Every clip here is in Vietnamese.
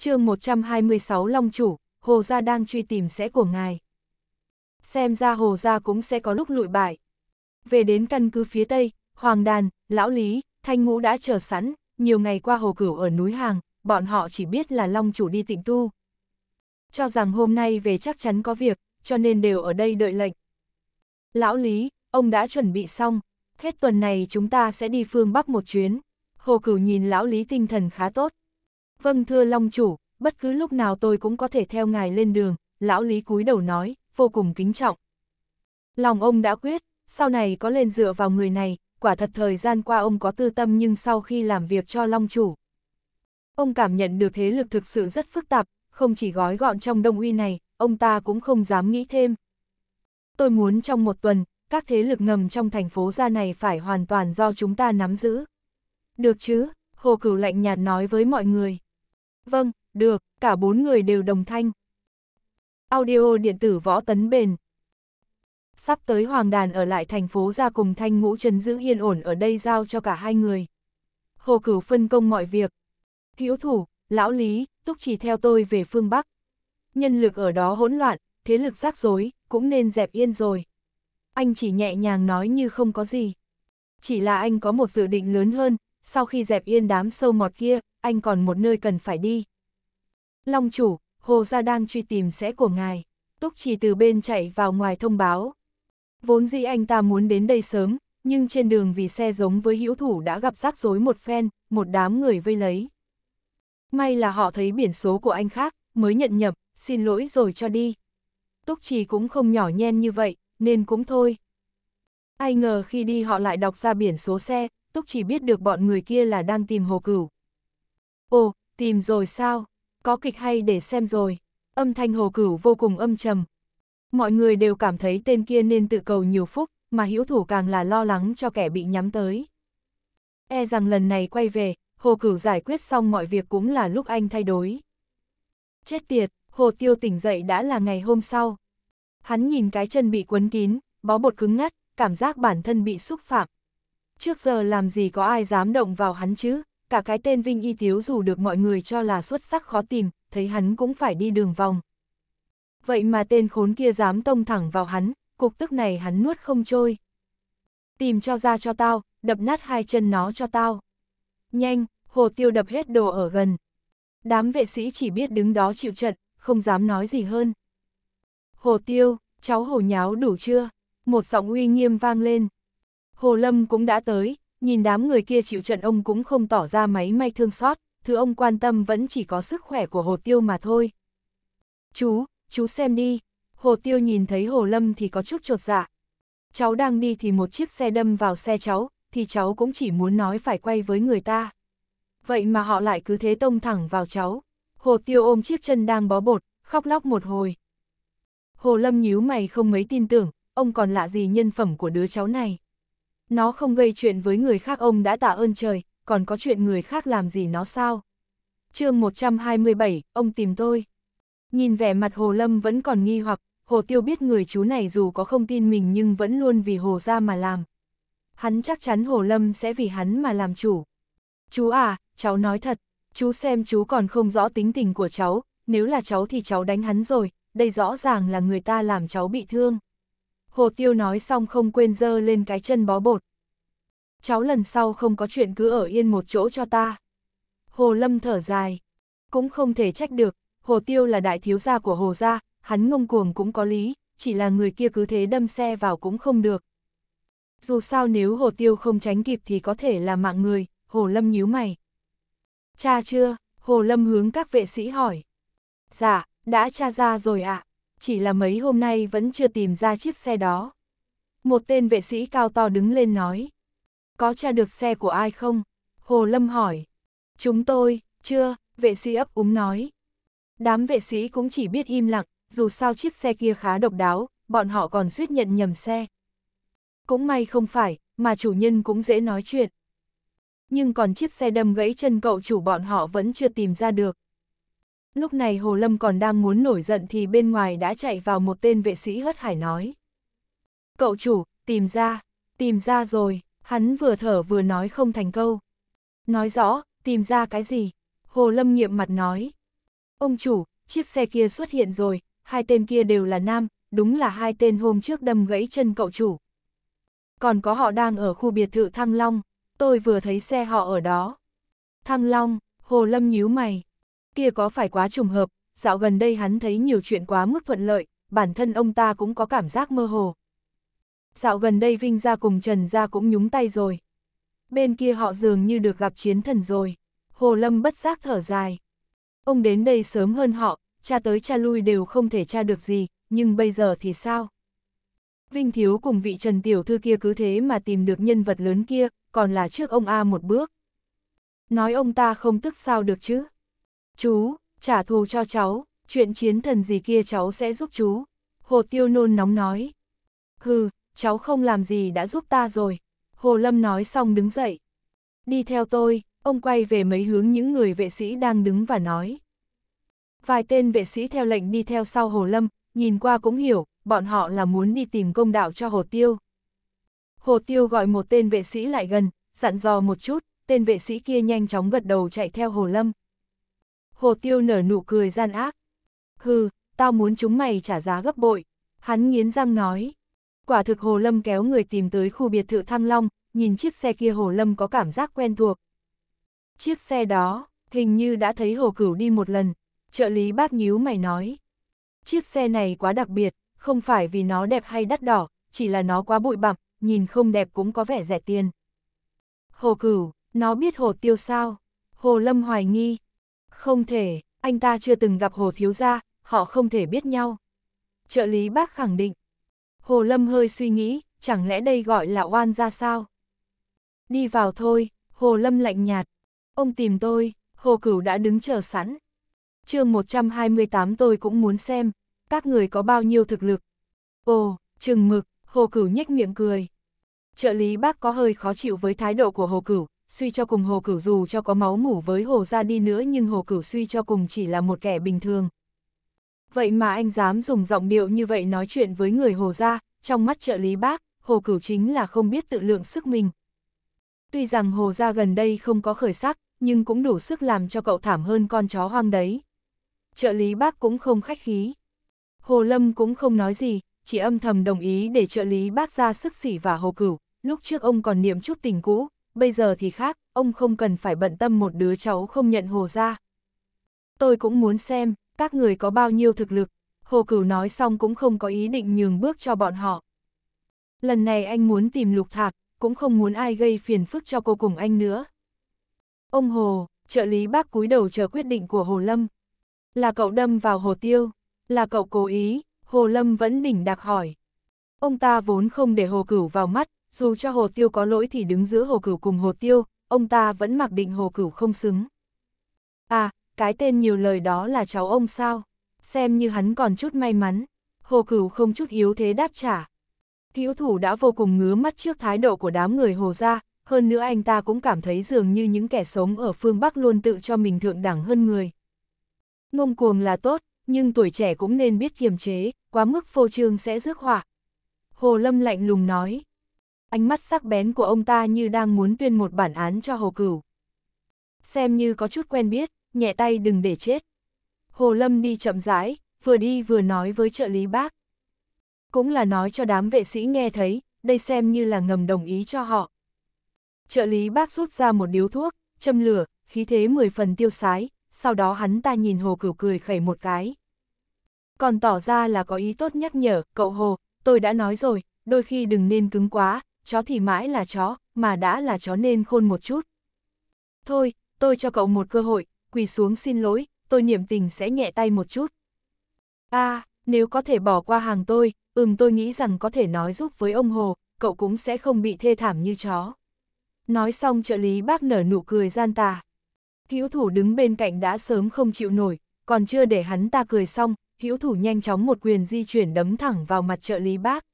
chương 126 Long Chủ, Hồ Gia đang truy tìm sẽ của ngài. Xem ra Hồ Gia cũng sẽ có lúc lụi bại. Về đến căn cứ phía Tây, Hoàng Đàn, Lão Lý, Thanh Ngũ đã chờ sẵn, nhiều ngày qua Hồ Cửu ở núi Hàng, bọn họ chỉ biết là Long Chủ đi tịnh tu. Cho rằng hôm nay về chắc chắn có việc, cho nên đều ở đây đợi lệnh. Lão Lý, ông đã chuẩn bị xong, hết tuần này chúng ta sẽ đi phương Bắc một chuyến. Hồ Cửu nhìn Lão Lý tinh thần khá tốt. Vâng thưa Long Chủ, bất cứ lúc nào tôi cũng có thể theo ngài lên đường, lão Lý cúi đầu nói, vô cùng kính trọng. Lòng ông đã quyết, sau này có lên dựa vào người này, quả thật thời gian qua ông có tư tâm nhưng sau khi làm việc cho Long Chủ. Ông cảm nhận được thế lực thực sự rất phức tạp, không chỉ gói gọn trong đông uy này, ông ta cũng không dám nghĩ thêm. Tôi muốn trong một tuần, các thế lực ngầm trong thành phố ra này phải hoàn toàn do chúng ta nắm giữ. Được chứ, Hồ Cửu lạnh nhạt nói với mọi người. Vâng, được, cả bốn người đều đồng thanh. Audio điện tử võ tấn bền. Sắp tới Hoàng Đàn ở lại thành phố ra cùng Thanh Ngũ Trần giữ yên ổn ở đây giao cho cả hai người. Hồ Cửu phân công mọi việc. Hữu thủ, lão lý, túc chỉ theo tôi về phương Bắc. Nhân lực ở đó hỗn loạn, thế lực rắc rối, cũng nên dẹp yên rồi. Anh chỉ nhẹ nhàng nói như không có gì. Chỉ là anh có một dự định lớn hơn, sau khi dẹp yên đám sâu mọt kia, anh còn một nơi cần phải đi. Long chủ, Hồ Gia đang truy tìm sẽ của ngài. Túc chỉ từ bên chạy vào ngoài thông báo. Vốn dĩ anh ta muốn đến đây sớm, nhưng trên đường vì xe giống với hữu thủ đã gặp rắc rối một phen, một đám người vây lấy. May là họ thấy biển số của anh khác, mới nhận nhập, xin lỗi rồi cho đi. Túc chỉ cũng không nhỏ nhen như vậy, nên cũng thôi. Ai ngờ khi đi họ lại đọc ra biển số xe, Túc chỉ biết được bọn người kia là đang tìm hồ cửu. Ồ, tìm rồi sao? có kịch hay để xem rồi. Âm thanh hồ cửu vô cùng âm trầm. Mọi người đều cảm thấy tên kia nên tự cầu nhiều phúc, mà hữu thủ càng là lo lắng cho kẻ bị nhắm tới. E rằng lần này quay về, hồ cửu giải quyết xong mọi việc cũng là lúc anh thay đổi. Chết tiệt, hồ tiêu tỉnh dậy đã là ngày hôm sau. Hắn nhìn cái chân bị quấn kín, bó bột cứng ngắt, cảm giác bản thân bị xúc phạm. Trước giờ làm gì có ai dám động vào hắn chứ? cả cái tên Vinh Y Tiếu dù được mọi người cho là xuất sắc khó tìm, thấy hắn cũng phải đi đường vòng. Vậy mà tên khốn kia dám tông thẳng vào hắn, cục tức này hắn nuốt không trôi. Tìm cho ra cho tao, đập nát hai chân nó cho tao. Nhanh, hồ tiêu đập hết đồ ở gần. Đám vệ sĩ chỉ biết đứng đó chịu trận, không dám nói gì hơn. Hồ tiêu, cháu hồ nháo đủ chưa? Một giọng uy nghiêm vang lên. Hồ lâm cũng đã tới, nhìn đám người kia chịu trận ông cũng không tỏ ra máy may thương xót, thứ ông quan tâm vẫn chỉ có sức khỏe của hồ tiêu mà thôi. Chú, chú xem đi, hồ tiêu nhìn thấy hồ lâm thì có chút trột dạ. Cháu đang đi thì một chiếc xe đâm vào xe cháu, thì cháu cũng chỉ muốn nói phải quay với người ta. Vậy mà họ lại cứ thế tông thẳng vào cháu. Hồ tiêu ôm chiếc chân đang bó bột, khóc lóc một hồi. Hồ lâm nhíu mày không mấy tin tưởng, ông còn lạ gì nhân phẩm của đứa cháu này. Nó không gây chuyện với người khác ông đã tạ ơn trời, còn có chuyện người khác làm gì nó sao? chương 127, ông tìm tôi. Nhìn vẻ mặt Hồ Lâm vẫn còn nghi hoặc, Hồ Tiêu biết người chú này dù có không tin mình nhưng vẫn luôn vì Hồ ra mà làm. Hắn chắc chắn Hồ Lâm sẽ vì hắn mà làm chủ. Chú à, cháu nói thật, chú xem chú còn không rõ tính tình của cháu, nếu là cháu thì cháu đánh hắn rồi, đây rõ ràng là người ta làm cháu bị thương. Hồ Tiêu nói xong không quên dơ lên cái chân bó bột. Cháu lần sau không có chuyện cứ ở yên một chỗ cho ta. Hồ Lâm thở dài. Cũng không thể trách được, Hồ Tiêu là đại thiếu gia của Hồ gia, hắn ngông cuồng cũng có lý, chỉ là người kia cứ thế đâm xe vào cũng không được. Dù sao nếu Hồ Tiêu không tránh kịp thì có thể là mạng người, Hồ Lâm nhíu mày. Cha chưa, Hồ Lâm hướng các vệ sĩ hỏi. Dạ, đã tra ra rồi ạ. À chỉ là mấy hôm nay vẫn chưa tìm ra chiếc xe đó. Một tên vệ sĩ cao to đứng lên nói. Có tra được xe của ai không? Hồ Lâm hỏi. Chúng tôi, chưa, vệ sĩ ấp úng nói. Đám vệ sĩ cũng chỉ biết im lặng, dù sao chiếc xe kia khá độc đáo, bọn họ còn suýt nhận nhầm xe. Cũng may không phải, mà chủ nhân cũng dễ nói chuyện. Nhưng còn chiếc xe đâm gãy chân cậu chủ bọn họ vẫn chưa tìm ra được. Lúc này Hồ Lâm còn đang muốn nổi giận thì bên ngoài đã chạy vào một tên vệ sĩ hất hải nói. Cậu chủ, tìm ra, tìm ra rồi, hắn vừa thở vừa nói không thành câu. Nói rõ, tìm ra cái gì? Hồ Lâm nghiệm mặt nói. Ông chủ, chiếc xe kia xuất hiện rồi, hai tên kia đều là nam, đúng là hai tên hôm trước đâm gãy chân cậu chủ. Còn có họ đang ở khu biệt thự Thăng Long, tôi vừa thấy xe họ ở đó. Thăng Long, Hồ Lâm nhíu mày kia có phải quá trùng hợp, dạo gần đây hắn thấy nhiều chuyện quá mức thuận lợi, bản thân ông ta cũng có cảm giác mơ hồ. Dạo gần đây Vinh ra cùng Trần ra cũng nhúng tay rồi. Bên kia họ dường như được gặp chiến thần rồi. Hồ Lâm bất giác thở dài. Ông đến đây sớm hơn họ, cha tới cha lui đều không thể cha được gì, nhưng bây giờ thì sao? Vinh Thiếu cùng vị Trần Tiểu Thư kia cứ thế mà tìm được nhân vật lớn kia, còn là trước ông A một bước. Nói ông ta không tức sao được chứ? Chú, trả thù cho cháu, chuyện chiến thần gì kia cháu sẽ giúp chú. Hồ Tiêu nôn nóng nói. Hừ, cháu không làm gì đã giúp ta rồi. Hồ Lâm nói xong đứng dậy. Đi theo tôi, ông quay về mấy hướng những người vệ sĩ đang đứng và nói. Vài tên vệ sĩ theo lệnh đi theo sau Hồ Lâm, nhìn qua cũng hiểu, bọn họ là muốn đi tìm công đạo cho Hồ Tiêu. Hồ Tiêu gọi một tên vệ sĩ lại gần, dặn dò một chút, tên vệ sĩ kia nhanh chóng gật đầu chạy theo Hồ Lâm. Hồ Tiêu nở nụ cười gian ác. Hừ, tao muốn chúng mày trả giá gấp bội. Hắn nghiến răng nói. Quả thực Hồ Lâm kéo người tìm tới khu biệt thự Thăng Long, nhìn chiếc xe kia Hồ Lâm có cảm giác quen thuộc. Chiếc xe đó, hình như đã thấy Hồ Cửu đi một lần. Trợ lý bác nhíu mày nói. Chiếc xe này quá đặc biệt, không phải vì nó đẹp hay đắt đỏ, chỉ là nó quá bụi bặm, nhìn không đẹp cũng có vẻ rẻ tiền. Hồ Cửu, nó biết Hồ Tiêu sao? Hồ Lâm hoài nghi, không thể, anh ta chưa từng gặp Hồ Thiếu Gia, họ không thể biết nhau. Trợ lý bác khẳng định. Hồ Lâm hơi suy nghĩ, chẳng lẽ đây gọi là oan ra sao? Đi vào thôi, Hồ Lâm lạnh nhạt. Ông tìm tôi, Hồ Cửu đã đứng chờ sẵn. chương 128 tôi cũng muốn xem, các người có bao nhiêu thực lực. Ồ, chừng mực, Hồ Cửu nhếch miệng cười. Trợ lý bác có hơi khó chịu với thái độ của Hồ Cửu, suy cho cùng Hồ Cửu dù cho có máu mủ với Hồ ra đi nữa nhưng Hồ Cửu suy cho cùng chỉ là một kẻ bình thường. Vậy mà anh dám dùng giọng điệu như vậy nói chuyện với người Hồ ra, trong mắt trợ lý bác, Hồ Cửu chính là không biết tự lượng sức mình. Tuy rằng Hồ ra gần đây không có khởi sắc, nhưng cũng đủ sức làm cho cậu thảm hơn con chó hoang đấy. Trợ lý bác cũng không khách khí. Hồ Lâm cũng không nói gì, chỉ âm thầm đồng ý để trợ lý bác ra sức xỉ và Hồ Cửu, lúc trước ông còn niệm chút tình cũ, bây giờ thì khác, ông không cần phải bận tâm một đứa cháu không nhận Hồ ra. Tôi cũng muốn xem, các người có bao nhiêu thực lực, Hồ Cửu nói xong cũng không có ý định nhường bước cho bọn họ. Lần này anh muốn tìm Lục Thạc, cũng không muốn ai gây phiền phức cho cô cùng anh nữa. Ông Hồ, trợ lý bác cúi đầu chờ quyết định của Hồ Lâm. Là cậu đâm vào Hồ Tiêu, là cậu cố ý, Hồ Lâm vẫn đỉnh đạc hỏi. Ông ta vốn không để Hồ Cửu vào mắt, dù cho hồ tiêu có lỗi thì đứng giữa hồ cửu cùng hồ tiêu, ông ta vẫn mặc định hồ cửu không xứng. À, cái tên nhiều lời đó là cháu ông sao? Xem như hắn còn chút may mắn, hồ cửu không chút yếu thế đáp trả. Cứu thủ đã vô cùng ngứa mắt trước thái độ của đám người hồ gia, hơn nữa anh ta cũng cảm thấy dường như những kẻ sống ở phương Bắc luôn tự cho mình thượng đẳng hơn người. Ngông cuồng là tốt, nhưng tuổi trẻ cũng nên biết kiềm chế, quá mức phô trương sẽ rước họa. Hồ Lâm lạnh lùng nói ánh mắt sắc bén của ông ta như đang muốn tuyên một bản án cho Hồ Cửu. Xem như có chút quen biết, nhẹ tay đừng để chết. Hồ Lâm đi chậm rãi, vừa đi vừa nói với trợ lý bác. Cũng là nói cho đám vệ sĩ nghe thấy, đây xem như là ngầm đồng ý cho họ. Trợ lý bác rút ra một điếu thuốc, châm lửa, khí thế mười phần tiêu sái, sau đó hắn ta nhìn Hồ Cửu cười khẩy một cái. Còn tỏ ra là có ý tốt nhắc nhở, cậu Hồ, tôi đã nói rồi, đôi khi đừng nên cứng quá, chó thì mãi là chó, mà đã là chó nên khôn một chút. Thôi, tôi cho cậu một cơ hội, quỳ xuống xin lỗi, tôi niệm tình sẽ nhẹ tay một chút. a à, nếu có thể bỏ qua hàng tôi, ừm tôi nghĩ rằng có thể nói giúp với ông Hồ, cậu cũng sẽ không bị thê thảm như chó. Nói xong trợ lý bác nở nụ cười gian tà. Hữu thủ đứng bên cạnh đã sớm không chịu nổi, còn chưa để hắn ta cười xong, hữu thủ nhanh chóng một quyền di chuyển đấm thẳng vào mặt trợ lý bác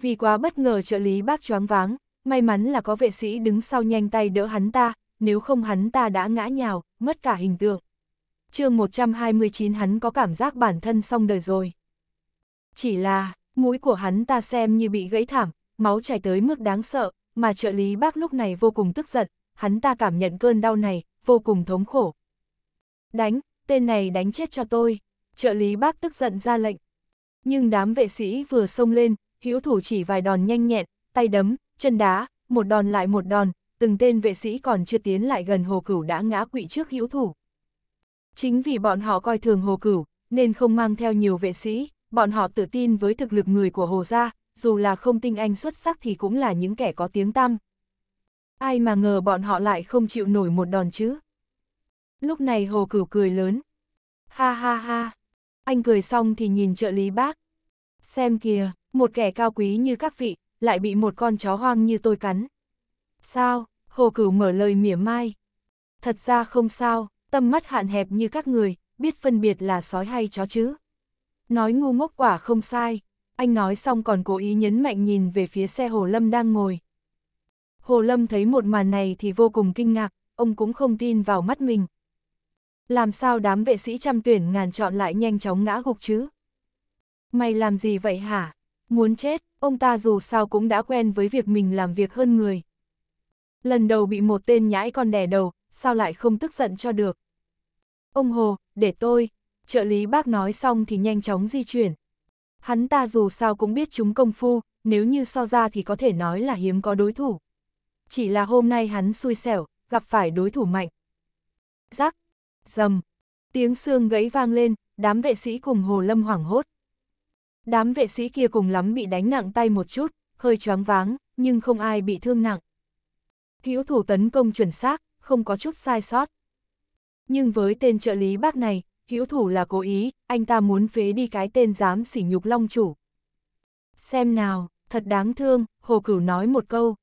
vì quá bất ngờ trợ lý bác choáng váng, may mắn là có vệ sĩ đứng sau nhanh tay đỡ hắn ta, nếu không hắn ta đã ngã nhào, mất cả hình tượng. chương 129 hắn có cảm giác bản thân xong đời rồi. Chỉ là, mũi của hắn ta xem như bị gãy thảm, máu chảy tới mức đáng sợ, mà trợ lý bác lúc này vô cùng tức giận, hắn ta cảm nhận cơn đau này, vô cùng thống khổ. Đánh, tên này đánh chết cho tôi, trợ lý bác tức giận ra lệnh. Nhưng đám vệ sĩ vừa xông lên, hữu thủ chỉ vài đòn nhanh nhẹn, tay đấm, chân đá, một đòn lại một đòn, từng tên vệ sĩ còn chưa tiến lại gần hồ cửu đã ngã quỵ trước hữu thủ. Chính vì bọn họ coi thường hồ cửu, nên không mang theo nhiều vệ sĩ, bọn họ tự tin với thực lực người của hồ gia, dù là không tinh anh xuất sắc thì cũng là những kẻ có tiếng tăm. Ai mà ngờ bọn họ lại không chịu nổi một đòn chứ. Lúc này hồ cửu cười lớn. Ha ha ha. Anh cười xong thì nhìn trợ lý bác, xem kìa, một kẻ cao quý như các vị, lại bị một con chó hoang như tôi cắn. Sao, hồ cửu mở lời mỉa mai. Thật ra không sao, tâm mắt hạn hẹp như các người, biết phân biệt là sói hay chó chứ. Nói ngu ngốc quả không sai, anh nói xong còn cố ý nhấn mạnh nhìn về phía xe Hồ Lâm đang ngồi. Hồ Lâm thấy một màn này thì vô cùng kinh ngạc, ông cũng không tin vào mắt mình. Làm sao đám vệ sĩ trăm tuyển ngàn chọn lại nhanh chóng ngã gục chứ? Mày làm gì vậy hả? Muốn chết, ông ta dù sao cũng đã quen với việc mình làm việc hơn người. Lần đầu bị một tên nhãi con đẻ đầu, sao lại không tức giận cho được? Ông Hồ, để tôi. Trợ lý bác nói xong thì nhanh chóng di chuyển. Hắn ta dù sao cũng biết chúng công phu, nếu như so ra thì có thể nói là hiếm có đối thủ. Chỉ là hôm nay hắn xui xẻo, gặp phải đối thủ mạnh. Rắc, dầm, tiếng xương gãy vang lên, đám vệ sĩ cùng Hồ Lâm hoảng hốt. Đám vệ sĩ kia cùng lắm bị đánh nặng tay một chút, hơi choáng váng, nhưng không ai bị thương nặng. Hữu thủ tấn công chuẩn xác, không có chút sai sót. Nhưng với tên trợ lý bác này, hữu thủ là cố ý, anh ta muốn phế đi cái tên dám sỉ nhục long chủ. Xem nào, thật đáng thương, Hồ Cửu nói một câu.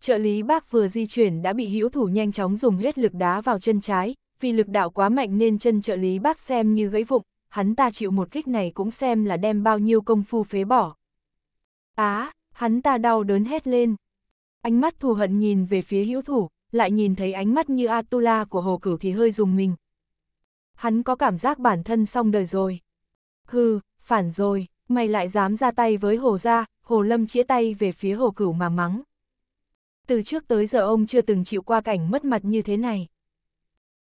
Trợ lý bác vừa di chuyển đã bị hữu thủ nhanh chóng dùng huyết lực đá vào chân trái, vì lực đạo quá mạnh nên chân trợ lý bác xem như gãy vụng, hắn ta chịu một kích này cũng xem là đem bao nhiêu công phu phế bỏ. Á, hắn ta đau đớn hét lên. Ánh mắt thù hận nhìn về phía hữu thủ, lại nhìn thấy ánh mắt như Atula của hồ cửu thì hơi dùng mình. Hắn có cảm giác bản thân xong đời rồi. Hừ, phản rồi, mày lại dám ra tay với hồ gia, hồ lâm chĩa tay về phía hồ cửu mà mắng. Từ trước tới giờ ông chưa từng chịu qua cảnh mất mặt như thế này.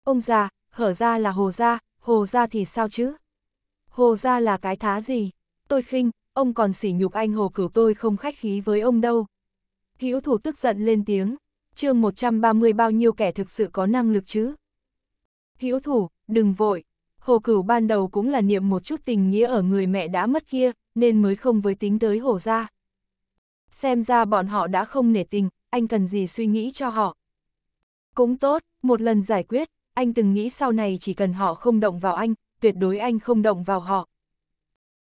Ông già, hở ra là hồ gia, hồ gia thì sao chứ? hồ ra là cái thá gì, tôi khinh, ông còn sỉ nhục anh hồ cửu tôi không khách khí với ông đâu. Hữu thủ tức giận lên tiếng, chương 130 bao nhiêu kẻ thực sự có năng lực chứ? Hữu thủ, đừng vội, hồ cửu ban đầu cũng là niệm một chút tình nghĩa ở người mẹ đã mất kia, nên mới không với tính tới hồ ra. Xem ra bọn họ đã không nể tình, anh cần gì suy nghĩ cho họ. Cũng tốt, một lần giải quyết, anh từng nghĩ sau này chỉ cần họ không động vào anh, tuyệt đối anh không động vào họ.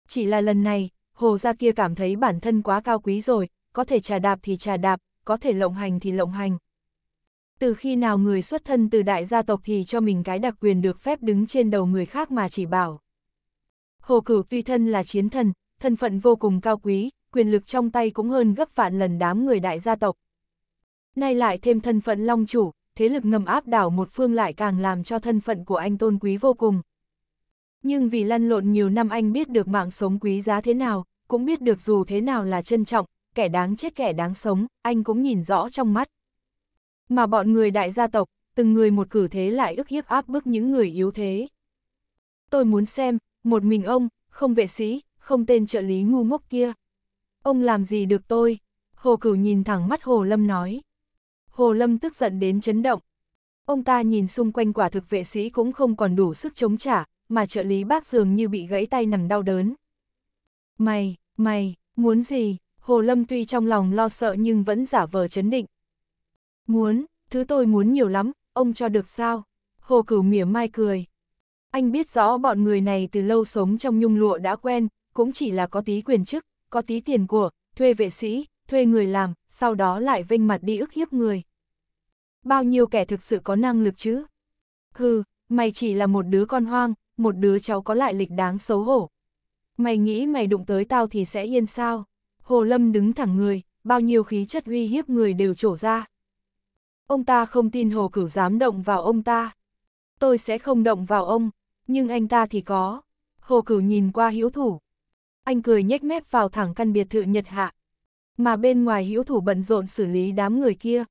Chỉ là lần này, hồ gia kia cảm thấy bản thân quá cao quý rồi, có thể trà đạp thì trà đạp, có thể lộng hành thì lộng hành. Từ khi nào người xuất thân từ đại gia tộc thì cho mình cái đặc quyền được phép đứng trên đầu người khác mà chỉ bảo. Hồ cửu tuy thân là chiến thần, thân phận vô cùng cao quý, quyền lực trong tay cũng hơn gấp vạn lần đám người đại gia tộc. Nay lại thêm thân phận long chủ, thế lực ngầm áp đảo một phương lại càng làm cho thân phận của anh tôn quý vô cùng. Nhưng vì lăn lộn nhiều năm anh biết được mạng sống quý giá thế nào, cũng biết được dù thế nào là trân trọng, kẻ đáng chết kẻ đáng sống, anh cũng nhìn rõ trong mắt. Mà bọn người đại gia tộc, từng người một cử thế lại ức hiếp áp bức những người yếu thế. Tôi muốn xem, một mình ông, không vệ sĩ, không tên trợ lý ngu ngốc kia. Ông làm gì được tôi? Hồ Cửu nhìn thẳng mắt Hồ Lâm nói. Hồ Lâm tức giận đến chấn động. Ông ta nhìn xung quanh quả thực vệ sĩ cũng không còn đủ sức chống trả, mà trợ lý bác dường như bị gãy tay nằm đau đớn. Mày, mày, muốn gì? Hồ Lâm tuy trong lòng lo sợ nhưng vẫn giả vờ chấn định. Muốn, thứ tôi muốn nhiều lắm, ông cho được sao? Hồ Cửu mỉa mai cười. Anh biết rõ bọn người này từ lâu sống trong nhung lụa đã quen, cũng chỉ là có tí quyền chức, có tí tiền của, thuê vệ sĩ, thuê người làm, sau đó lại vênh mặt đi ức hiếp người. Bao nhiêu kẻ thực sự có năng lực chứ? Hừ, mày chỉ là một đứa con hoang, một đứa cháu có lại lịch đáng xấu hổ. Mày nghĩ mày đụng tới tao thì sẽ yên sao? Hồ Lâm đứng thẳng người, bao nhiêu khí chất uy hiếp người đều trổ ra. Ông ta không tin Hồ Cửu dám động vào ông ta. Tôi sẽ không động vào ông, nhưng anh ta thì có. Hồ Cửu nhìn qua hữu thủ. Anh cười nhếch mép vào thẳng căn biệt thự Nhật Hạ. Mà bên ngoài hữu thủ bận rộn xử lý đám người kia.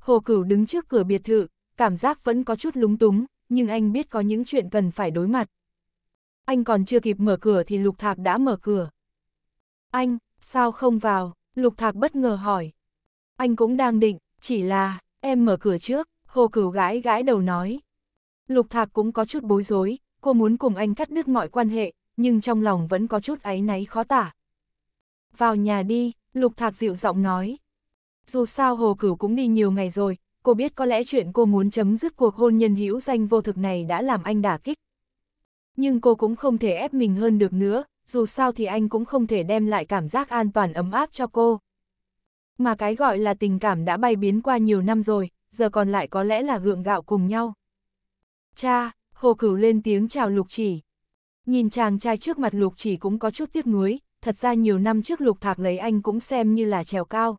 Hồ Cửu đứng trước cửa biệt thự, cảm giác vẫn có chút lúng túng, nhưng anh biết có những chuyện cần phải đối mặt. Anh còn chưa kịp mở cửa thì Lục Thạc đã mở cửa. Anh, sao không vào? Lục Thạc bất ngờ hỏi. Anh cũng đang định, chỉ là, em mở cửa trước, Hồ Cửu gái gái đầu nói. Lục Thạc cũng có chút bối rối, cô muốn cùng anh cắt đứt mọi quan hệ, nhưng trong lòng vẫn có chút áy náy khó tả. Vào nhà đi, Lục Thạc dịu giọng nói. Dù sao Hồ Cửu cũng đi nhiều ngày rồi, cô biết có lẽ chuyện cô muốn chấm dứt cuộc hôn nhân hữu danh vô thực này đã làm anh đả kích. Nhưng cô cũng không thể ép mình hơn được nữa, dù sao thì anh cũng không thể đem lại cảm giác an toàn ấm áp cho cô. Mà cái gọi là tình cảm đã bay biến qua nhiều năm rồi, giờ còn lại có lẽ là gượng gạo cùng nhau. Cha, hồ cửu lên tiếng chào lục chỉ. Nhìn chàng trai trước mặt lục chỉ cũng có chút tiếc nuối, thật ra nhiều năm trước lục thạc lấy anh cũng xem như là trèo cao.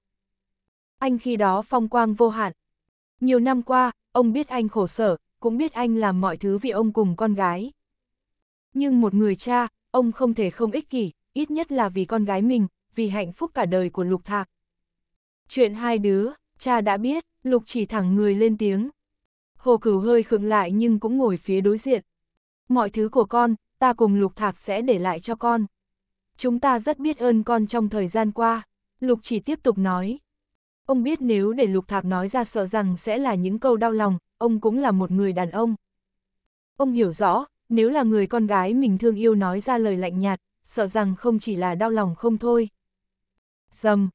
Anh khi đó phong quang vô hạn, nhiều năm qua, ông biết anh khổ sở, cũng biết anh làm mọi thứ vì ông cùng con gái. Nhưng một người cha, ông không thể không ích kỷ, ít nhất là vì con gái mình, vì hạnh phúc cả đời của Lục Thạc. Chuyện hai đứa, cha đã biết, Lục chỉ thẳng người lên tiếng. Hồ Cửu hơi khựng lại nhưng cũng ngồi phía đối diện. Mọi thứ của con, ta cùng Lục Thạc sẽ để lại cho con. Chúng ta rất biết ơn con trong thời gian qua, Lục chỉ tiếp tục nói. Ông biết nếu để Lục Thạc nói ra sợ rằng sẽ là những câu đau lòng, ông cũng là một người đàn ông. Ông hiểu rõ, nếu là người con gái mình thương yêu nói ra lời lạnh nhạt, sợ rằng không chỉ là đau lòng không thôi. Dầm!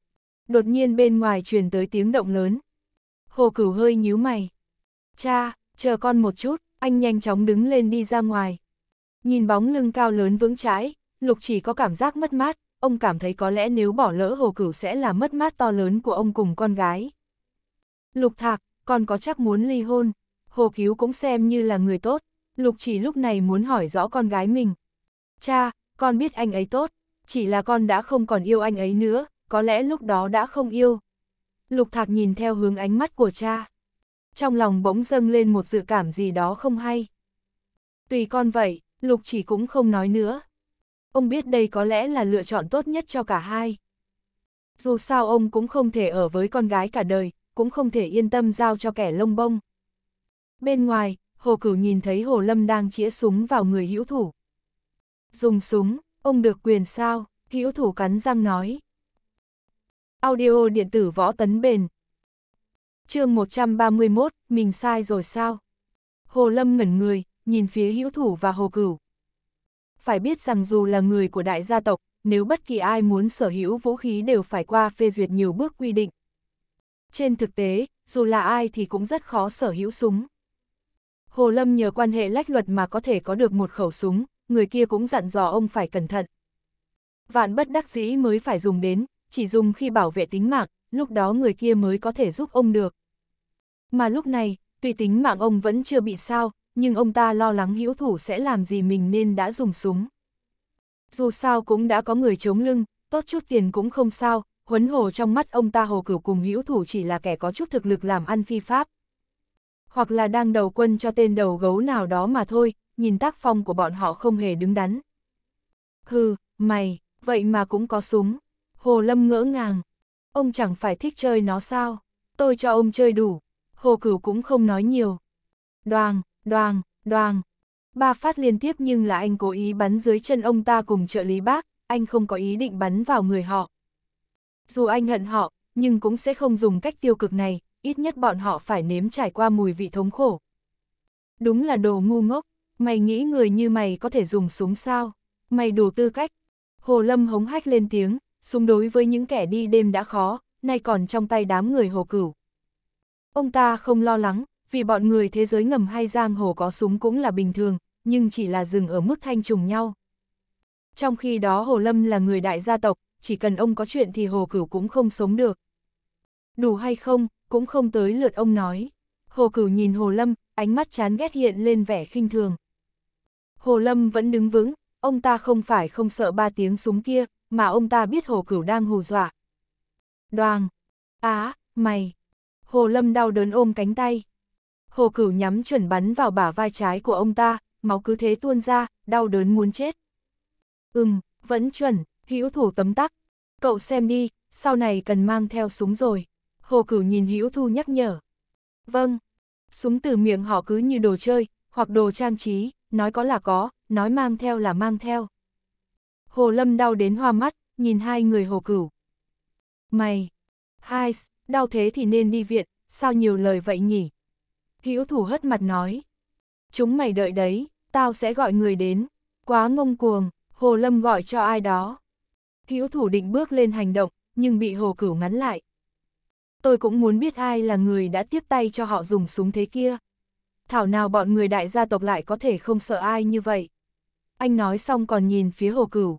Đột nhiên bên ngoài truyền tới tiếng động lớn. Hồ cửu hơi nhíu mày. Cha, chờ con một chút, anh nhanh chóng đứng lên đi ra ngoài. Nhìn bóng lưng cao lớn vững chãi, Lục chỉ có cảm giác mất mát, ông cảm thấy có lẽ nếu bỏ lỡ hồ cửu sẽ là mất mát to lớn của ông cùng con gái. Lục thạc, con có chắc muốn ly hôn, hồ cứu cũng xem như là người tốt, lục chỉ lúc này muốn hỏi rõ con gái mình. Cha, con biết anh ấy tốt, chỉ là con đã không còn yêu anh ấy nữa, có lẽ lúc đó đã không yêu. Lục thạc nhìn theo hướng ánh mắt của cha. Trong lòng bỗng dâng lên một dự cảm gì đó không hay. Tùy con vậy, lục chỉ cũng không nói nữa ông biết đây có lẽ là lựa chọn tốt nhất cho cả hai. Dù sao ông cũng không thể ở với con gái cả đời, cũng không thể yên tâm giao cho kẻ lông bông. Bên ngoài, Hồ Cửu nhìn thấy Hồ Lâm đang chĩa súng vào người hữu thủ. Dùng súng, ông được quyền sao, hữu thủ cắn răng nói. Audio điện tử võ tấn bền. chương 131, mình sai rồi sao? Hồ Lâm ngẩn người, nhìn phía hữu thủ và Hồ Cửu phải biết rằng dù là người của đại gia tộc, nếu bất kỳ ai muốn sở hữu vũ khí đều phải qua phê duyệt nhiều bước quy định. Trên thực tế, dù là ai thì cũng rất khó sở hữu súng. Hồ Lâm nhờ quan hệ lách luật mà có thể có được một khẩu súng, người kia cũng dặn dò ông phải cẩn thận. Vạn bất đắc dĩ mới phải dùng đến, chỉ dùng khi bảo vệ tính mạng, lúc đó người kia mới có thể giúp ông được. Mà lúc này, tùy tính mạng ông vẫn chưa bị sao, nhưng ông ta lo lắng hữu thủ sẽ làm gì mình nên đã dùng súng. Dù sao cũng đã có người chống lưng, tốt chút tiền cũng không sao, huấn hồ trong mắt ông ta hồ cửu cùng hữu thủ chỉ là kẻ có chút thực lực làm ăn phi pháp. Hoặc là đang đầu quân cho tên đầu gấu nào đó mà thôi, nhìn tác phong của bọn họ không hề đứng đắn. Hừ, mày, vậy mà cũng có súng. Hồ Lâm ngỡ ngàng. Ông chẳng phải thích chơi nó sao? Tôi cho ông chơi đủ. Hồ Cửu cũng không nói nhiều. Đoàn, Đoàng, đoàng. Ba phát liên tiếp nhưng là anh cố ý bắn dưới chân ông ta cùng trợ lý bác, anh không có ý định bắn vào người họ. Dù anh hận họ, nhưng cũng sẽ không dùng cách tiêu cực này, ít nhất bọn họ phải nếm trải qua mùi vị thống khổ. Đúng là đồ ngu ngốc, mày nghĩ người như mày có thể dùng súng sao? Mày đủ tư cách. Hồ Lâm hống hách lên tiếng, súng đối với những kẻ đi đêm đã khó, nay còn trong tay đám người hồ cửu. Ông ta không lo lắng, vì bọn người thế giới ngầm hay giang hồ có súng cũng là bình thường, nhưng chỉ là dừng ở mức thanh trùng nhau. Trong khi đó Hồ Lâm là người đại gia tộc, chỉ cần ông có chuyện thì Hồ Cửu cũng không sống được. Đủ hay không, cũng không tới lượt ông nói. Hồ Cửu nhìn Hồ Lâm, ánh mắt chán ghét hiện lên vẻ khinh thường. Hồ Lâm vẫn đứng vững, ông ta không phải không sợ ba tiếng súng kia, mà ông ta biết Hồ Cửu đang hù dọa. Đoàn! Á, mày! Hồ Lâm đau đớn ôm cánh tay. Hồ Cửu nhắm chuẩn bắn vào bả vai trái của ông ta, máu cứ thế tuôn ra, đau đớn muốn chết. Ừm, vẫn chuẩn, hữu thủ tấm tắc. Cậu xem đi, sau này cần mang theo súng rồi. Hồ Cửu nhìn hữu thu nhắc nhở. Vâng, súng từ miệng họ cứ như đồ chơi, hoặc đồ trang trí, nói có là có, nói mang theo là mang theo. Hồ Lâm đau đến hoa mắt, nhìn hai người Hồ Cửu. Mày, hai, đau thế thì nên đi viện, sao nhiều lời vậy nhỉ? hữu thủ hất mặt nói. Chúng mày đợi đấy, tao sẽ gọi người đến. Quá ngông cuồng, Hồ Lâm gọi cho ai đó. Hữu thủ định bước lên hành động, nhưng bị Hồ Cửu ngắn lại. Tôi cũng muốn biết ai là người đã tiếp tay cho họ dùng súng thế kia. Thảo nào bọn người đại gia tộc lại có thể không sợ ai như vậy. Anh nói xong còn nhìn phía Hồ Cửu.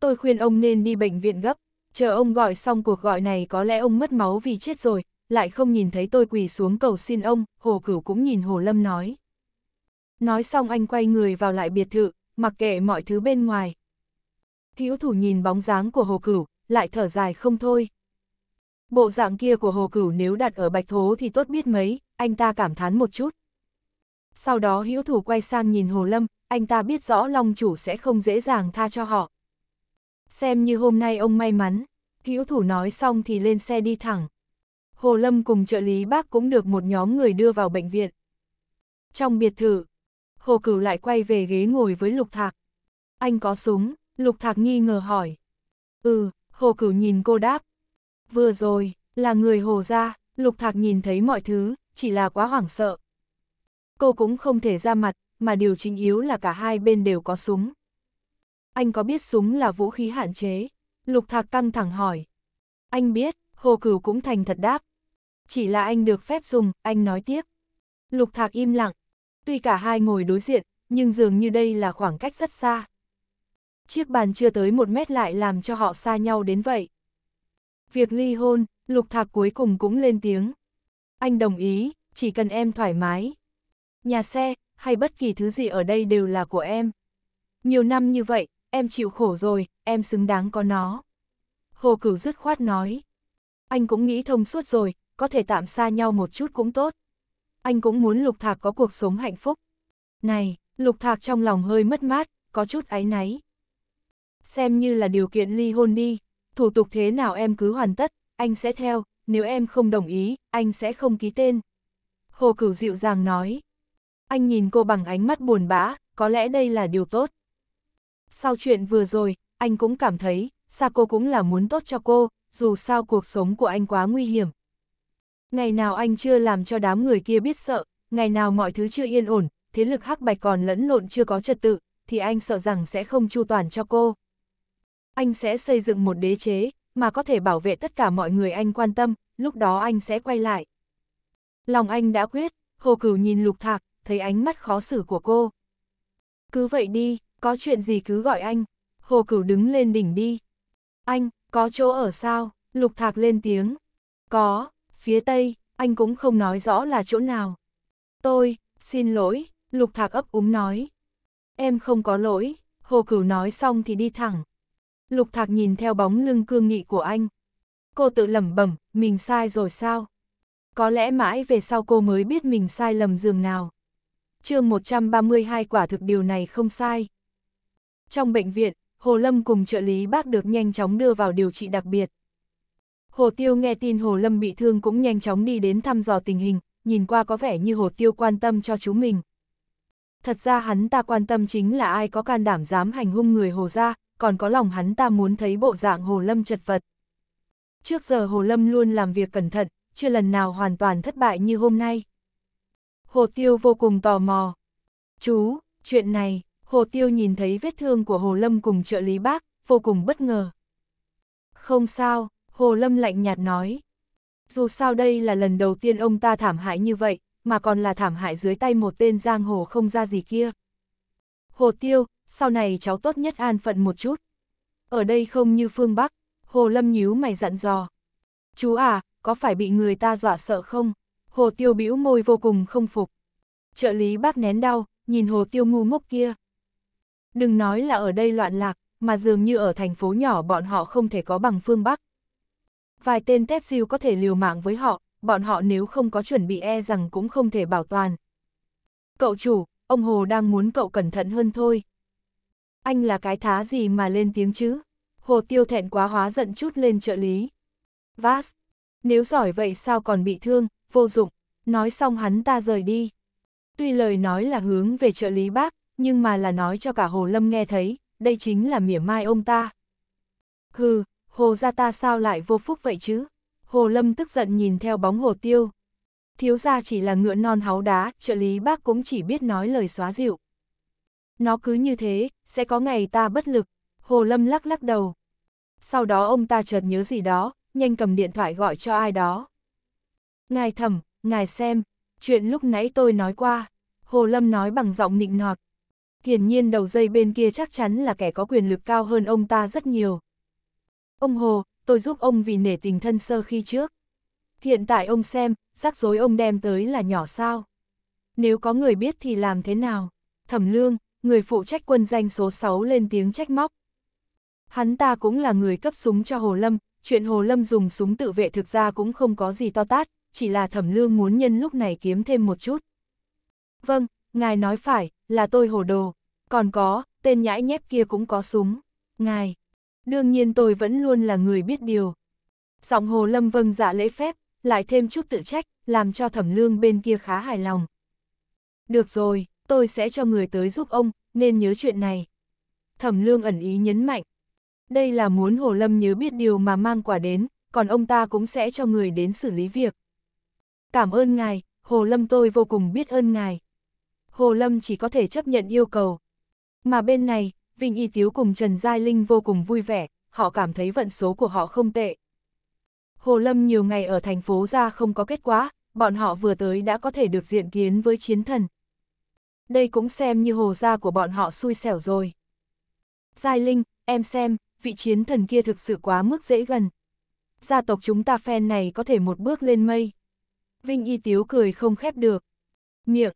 Tôi khuyên ông nên đi bệnh viện gấp, chờ ông gọi xong cuộc gọi này có lẽ ông mất máu vì chết rồi, lại không nhìn thấy tôi quỳ xuống cầu xin ông, Hồ Cửu cũng nhìn Hồ Lâm nói. Nói xong anh quay người vào lại biệt thự, mặc kệ mọi thứ bên ngoài. Hữu thủ nhìn bóng dáng của Hồ Cửu, lại thở dài không thôi. Bộ dạng kia của Hồ Cửu nếu đặt ở Bạch Thố thì tốt biết mấy, anh ta cảm thán một chút. Sau đó hữu thủ quay sang nhìn Hồ Lâm, anh ta biết rõ Long Chủ sẽ không dễ dàng tha cho họ. Xem như hôm nay ông may mắn, hữu thủ nói xong thì lên xe đi thẳng. Hồ Lâm cùng trợ lý bác cũng được một nhóm người đưa vào bệnh viện. Trong biệt thự, Hồ Cửu lại quay về ghế ngồi với Lục Thạc. Anh có súng, Lục Thạc nghi ngờ hỏi. Ừ, Hồ Cửu nhìn cô đáp. Vừa rồi, là người Hồ ra, Lục Thạc nhìn thấy mọi thứ, chỉ là quá hoảng sợ. Cô cũng không thể ra mặt, mà điều chính yếu là cả hai bên đều có súng. Anh có biết súng là vũ khí hạn chế? Lục Thạc căng thẳng hỏi. Anh biết, Hồ Cửu cũng thành thật đáp. Chỉ là anh được phép dùng, anh nói tiếp. Lục Thạc im lặng. Tuy cả hai ngồi đối diện, nhưng dường như đây là khoảng cách rất xa. Chiếc bàn chưa tới một mét lại làm cho họ xa nhau đến vậy. Việc ly hôn, Lục Thạc cuối cùng cũng lên tiếng. Anh đồng ý, chỉ cần em thoải mái. Nhà xe, hay bất kỳ thứ gì ở đây đều là của em. Nhiều năm như vậy, em chịu khổ rồi, em xứng đáng có nó. Hồ Cửu dứt khoát nói. Anh cũng nghĩ thông suốt rồi, có thể tạm xa nhau một chút cũng tốt. Anh cũng muốn Lục Thạc có cuộc sống hạnh phúc. Này, Lục Thạc trong lòng hơi mất mát, có chút áy náy. Xem như là điều kiện ly hôn đi, thủ tục thế nào em cứ hoàn tất, anh sẽ theo, nếu em không đồng ý, anh sẽ không ký tên. Hồ Cửu dịu dàng nói. Anh nhìn cô bằng ánh mắt buồn bã, có lẽ đây là điều tốt. Sau chuyện vừa rồi, anh cũng cảm thấy, Sa cô cũng là muốn tốt cho cô, dù sao cuộc sống của anh quá nguy hiểm. Ngày nào anh chưa làm cho đám người kia biết sợ, ngày nào mọi thứ chưa yên ổn, thế lực hắc bạch còn lẫn lộn chưa có trật tự, thì anh sợ rằng sẽ không chu toàn cho cô. Anh sẽ xây dựng một đế chế, mà có thể bảo vệ tất cả mọi người anh quan tâm, lúc đó anh sẽ quay lại. Lòng anh đã quyết, hồ cửu nhìn lục thạc, thấy ánh mắt khó xử của cô. Cứ vậy đi, có chuyện gì cứ gọi anh. Hồ cửu đứng lên đỉnh đi. Anh, có chỗ ở sao? Lục Thạc lên tiếng. Có, phía Tây, anh cũng không nói rõ là chỗ nào. Tôi, xin lỗi, Lục Thạc ấp úng nói. Em không có lỗi, Hồ Cửu nói xong thì đi thẳng. Lục Thạc nhìn theo bóng lưng cương nghị của anh. Cô tự lẩm bẩm, mình sai rồi sao? Có lẽ mãi về sau cô mới biết mình sai lầm giường nào. chương 132 quả thực điều này không sai. Trong bệnh viện, Hồ Lâm cùng trợ lý bác được nhanh chóng đưa vào điều trị đặc biệt. Hồ Tiêu nghe tin Hồ Lâm bị thương cũng nhanh chóng đi đến thăm dò tình hình, nhìn qua có vẻ như Hồ Tiêu quan tâm cho chú mình. Thật ra hắn ta quan tâm chính là ai có can đảm dám hành hung người Hồ Gia, còn có lòng hắn ta muốn thấy bộ dạng Hồ Lâm chật vật. Trước giờ Hồ Lâm luôn làm việc cẩn thận, chưa lần nào hoàn toàn thất bại như hôm nay. Hồ Tiêu vô cùng tò mò. Chú, chuyện này, Hồ Tiêu nhìn thấy vết thương của Hồ Lâm cùng trợ lý bác, vô cùng bất ngờ. Không sao, Hồ Lâm lạnh nhạt nói. Dù sao đây là lần đầu tiên ông ta thảm hại như vậy, mà còn là thảm hại dưới tay một tên giang hồ không ra gì kia. Hồ Tiêu, sau này cháu tốt nhất an phận một chút. Ở đây không như phương Bắc, Hồ Lâm nhíu mày dặn dò. Chú à, có phải bị người ta dọa sợ không? Hồ Tiêu bĩu môi vô cùng không phục. Trợ lý bác nén đau, nhìn Hồ Tiêu ngu ngốc kia. Đừng nói là ở đây loạn lạc, mà dường như ở thành phố nhỏ bọn họ không thể có bằng phương Bắc. Vài tên tép siêu có thể liều mạng với họ, bọn họ nếu không có chuẩn bị e rằng cũng không thể bảo toàn. Cậu chủ, ông Hồ đang muốn cậu cẩn thận hơn thôi. Anh là cái thá gì mà lên tiếng chứ? Hồ Tiêu thẹn quá hóa giận chút lên trợ lý. Vas, nếu giỏi vậy sao còn bị thương, vô dụng. Nói xong hắn ta rời đi. Tuy lời nói là hướng về trợ lý bác, nhưng mà là nói cho cả Hồ Lâm nghe thấy, đây chính là mỉa mai ông ta. Hừ, Hồ gia ta sao lại vô phúc vậy chứ? Hồ Lâm tức giận nhìn theo bóng Hồ Tiêu. Thiếu gia chỉ là ngựa non háu đá, trợ lý bác cũng chỉ biết nói lời xóa dịu. Nó cứ như thế, sẽ có ngày ta bất lực. Hồ Lâm lắc lắc đầu. Sau đó ông ta chợt nhớ gì đó, nhanh cầm điện thoại gọi cho ai đó. Ngài thẩm, ngài xem, chuyện lúc nãy tôi nói qua. Hồ Lâm nói bằng giọng nịnh nọt. Hiển nhiên đầu dây bên kia chắc chắn là kẻ có quyền lực cao hơn ông ta rất nhiều. Ông Hồ, tôi giúp ông vì nể tình thân sơ khi trước. Hiện tại ông xem, rắc rối ông đem tới là nhỏ sao. Nếu có người biết thì làm thế nào? Thẩm Lương, người phụ trách quân danh số 6 lên tiếng trách móc. Hắn ta cũng là người cấp súng cho Hồ Lâm, chuyện Hồ Lâm dùng súng tự vệ thực ra cũng không có gì to tát, chỉ là Thẩm Lương muốn nhân lúc này kiếm thêm một chút. Vâng, Ngài nói phải, là tôi hồ đồ. Còn có, tên nhãi nhép kia cũng có súng. Ngài, đương nhiên tôi vẫn luôn là người biết điều. Giọng hồ lâm vâng dạ lễ phép, lại thêm chút tự trách, làm cho thẩm lương bên kia khá hài lòng. Được rồi, tôi sẽ cho người tới giúp ông, nên nhớ chuyện này. Thẩm lương ẩn ý nhấn mạnh. Đây là muốn hồ lâm nhớ biết điều mà mang quả đến, còn ông ta cũng sẽ cho người đến xử lý việc. Cảm ơn ngài, hồ lâm tôi vô cùng biết ơn ngài. Hồ Lâm chỉ có thể chấp nhận yêu cầu. Mà bên này, Vinh Y Tiếu cùng Trần Giai Linh vô cùng vui vẻ, họ cảm thấy vận số của họ không tệ. Hồ Lâm nhiều ngày ở thành phố ra không có kết quả, bọn họ vừa tới đã có thể được diện kiến với chiến thần. Đây cũng xem như hồ gia của bọn họ xui xẻo rồi. Giai Linh, em xem, vị chiến thần kia thực sự quá mức dễ gần. Gia tộc chúng ta phen này có thể một bước lên mây. Vinh Y Tiếu cười không khép được. Miệng,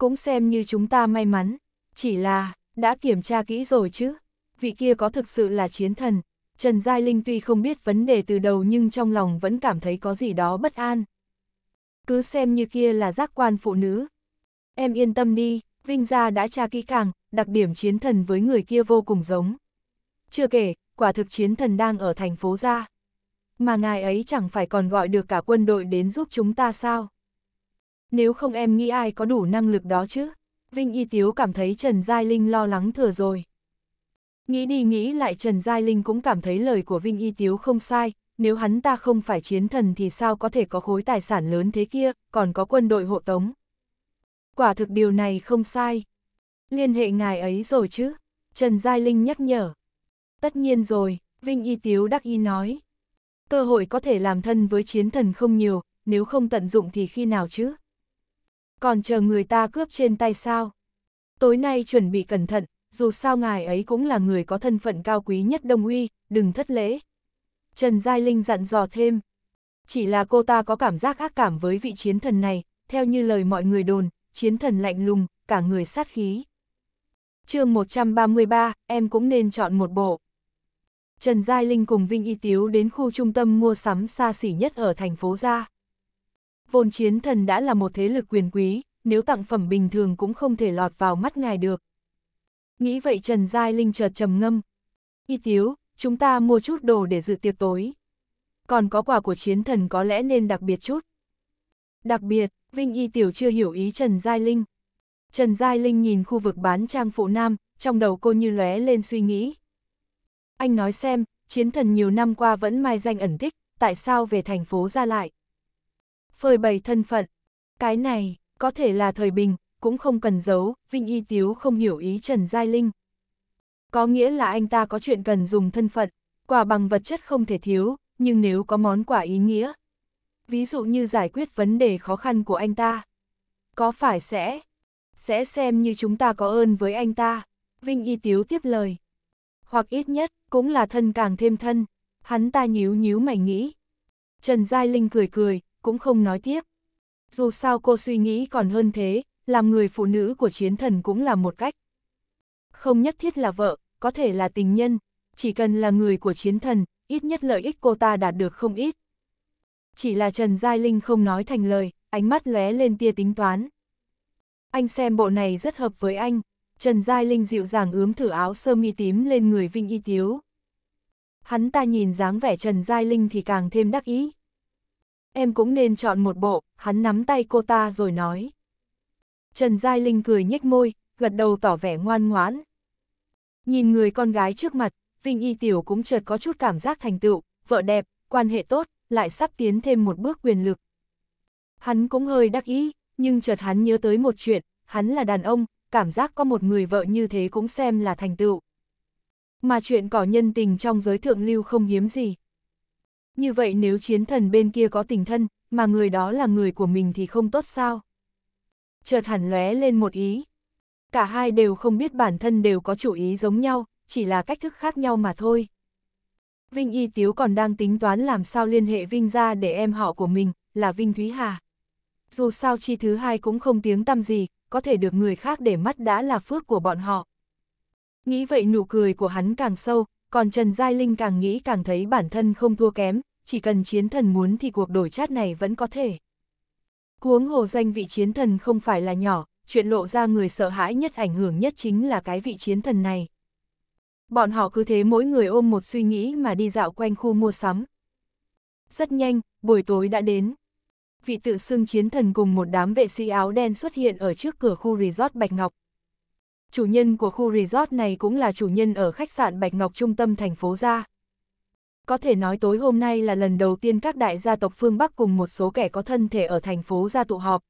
cũng xem như chúng ta may mắn, chỉ là, đã kiểm tra kỹ rồi chứ, vị kia có thực sự là chiến thần, Trần Giai Linh tuy không biết vấn đề từ đầu nhưng trong lòng vẫn cảm thấy có gì đó bất an. Cứ xem như kia là giác quan phụ nữ. Em yên tâm đi, Vinh Gia đã tra kỹ càng, đặc điểm chiến thần với người kia vô cùng giống. Chưa kể, quả thực chiến thần đang ở thành phố Gia. Mà ngài ấy chẳng phải còn gọi được cả quân đội đến giúp chúng ta sao? nếu không em nghĩ ai có đủ năng lực đó chứ? Vinh Y Tiếu cảm thấy Trần Giai Linh lo lắng thừa rồi. Nghĩ đi nghĩ lại Trần Giai Linh cũng cảm thấy lời của Vinh Y Tiếu không sai, nếu hắn ta không phải chiến thần thì sao có thể có khối tài sản lớn thế kia, còn có quân đội hộ tống. Quả thực điều này không sai. Liên hệ ngài ấy rồi chứ? Trần Giai Linh nhắc nhở. Tất nhiên rồi, Vinh Y Tiếu đắc y nói. Cơ hội có thể làm thân với chiến thần không nhiều, nếu không tận dụng thì khi nào chứ? còn chờ người ta cướp trên tay sao. Tối nay chuẩn bị cẩn thận, dù sao ngài ấy cũng là người có thân phận cao quý nhất Đông Uy, đừng thất lễ. Trần Giai Linh dặn dò thêm. Chỉ là cô ta có cảm giác ác cảm với vị chiến thần này, theo như lời mọi người đồn, chiến thần lạnh lùng, cả người sát khí. chương 133, em cũng nên chọn một bộ. Trần Giai Linh cùng Vinh Y Tiếu đến khu trung tâm mua sắm xa xỉ nhất ở thành phố Gia vốn chiến thần đã là một thế lực quyền quý, nếu tặng phẩm bình thường cũng không thể lọt vào mắt ngài được. Nghĩ vậy Trần Giai Linh chợt trầm ngâm. Y tiếu, chúng ta mua chút đồ để dự tiệc tối. Còn có quà của chiến thần có lẽ nên đặc biệt chút. Đặc biệt, Vinh Y Tiểu chưa hiểu ý Trần Giai Linh. Trần Giai Linh nhìn khu vực bán trang phụ nam, trong đầu cô như lóe lên suy nghĩ. Anh nói xem, chiến thần nhiều năm qua vẫn mai danh ẩn tích, tại sao về thành phố ra lại? phơi bày thân phận. Cái này, có thể là thời bình, cũng không cần giấu, Vinh Y Tiếu không hiểu ý Trần Giai Linh. Có nghĩa là anh ta có chuyện cần dùng thân phận, quà bằng vật chất không thể thiếu, nhưng nếu có món quà ý nghĩa. Ví dụ như giải quyết vấn đề khó khăn của anh ta. Có phải sẽ, sẽ xem như chúng ta có ơn với anh ta, Vinh Y Tiếu tiếp lời. Hoặc ít nhất, cũng là thân càng thêm thân, hắn ta nhíu nhíu mày nghĩ. Trần Giai Linh cười cười, cũng không nói tiếp. Dù sao cô suy nghĩ còn hơn thế, làm người phụ nữ của chiến thần cũng là một cách. Không nhất thiết là vợ, có thể là tình nhân, chỉ cần là người của chiến thần, ít nhất lợi ích cô ta đạt được không ít. Chỉ là Trần Giai Linh không nói thành lời, ánh mắt lóe lên tia tính toán. Anh xem bộ này rất hợp với anh, Trần Giai Linh dịu dàng ướm thử áo sơ mi tím lên người Vinh Y Tiếu. Hắn ta nhìn dáng vẻ Trần Giai Linh thì càng thêm đắc ý. Em cũng nên chọn một bộ, hắn nắm tay cô ta rồi nói. Trần Giai Linh cười nhếch môi, gật đầu tỏ vẻ ngoan ngoãn. Nhìn người con gái trước mặt, Vinh Y Tiểu cũng chợt có chút cảm giác thành tựu, vợ đẹp, quan hệ tốt, lại sắp tiến thêm một bước quyền lực. Hắn cũng hơi đắc ý, nhưng chợt hắn nhớ tới một chuyện, hắn là đàn ông, cảm giác có một người vợ như thế cũng xem là thành tựu. Mà chuyện cỏ nhân tình trong giới thượng lưu không hiếm gì, như vậy nếu chiến thần bên kia có tình thân, mà người đó là người của mình thì không tốt sao? Chợt hẳn lóe lên một ý. Cả hai đều không biết bản thân đều có chủ ý giống nhau, chỉ là cách thức khác nhau mà thôi. Vinh Y Tiếu còn đang tính toán làm sao liên hệ Vinh ra để em họ của mình, là Vinh Thúy Hà. Dù sao chi thứ hai cũng không tiếng tăm gì, có thể được người khác để mắt đã là phước của bọn họ. Nghĩ vậy nụ cười của hắn càng sâu, còn Trần Giai Linh càng nghĩ càng thấy bản thân không thua kém, chỉ cần chiến thần muốn thì cuộc đổi chát này vẫn có thể. Cuống hồ danh vị chiến thần không phải là nhỏ, chuyện lộ ra người sợ hãi nhất ảnh hưởng nhất chính là cái vị chiến thần này. Bọn họ cứ thế mỗi người ôm một suy nghĩ mà đi dạo quanh khu mua sắm. Rất nhanh, buổi tối đã đến. Vị tự xưng chiến thần cùng một đám vệ sĩ áo đen xuất hiện ở trước cửa khu resort Bạch Ngọc. Chủ nhân của khu resort này cũng là chủ nhân ở khách sạn Bạch Ngọc trung tâm thành phố Gia. Có thể nói tối hôm nay là lần đầu tiên các đại gia tộc phương Bắc cùng một số kẻ có thân thể ở thành phố ra tụ họp.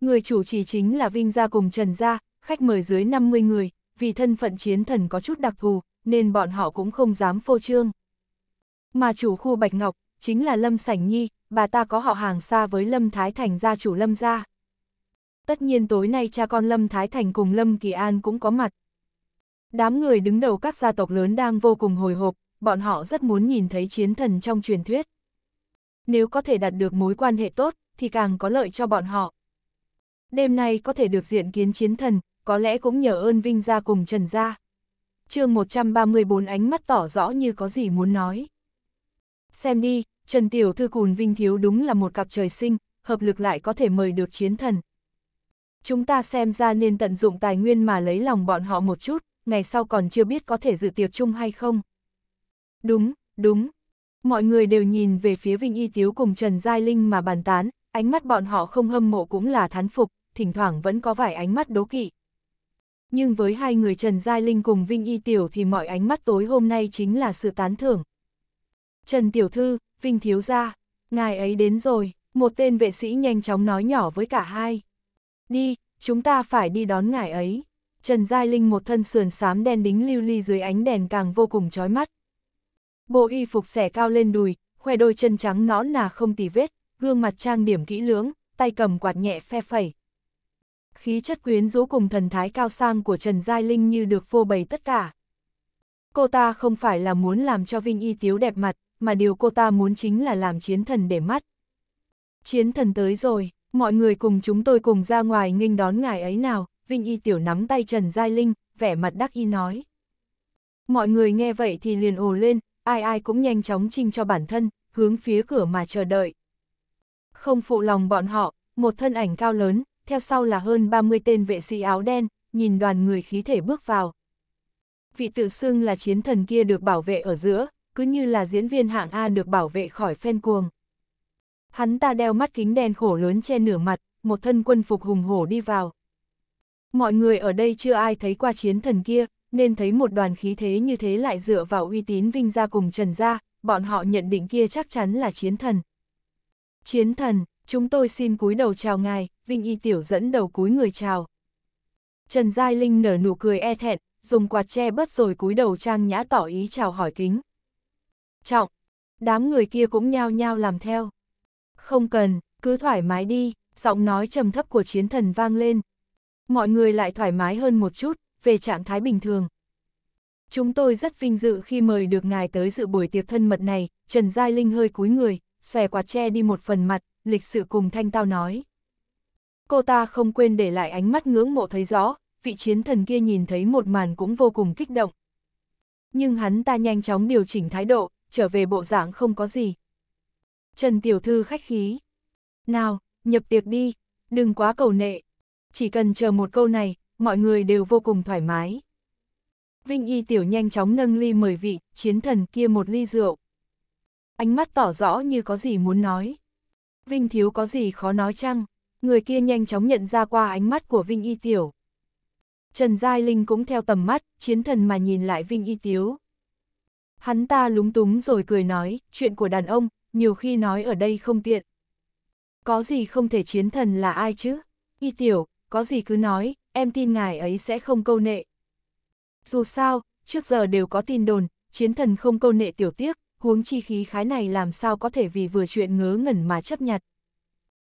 Người chủ trì chính là Vinh Gia cùng Trần Gia, khách mời dưới 50 người, vì thân phận chiến thần có chút đặc thù, nên bọn họ cũng không dám phô trương. Mà chủ khu Bạch Ngọc, chính là Lâm Sảnh Nhi, bà ta có họ hàng xa với Lâm Thái Thành gia chủ Lâm Gia. Tất nhiên tối nay cha con Lâm Thái Thành cùng Lâm Kỳ An cũng có mặt. Đám người đứng đầu các gia tộc lớn đang vô cùng hồi hộp, bọn họ rất muốn nhìn thấy chiến thần trong truyền thuyết. Nếu có thể đạt được mối quan hệ tốt, thì càng có lợi cho bọn họ. Đêm nay có thể được diện kiến chiến thần, có lẽ cũng nhờ ơn Vinh gia cùng Trần gia. chương 134 ánh mắt tỏ rõ như có gì muốn nói. Xem đi, Trần Tiểu Thư cùn Vinh Thiếu đúng là một cặp trời sinh, hợp lực lại có thể mời được chiến thần. Chúng ta xem ra nên tận dụng tài nguyên mà lấy lòng bọn họ một chút, ngày sau còn chưa biết có thể dự tiệc chung hay không. Đúng, đúng. Mọi người đều nhìn về phía Vinh Y Tiếu cùng Trần Giai Linh mà bàn tán, ánh mắt bọn họ không hâm mộ cũng là thán phục, thỉnh thoảng vẫn có vài ánh mắt đố kỵ. Nhưng với hai người Trần Giai Linh cùng Vinh Y Tiểu thì mọi ánh mắt tối hôm nay chính là sự tán thưởng. Trần Tiểu Thư, Vinh Thiếu Gia, ngài ấy đến rồi, một tên vệ sĩ nhanh chóng nói nhỏ với cả hai. Đi, chúng ta phải đi đón ngài ấy. Trần Giai Linh một thân sườn xám đen đính lưu ly dưới ánh đèn càng vô cùng chói mắt. Bộ y phục xẻ cao lên đùi, khoe đôi chân trắng nõn nà không tì vết, gương mặt trang điểm kỹ lưỡng, tay cầm quạt nhẹ phe phẩy. Khí chất quyến rũ cùng thần thái cao sang của Trần Giai Linh như được phô bày tất cả. Cô ta không phải là muốn làm cho Vinh Y Tiếu đẹp mặt, mà điều cô ta muốn chính là làm chiến thần để mắt. Chiến thần tới rồi, mọi người cùng chúng tôi cùng ra ngoài nghênh đón ngài ấy nào, Vinh Y Tiểu nắm tay Trần Giai Linh, vẻ mặt đắc y nói. Mọi người nghe vậy thì liền ồ lên, ai ai cũng nhanh chóng trinh cho bản thân, hướng phía cửa mà chờ đợi. Không phụ lòng bọn họ, một thân ảnh cao lớn, theo sau là hơn 30 tên vệ sĩ áo đen, nhìn đoàn người khí thể bước vào. Vị tự xưng là chiến thần kia được bảo vệ ở giữa, cứ như là diễn viên hạng A được bảo vệ khỏi phen cuồng. Hắn ta đeo mắt kính đen khổ lớn che nửa mặt, một thân quân phục hùng hổ đi vào. Mọi người ở đây chưa ai thấy qua chiến thần kia, nên thấy một đoàn khí thế như thế lại dựa vào uy tín Vinh ra cùng Trần ra, bọn họ nhận định kia chắc chắn là chiến thần. Chiến thần, chúng tôi xin cúi đầu chào ngài, Vinh Y Tiểu dẫn đầu cúi người chào. Trần Giai Linh nở nụ cười e thẹn, dùng quạt che bớt rồi cúi đầu trang nhã tỏ ý chào hỏi kính. Trọng, đám người kia cũng nhao nhao làm theo. Không cần, cứ thoải mái đi, giọng nói trầm thấp của chiến thần vang lên. Mọi người lại thoải mái hơn một chút, về trạng thái bình thường. Chúng tôi rất vinh dự khi mời được ngài tới dự buổi tiệc thân mật này, Trần Giai Linh hơi cúi người, xòe quạt che đi một phần mặt, lịch sự cùng Thanh Tao nói. Cô ta không quên để lại ánh mắt ngưỡng mộ thấy rõ, vị chiến thần kia nhìn thấy một màn cũng vô cùng kích động. Nhưng hắn ta nhanh chóng điều chỉnh thái độ, trở về bộ dạng không có gì. Trần Tiểu Thư khách khí. Nào, nhập tiệc đi, đừng quá cầu nệ. Chỉ cần chờ một câu này, mọi người đều vô cùng thoải mái. Vinh Y Tiểu nhanh chóng nâng ly mời vị, chiến thần kia một ly rượu. Ánh mắt tỏ rõ như có gì muốn nói. Vinh Thiếu có gì khó nói chăng? Người kia nhanh chóng nhận ra qua ánh mắt của Vinh Y Tiểu. Trần Giai Linh cũng theo tầm mắt, chiến thần mà nhìn lại Vinh Y Tiếu. Hắn ta lúng túng rồi cười nói, chuyện của đàn ông, nhiều khi nói ở đây không tiện. Có gì không thể chiến thần là ai chứ? Y Tiểu, có gì cứ nói, em tin ngài ấy sẽ không câu nệ. Dù sao, trước giờ đều có tin đồn, chiến thần không câu nệ tiểu tiếc, huống chi khí khái này làm sao có thể vì vừa chuyện ngớ ngẩn mà chấp nhặt.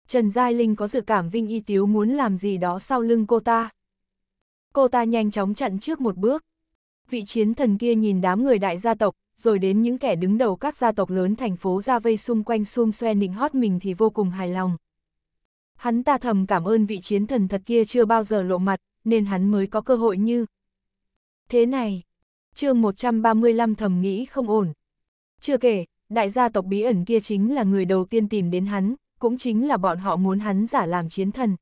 Trần Giai Linh có dự cảm Vinh Y Tiếu muốn làm gì đó sau lưng cô ta. Cô ta nhanh chóng chặn trước một bước. Vị chiến thần kia nhìn đám người đại gia tộc, rồi đến những kẻ đứng đầu các gia tộc lớn thành phố ra vây xung quanh xung xoe nịnh hót mình thì vô cùng hài lòng. Hắn ta thầm cảm ơn vị chiến thần thật kia chưa bao giờ lộ mặt, nên hắn mới có cơ hội như. Thế này, chương 135 thầm nghĩ không ổn. Chưa kể, đại gia tộc bí ẩn kia chính là người đầu tiên tìm đến hắn, cũng chính là bọn họ muốn hắn giả làm chiến thần.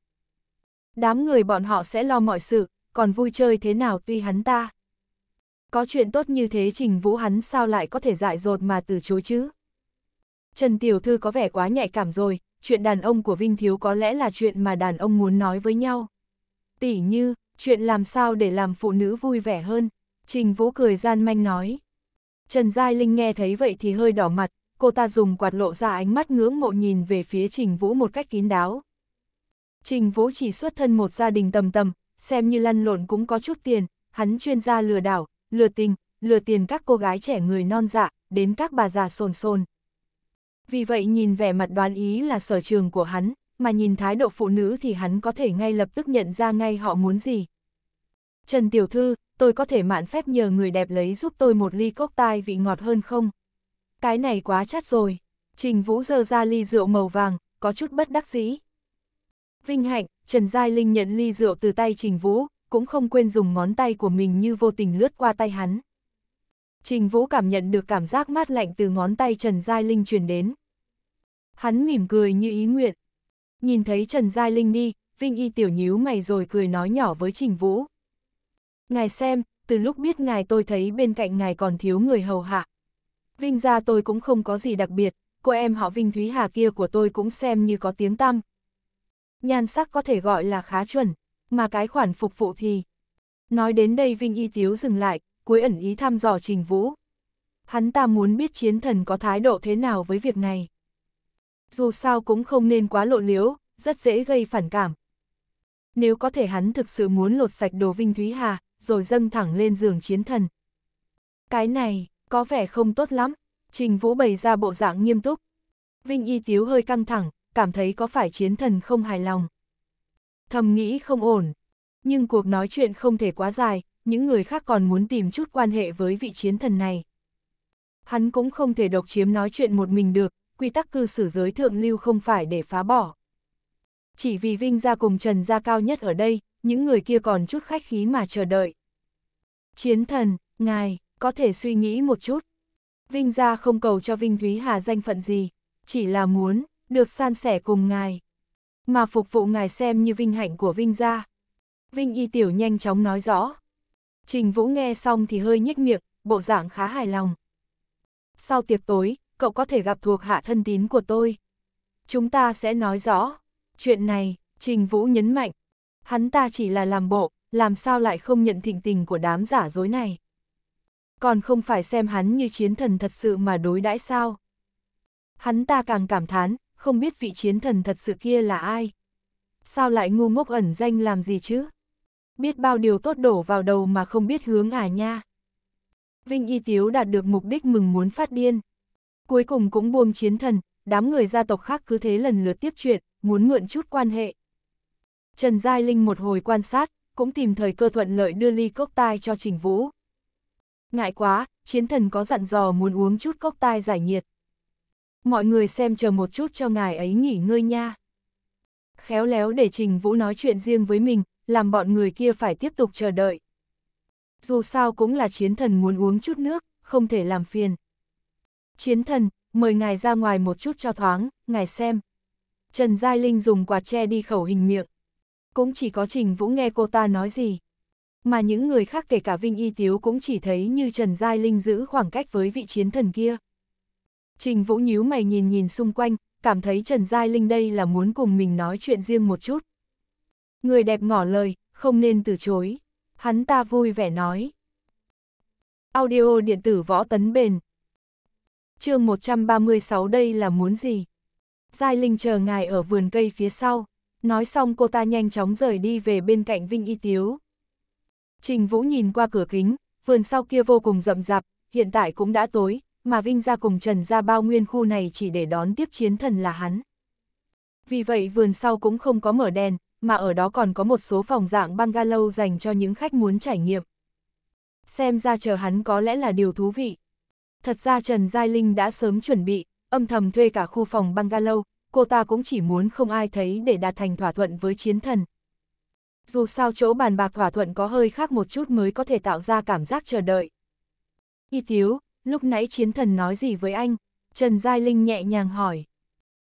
Đám người bọn họ sẽ lo mọi sự, còn vui chơi thế nào tuy hắn ta. Có chuyện tốt như thế trình vũ hắn sao lại có thể dại dột mà từ chối chứ? Trần Tiểu Thư có vẻ quá nhạy cảm rồi, chuyện đàn ông của Vinh Thiếu có lẽ là chuyện mà đàn ông muốn nói với nhau. Tỷ như, chuyện làm sao để làm phụ nữ vui vẻ hơn, Trình Vũ cười gian manh nói. Trần Giai Linh nghe thấy vậy thì hơi đỏ mặt, cô ta dùng quạt lộ ra ánh mắt ngưỡng mộ nhìn về phía Trình Vũ một cách kín đáo. Trình Vũ chỉ xuất thân một gia đình tầm tầm, xem như lăn lộn cũng có chút tiền, hắn chuyên gia lừa đảo, lừa tình, lừa tiền các cô gái trẻ người non dạ, đến các bà già sồn sồn. Vì vậy nhìn vẻ mặt đoán ý là sở trường của hắn, mà nhìn thái độ phụ nữ thì hắn có thể ngay lập tức nhận ra ngay họ muốn gì. Trần Tiểu Thư, tôi có thể mạn phép nhờ người đẹp lấy giúp tôi một ly tai vị ngọt hơn không? Cái này quá chát rồi. Trình Vũ dơ ra ly rượu màu vàng, có chút bất đắc dĩ. Vinh hạnh, Trần Giai Linh nhận ly rượu từ tay Trình Vũ, cũng không quên dùng ngón tay của mình như vô tình lướt qua tay hắn. Trình Vũ cảm nhận được cảm giác mát lạnh từ ngón tay Trần Giai Linh truyền đến. Hắn mỉm cười như ý nguyện. Nhìn thấy Trần Giai Linh đi, Vinh Y tiểu nhíu mày rồi cười nói nhỏ với Trình Vũ. Ngài xem, từ lúc biết ngài tôi thấy bên cạnh ngài còn thiếu người hầu hạ. Vinh ra tôi cũng không có gì đặc biệt, cô em họ Vinh Thúy Hà kia của tôi cũng xem như có tiếng tăm. Nhan sắc có thể gọi là khá chuẩn, mà cái khoản phục vụ thì... Nói đến đây Vinh Y Tiếu dừng lại, cuối ẩn ý thăm dò Trình Vũ. Hắn ta muốn biết chiến thần có thái độ thế nào với việc này. Dù sao cũng không nên quá lộ liễu, rất dễ gây phản cảm. Nếu có thể hắn thực sự muốn lột sạch đồ Vinh Thúy Hà, rồi dâng thẳng lên giường chiến thần. Cái này, có vẻ không tốt lắm. Trình Vũ bày ra bộ dạng nghiêm túc. Vinh Y Tiếu hơi căng thẳng, cảm thấy có phải chiến thần không hài lòng. Thầm nghĩ không ổn. Nhưng cuộc nói chuyện không thể quá dài, những người khác còn muốn tìm chút quan hệ với vị chiến thần này. Hắn cũng không thể độc chiếm nói chuyện một mình được, quy tắc cư xử giới thượng lưu không phải để phá bỏ. Chỉ vì Vinh ra cùng Trần ra cao nhất ở đây, những người kia còn chút khách khí mà chờ đợi. Chiến thần, ngài, có thể suy nghĩ một chút. Vinh ra không cầu cho Vinh Thúy Hà danh phận gì, chỉ là muốn, được san sẻ cùng ngài. Mà phục vụ ngài xem như vinh hạnh của Vinh ra. Vinh Y Tiểu nhanh chóng nói rõ. Trình Vũ nghe xong thì hơi nhếch miệng, bộ dạng khá hài lòng. Sau tiệc tối, cậu có thể gặp thuộc hạ thân tín của tôi. Chúng ta sẽ nói rõ. Chuyện này, Trình Vũ nhấn mạnh. Hắn ta chỉ là làm bộ, làm sao lại không nhận thịnh tình của đám giả dối này. Còn không phải xem hắn như chiến thần thật sự mà đối đãi sao. Hắn ta càng cảm thán, không biết vị chiến thần thật sự kia là ai. Sao lại ngu ngốc ẩn danh làm gì chứ? Biết bao điều tốt đổ vào đầu mà không biết hướng à nha. Vinh Y Tiếu đạt được mục đích mừng muốn phát điên. Cuối cùng cũng buông chiến thần, đám người gia tộc khác cứ thế lần lượt tiếp chuyện, muốn mượn chút quan hệ. Trần Giai Linh một hồi quan sát, cũng tìm thời cơ thuận lợi đưa ly cốc tai cho Trình Vũ. Ngại quá, chiến thần có dặn dò muốn uống chút cốc tai giải nhiệt. Mọi người xem chờ một chút cho ngài ấy nghỉ ngơi nha. Khéo léo để Trình Vũ nói chuyện riêng với mình, làm bọn người kia phải tiếp tục chờ đợi. Dù sao cũng là chiến thần muốn uống chút nước, không thể làm phiền. Chiến thần, mời ngài ra ngoài một chút cho thoáng, ngài xem. Trần Giai Linh dùng quạt che đi khẩu hình miệng. Cũng chỉ có Trình Vũ nghe cô ta nói gì. Mà những người khác kể cả Vinh Y Tiếu cũng chỉ thấy như Trần Giai Linh giữ khoảng cách với vị chiến thần kia. Trình Vũ nhíu mày nhìn nhìn xung quanh, cảm thấy Trần Giai Linh đây là muốn cùng mình nói chuyện riêng một chút. Người đẹp ngỏ lời, không nên từ chối. Hắn ta vui vẻ nói. Audio điện tử võ tấn bền. chương 136 đây là muốn gì? Giai Linh chờ ngài ở vườn cây phía sau. Nói xong cô ta nhanh chóng rời đi về bên cạnh Vinh Y Tiếu. Trình Vũ nhìn qua cửa kính, vườn sau kia vô cùng rậm rạp, hiện tại cũng đã tối, mà Vinh ra cùng Trần ra bao nguyên khu này chỉ để đón tiếp chiến thần là hắn. Vì vậy vườn sau cũng không có mở đèn, mà ở đó còn có một số phòng dạng bungalow dành cho những khách muốn trải nghiệm. Xem ra chờ hắn có lẽ là điều thú vị. Thật ra Trần Giai Linh đã sớm chuẩn bị, âm thầm thuê cả khu phòng bungalow, cô ta cũng chỉ muốn không ai thấy để đạt thành thỏa thuận với chiến thần. Dù sao chỗ bàn bạc thỏa thuận có hơi khác một chút mới có thể tạo ra cảm giác chờ đợi. Y Tiếu, lúc nãy chiến thần nói gì với anh? Trần Giai Linh nhẹ nhàng hỏi.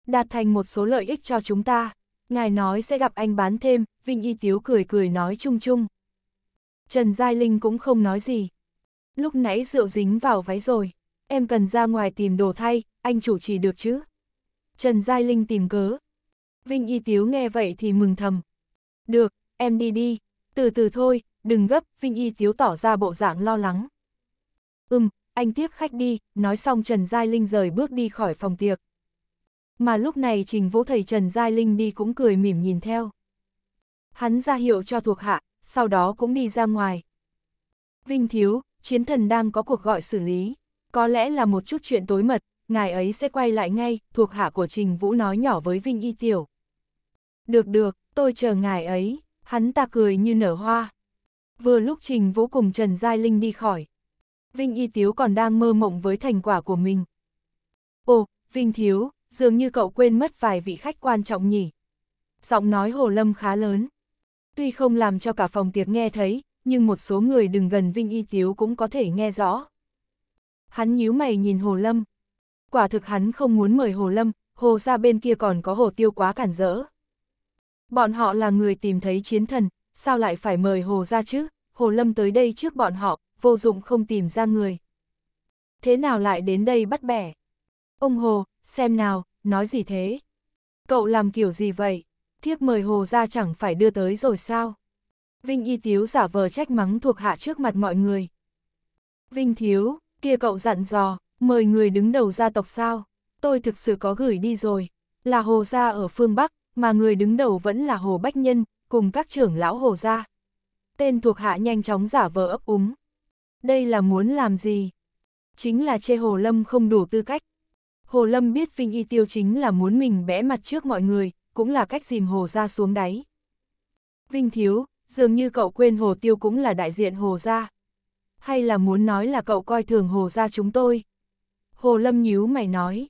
Đạt thành một số lợi ích cho chúng ta. Ngài nói sẽ gặp anh bán thêm, Vinh Y Tiếu cười cười nói chung chung. Trần Giai Linh cũng không nói gì. Lúc nãy rượu dính vào váy rồi, em cần ra ngoài tìm đồ thay, anh chủ trì được chứ? Trần Giai Linh tìm cớ. Vinh Y Tiếu nghe vậy thì mừng thầm. Được, em đi đi, từ từ thôi, đừng gấp, Vinh Y Tiếu tỏ ra bộ dạng lo lắng. Ừm, anh tiếp khách đi, nói xong Trần Giai Linh rời bước đi khỏi phòng tiệc. Mà lúc này trình vũ thầy Trần Giai Linh đi cũng cười mỉm nhìn theo. Hắn ra hiệu cho thuộc hạ, sau đó cũng đi ra ngoài. Vinh Thiếu, chiến thần đang có cuộc gọi xử lý. Có lẽ là một chút chuyện tối mật, ngài ấy sẽ quay lại ngay, thuộc hạ của Trình Vũ nói nhỏ với Vinh Y Tiểu. Được được, tôi chờ ngài ấy, hắn ta cười như nở hoa. Vừa lúc Trình Vũ cùng Trần Giai Linh đi khỏi. Vinh Y Tiếu còn đang mơ mộng với thành quả của mình. Ồ, Vinh Thiếu, dường như cậu quên mất vài vị khách quan trọng nhỉ. Giọng nói Hồ Lâm khá lớn. Tuy không làm cho cả phòng tiệc nghe thấy, nhưng một số người đừng gần Vinh Y Tiếu cũng có thể nghe rõ. Hắn nhíu mày nhìn Hồ Lâm. Quả thực hắn không muốn mời Hồ Lâm, Hồ ra bên kia còn có Hồ Tiêu quá cản rỡ. Bọn họ là người tìm thấy chiến thần, sao lại phải mời Hồ ra chứ? Hồ Lâm tới đây trước bọn họ, vô dụng không tìm ra người. Thế nào lại đến đây bắt bẻ? Ông Hồ, xem nào, nói gì thế? Cậu làm kiểu gì vậy? Thiếp mời hồ ra chẳng phải đưa tới rồi sao? Vinh y tiếu giả vờ trách mắng thuộc hạ trước mặt mọi người. Vinh thiếu, kia cậu dặn dò, mời người đứng đầu gia tộc sao? Tôi thực sự có gửi đi rồi, là hồ gia ở phương Bắc, mà người đứng đầu vẫn là hồ bách nhân, cùng các trưởng lão hồ gia. Tên thuộc hạ nhanh chóng giả vờ ấp úng. Đây là muốn làm gì? Chính là chê hồ lâm không đủ tư cách, Hồ Lâm biết Vinh Y Tiêu chính là muốn mình bẽ mặt trước mọi người, cũng là cách dìm Hồ ra xuống đáy. Vinh Thiếu, dường như cậu quên Hồ Tiêu cũng là đại diện Hồ ra. Hay là muốn nói là cậu coi thường Hồ ra chúng tôi? Hồ Lâm nhíu mày nói.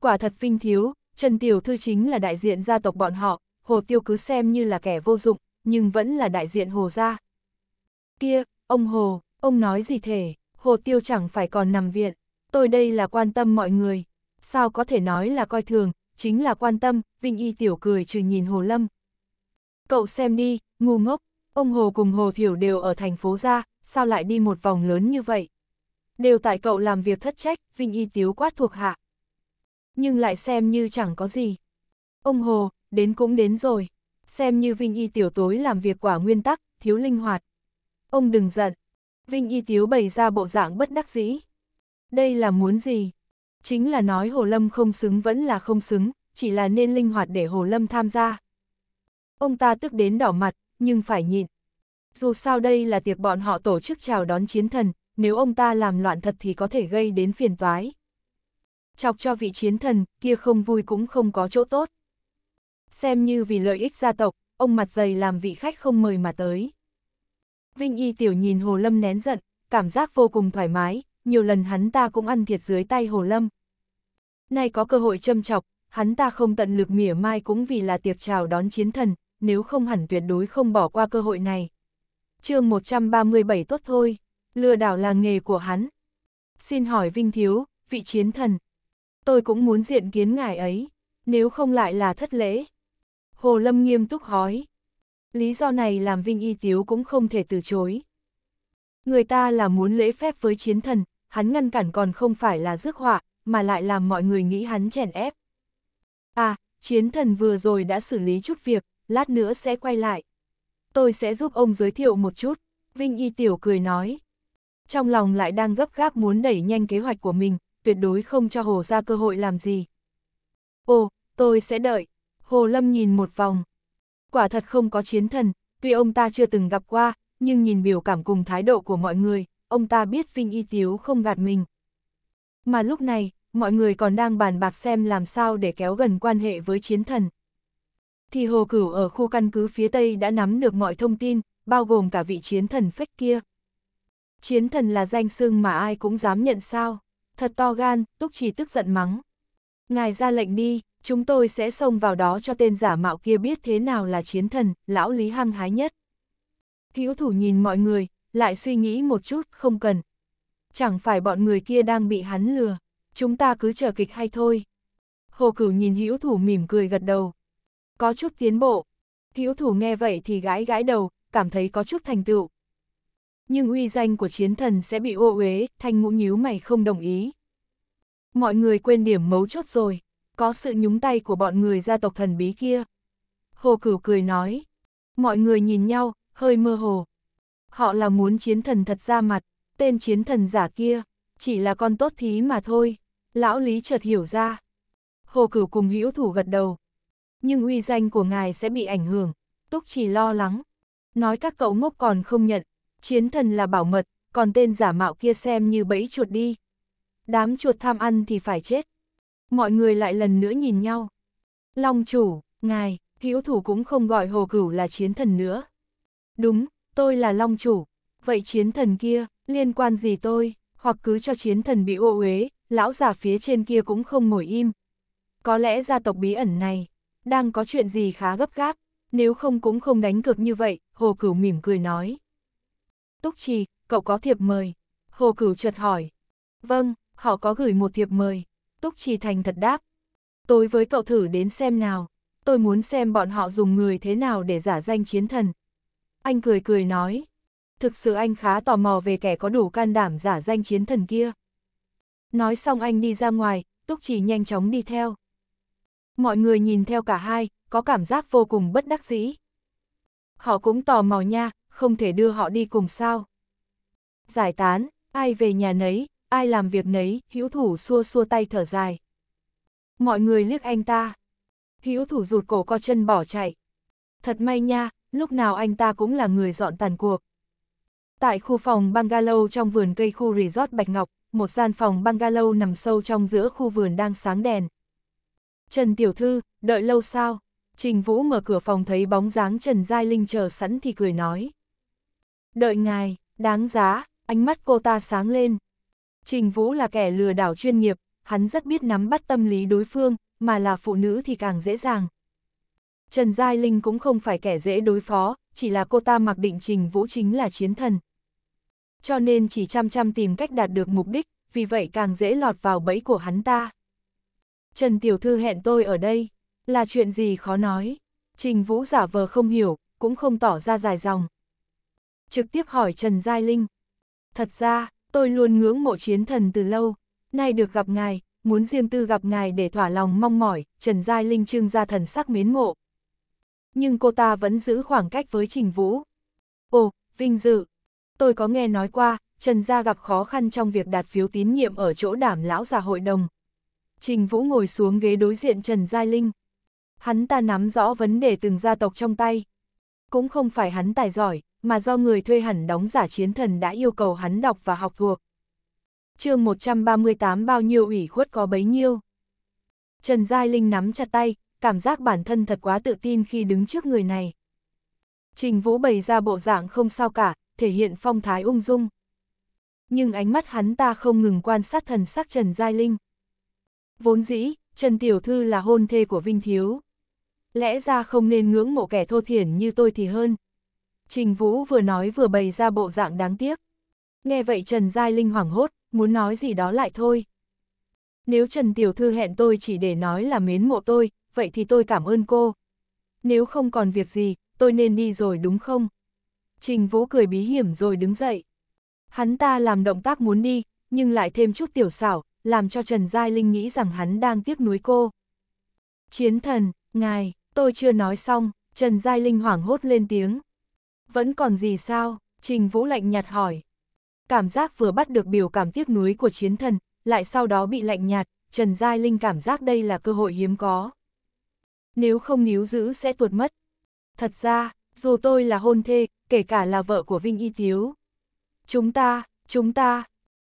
Quả thật Vinh Thiếu, Trần Tiểu Thư chính là đại diện gia tộc bọn họ, Hồ Tiêu cứ xem như là kẻ vô dụng, nhưng vẫn là đại diện Hồ ra. Kia, ông Hồ, ông nói gì thể, Hồ Tiêu chẳng phải còn nằm viện, tôi đây là quan tâm mọi người, sao có thể nói là coi thường, chính là quan tâm, Vinh Y tiểu cười trừ nhìn Hồ Lâm. Cậu xem đi, ngu ngốc, ông Hồ cùng Hồ Thiểu đều ở thành phố ra, sao lại đi một vòng lớn như vậy? Đều tại cậu làm việc thất trách, Vinh Y tiếu quát thuộc hạ. Nhưng lại xem như chẳng có gì. Ông Hồ, đến cũng đến rồi. Xem như Vinh Y tiểu tối làm việc quả nguyên tắc, thiếu linh hoạt. Ông đừng giận. Vinh Y tiếu bày ra bộ dạng bất đắc dĩ. Đây là muốn gì? Chính là nói Hồ Lâm không xứng vẫn là không xứng, chỉ là nên linh hoạt để Hồ Lâm tham gia. Ông ta tức đến đỏ mặt, nhưng phải nhịn. Dù sao đây là tiệc bọn họ tổ chức chào đón chiến thần, nếu ông ta làm loạn thật thì có thể gây đến phiền toái. Chọc cho vị chiến thần, kia không vui cũng không có chỗ tốt. Xem như vì lợi ích gia tộc, ông mặt dày làm vị khách không mời mà tới. Vinh Y Tiểu nhìn Hồ Lâm nén giận, cảm giác vô cùng thoải mái, nhiều lần hắn ta cũng ăn thiệt dưới tay Hồ Lâm. Nay có cơ hội châm chọc, hắn ta không tận lực mỉa mai cũng vì là tiệc chào đón chiến thần, nếu không hẳn tuyệt đối không bỏ qua cơ hội này. chương 137 tốt thôi, lừa đảo là nghề của hắn. Xin hỏi Vinh Thiếu, vị chiến thần. Tôi cũng muốn diện kiến ngài ấy, nếu không lại là thất lễ. Hồ Lâm nghiêm túc hói. Lý do này làm Vinh Y Tiếu cũng không thể từ chối người ta là muốn lễ phép với chiến thần, hắn ngăn cản còn không phải là rước họa, mà lại làm mọi người nghĩ hắn chèn ép. À, chiến thần vừa rồi đã xử lý chút việc, lát nữa sẽ quay lại. Tôi sẽ giúp ông giới thiệu một chút, Vinh Y Tiểu cười nói. Trong lòng lại đang gấp gáp muốn đẩy nhanh kế hoạch của mình, tuyệt đối không cho Hồ ra cơ hội làm gì. Ồ, tôi sẽ đợi. Hồ Lâm nhìn một vòng. Quả thật không có chiến thần, tuy ông ta chưa từng gặp qua, nhưng nhìn biểu cảm cùng thái độ của mọi người, ông ta biết Vinh Y Tiếu không gạt mình. Mà lúc này, mọi người còn đang bàn bạc xem làm sao để kéo gần quan hệ với chiến thần. Thì Hồ Cửu ở khu căn cứ phía Tây đã nắm được mọi thông tin, bao gồm cả vị chiến thần phách kia. Chiến thần là danh xưng mà ai cũng dám nhận sao. Thật to gan, Túc Trì tức giận mắng. Ngài ra lệnh đi, chúng tôi sẽ xông vào đó cho tên giả mạo kia biết thế nào là chiến thần, lão Lý Hăng hái nhất. Hữu thủ nhìn mọi người, lại suy nghĩ một chút, không cần. Chẳng phải bọn người kia đang bị hắn lừa, chúng ta cứ chờ kịch hay thôi. Hồ cửu nhìn hữu thủ mỉm cười gật đầu. Có chút tiến bộ. Hữu thủ nghe vậy thì gãi gãi đầu, cảm thấy có chút thành tựu. Nhưng uy danh của chiến thần sẽ bị ô uế, thanh ngũ nhíu mày không đồng ý. Mọi người quên điểm mấu chốt rồi, có sự nhúng tay của bọn người gia tộc thần bí kia. Hồ cửu cười nói, mọi người nhìn nhau, hơi mơ hồ. Họ là muốn chiến thần thật ra mặt, tên chiến thần giả kia, chỉ là con tốt thí mà thôi, lão lý chợt hiểu ra. Hồ cửu cùng hữu thủ gật đầu. Nhưng uy danh của ngài sẽ bị ảnh hưởng, túc chỉ lo lắng. Nói các cậu ngốc còn không nhận, chiến thần là bảo mật, còn tên giả mạo kia xem như bẫy chuột đi. Đám chuột tham ăn thì phải chết. Mọi người lại lần nữa nhìn nhau. Long chủ, ngài, hữu thủ cũng không gọi hồ cửu là chiến thần nữa. Đúng, tôi là Long Chủ. Vậy chiến thần kia, liên quan gì tôi, hoặc cứ cho chiến thần bị ô uế, lão già phía trên kia cũng không ngồi im. Có lẽ gia tộc bí ẩn này, đang có chuyện gì khá gấp gáp, nếu không cũng không đánh cược như vậy, Hồ Cửu mỉm cười nói. Túc Trì, cậu có thiệp mời? Hồ Cửu chợt hỏi. Vâng, họ có gửi một thiệp mời. Túc Trì thành thật đáp. Tối với cậu thử đến xem nào, tôi muốn xem bọn họ dùng người thế nào để giả danh chiến thần, anh cười cười nói. Thực sự anh khá tò mò về kẻ có đủ can đảm giả danh chiến thần kia. Nói xong anh đi ra ngoài, Túc Chỉ nhanh chóng đi theo. Mọi người nhìn theo cả hai, có cảm giác vô cùng bất đắc dĩ. Họ cũng tò mò nha, không thể đưa họ đi cùng sao. Giải tán, ai về nhà nấy, ai làm việc nấy, hữu thủ xua xua tay thở dài. Mọi người liếc anh ta. Hữu thủ rụt cổ co chân bỏ chạy. Thật may nha, lúc nào anh ta cũng là người dọn tàn cuộc. Tại khu phòng bungalow trong vườn cây khu resort Bạch Ngọc, một gian phòng bungalow nằm sâu trong giữa khu vườn đang sáng đèn. Trần Tiểu Thư, đợi lâu sao? Trình Vũ mở cửa phòng thấy bóng dáng Trần Giai Linh chờ sẵn thì cười nói. Đợi ngài, đáng giá, ánh mắt cô ta sáng lên. Trình Vũ là kẻ lừa đảo chuyên nghiệp, hắn rất biết nắm bắt tâm lý đối phương, mà là phụ nữ thì càng dễ dàng, Trần Giai Linh cũng không phải kẻ dễ đối phó, chỉ là cô ta mặc định trình vũ chính là chiến thần. Cho nên chỉ chăm chăm tìm cách đạt được mục đích, vì vậy càng dễ lọt vào bẫy của hắn ta. Trần Tiểu Thư hẹn tôi ở đây, là chuyện gì khó nói. Trình Vũ giả vờ không hiểu, cũng không tỏ ra dài dòng. Trực tiếp hỏi Trần Giai Linh. Thật ra, tôi luôn ngưỡng mộ chiến thần từ lâu, nay được gặp ngài, muốn riêng tư gặp ngài để thỏa lòng mong mỏi, Trần Giai Linh trưng ra thần sắc mến mộ, nhưng cô ta vẫn giữ khoảng cách với Trình Vũ. Ồ, vinh dự. Tôi có nghe nói qua, Trần Gia gặp khó khăn trong việc đạt phiếu tín nhiệm ở chỗ đảm lão già hội đồng. Trình Vũ ngồi xuống ghế đối diện Trần Gia Linh. Hắn ta nắm rõ vấn đề từng gia tộc trong tay. Cũng không phải hắn tài giỏi, mà do người thuê hẳn đóng giả chiến thần đã yêu cầu hắn đọc và học thuộc. chương 138 bao nhiêu ủy khuất có bấy nhiêu. Trần Giai Linh nắm chặt tay, cảm giác bản thân thật quá tự tin khi đứng trước người này. Trình Vũ bày ra bộ dạng không sao cả, thể hiện phong thái ung dung. Nhưng ánh mắt hắn ta không ngừng quan sát thần sắc Trần Giai Linh. Vốn dĩ, Trần Tiểu Thư là hôn thê của Vinh Thiếu. Lẽ ra không nên ngưỡng mộ kẻ thô thiển như tôi thì hơn. Trình Vũ vừa nói vừa bày ra bộ dạng đáng tiếc. Nghe vậy Trần Giai Linh hoảng hốt, muốn nói gì đó lại thôi. Nếu Trần Tiểu Thư hẹn tôi chỉ để nói là mến mộ tôi, vậy thì tôi cảm ơn cô. Nếu không còn việc gì, tôi nên đi rồi đúng không? Trình Vũ cười bí hiểm rồi đứng dậy. Hắn ta làm động tác muốn đi, nhưng lại thêm chút tiểu xảo, làm cho Trần Giai Linh nghĩ rằng hắn đang tiếc nuối cô. Chiến thần, ngài, tôi chưa nói xong, Trần Giai Linh hoảng hốt lên tiếng. Vẫn còn gì sao? Trình Vũ lạnh nhạt hỏi. Cảm giác vừa bắt được biểu cảm tiếc nuối của chiến thần, lại sau đó bị lạnh nhạt, Trần Giai Linh cảm giác đây là cơ hội hiếm có nếu không níu giữ sẽ tuột mất. Thật ra, dù tôi là hôn thê, kể cả là vợ của Vinh Y Tiếu. Chúng ta, chúng ta,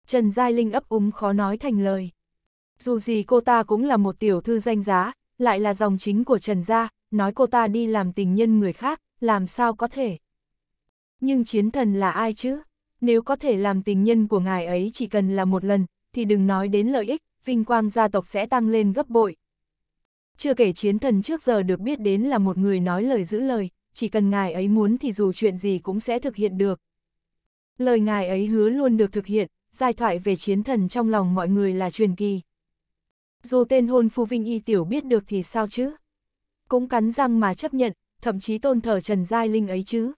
Trần Giai Linh ấp úng khó nói thành lời. Dù gì cô ta cũng là một tiểu thư danh giá, lại là dòng chính của Trần Gia, nói cô ta đi làm tình nhân người khác, làm sao có thể. Nhưng chiến thần là ai chứ? Nếu có thể làm tình nhân của ngài ấy chỉ cần là một lần, thì đừng nói đến lợi ích, vinh quang gia tộc sẽ tăng lên gấp bội, chưa kể chiến thần trước giờ được biết đến là một người nói lời giữ lời, chỉ cần ngài ấy muốn thì dù chuyện gì cũng sẽ thực hiện được. Lời ngài ấy hứa luôn được thực hiện, giai thoại về chiến thần trong lòng mọi người là truyền kỳ. Dù tên hôn phu Vinh Y Tiểu biết được thì sao chứ? Cũng cắn răng mà chấp nhận, thậm chí tôn thờ Trần Giai Linh ấy chứ.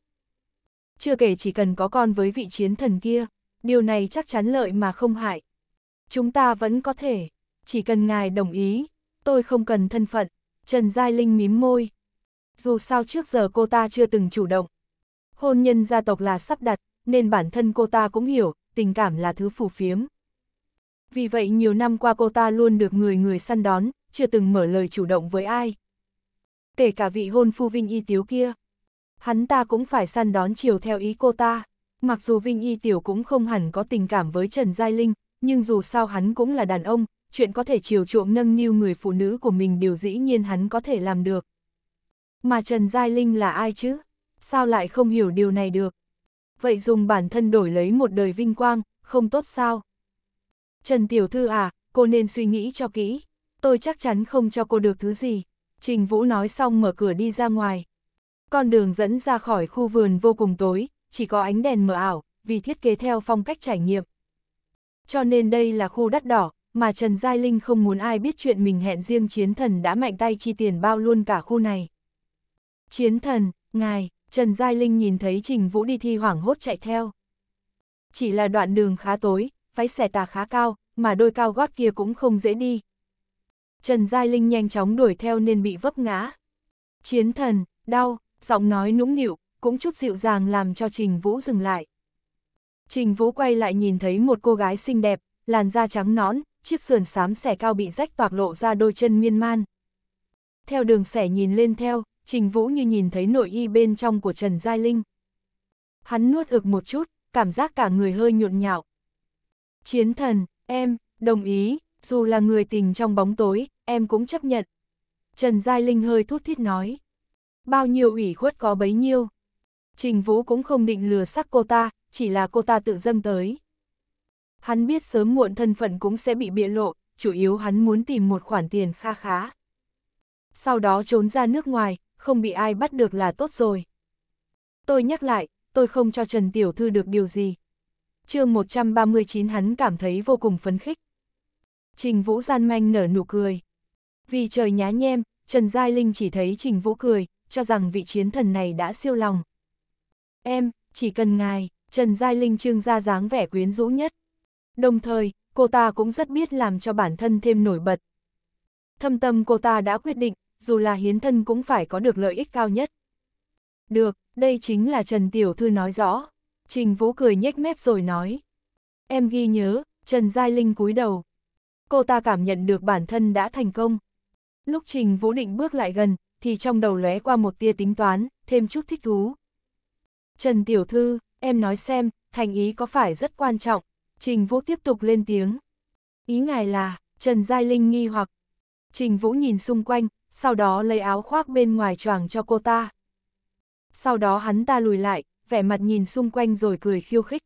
Chưa kể chỉ cần có con với vị chiến thần kia, điều này chắc chắn lợi mà không hại. Chúng ta vẫn có thể, chỉ cần ngài đồng ý, tôi không cần thân phận, Trần Giai Linh mím môi. Dù sao trước giờ cô ta chưa từng chủ động. Hôn nhân gia tộc là sắp đặt, nên bản thân cô ta cũng hiểu, tình cảm là thứ phù phiếm. Vì vậy nhiều năm qua cô ta luôn được người người săn đón, chưa từng mở lời chủ động với ai. Kể cả vị hôn phu Vinh Y Tiếu kia. Hắn ta cũng phải săn đón chiều theo ý cô ta. Mặc dù Vinh Y Tiểu cũng không hẳn có tình cảm với Trần Giai Linh, nhưng dù sao hắn cũng là đàn ông, chuyện có thể chiều chuộng nâng niu người phụ nữ của mình điều dĩ nhiên hắn có thể làm được. Mà Trần Giai Linh là ai chứ? Sao lại không hiểu điều này được? Vậy dùng bản thân đổi lấy một đời vinh quang, không tốt sao? Trần Tiểu Thư à, cô nên suy nghĩ cho kỹ. Tôi chắc chắn không cho cô được thứ gì. Trình Vũ nói xong mở cửa đi ra ngoài. Con đường dẫn ra khỏi khu vườn vô cùng tối, chỉ có ánh đèn mờ ảo, vì thiết kế theo phong cách trải nghiệm. Cho nên đây là khu đắt đỏ, mà Trần Giai Linh không muốn ai biết chuyện mình hẹn riêng chiến thần đã mạnh tay chi tiền bao luôn cả khu này. Chiến thần, ngài, Trần Giai Linh nhìn thấy Trình Vũ đi thi hoảng hốt chạy theo. Chỉ là đoạn đường khá tối, váy xẻ tà khá cao, mà đôi cao gót kia cũng không dễ đi. Trần Giai Linh nhanh chóng đuổi theo nên bị vấp ngã. Chiến thần, đau, giọng nói nũng nịu, cũng chút dịu dàng làm cho Trình Vũ dừng lại. Trình Vũ quay lại nhìn thấy một cô gái xinh đẹp, làn da trắng nõn, chiếc sườn xám xẻ cao bị rách toạc lộ ra đôi chân miên man. Theo đường xẻ nhìn lên theo, Trình Vũ như nhìn thấy nội y bên trong của Trần Giai Linh. Hắn nuốt ực một chút, cảm giác cả người hơi nhộn nhạo. Chiến thần, em, đồng ý, dù là người tình trong bóng tối, em cũng chấp nhận. Trần Giai Linh hơi thút thiết nói. Bao nhiêu ủy khuất có bấy nhiêu. Trình Vũ cũng không định lừa sắc cô ta, chỉ là cô ta tự dâng tới. Hắn biết sớm muộn thân phận cũng sẽ bị bịa lộ, chủ yếu hắn muốn tìm một khoản tiền kha khá. Sau đó trốn ra nước ngoài, không bị ai bắt được là tốt rồi. Tôi nhắc lại, tôi không cho Trần Tiểu Thư được điều gì. chương 139 hắn cảm thấy vô cùng phấn khích. Trình Vũ gian manh nở nụ cười. Vì trời nhá nhem, Trần Giai Linh chỉ thấy Trình Vũ cười, cho rằng vị chiến thần này đã siêu lòng. Em, chỉ cần ngài, Trần Giai Linh trương ra dáng vẻ quyến rũ nhất. Đồng thời, cô ta cũng rất biết làm cho bản thân thêm nổi bật. Thâm tâm cô ta đã quyết định, dù là hiến thân cũng phải có được lợi ích cao nhất. Được, đây chính là Trần Tiểu Thư nói rõ. Trình Vũ cười nhếch mép rồi nói. Em ghi nhớ, Trần Giai Linh cúi đầu. Cô ta cảm nhận được bản thân đã thành công. Lúc Trình Vũ định bước lại gần, thì trong đầu lóe qua một tia tính toán, thêm chút thích thú. Trần Tiểu Thư, em nói xem, thành ý có phải rất quan trọng, Trình Vũ tiếp tục lên tiếng. Ý ngài là, Trần Giai Linh nghi hoặc. Trình Vũ nhìn xung quanh, sau đó lấy áo khoác bên ngoài choàng cho cô ta. Sau đó hắn ta lùi lại, vẻ mặt nhìn xung quanh rồi cười khiêu khích.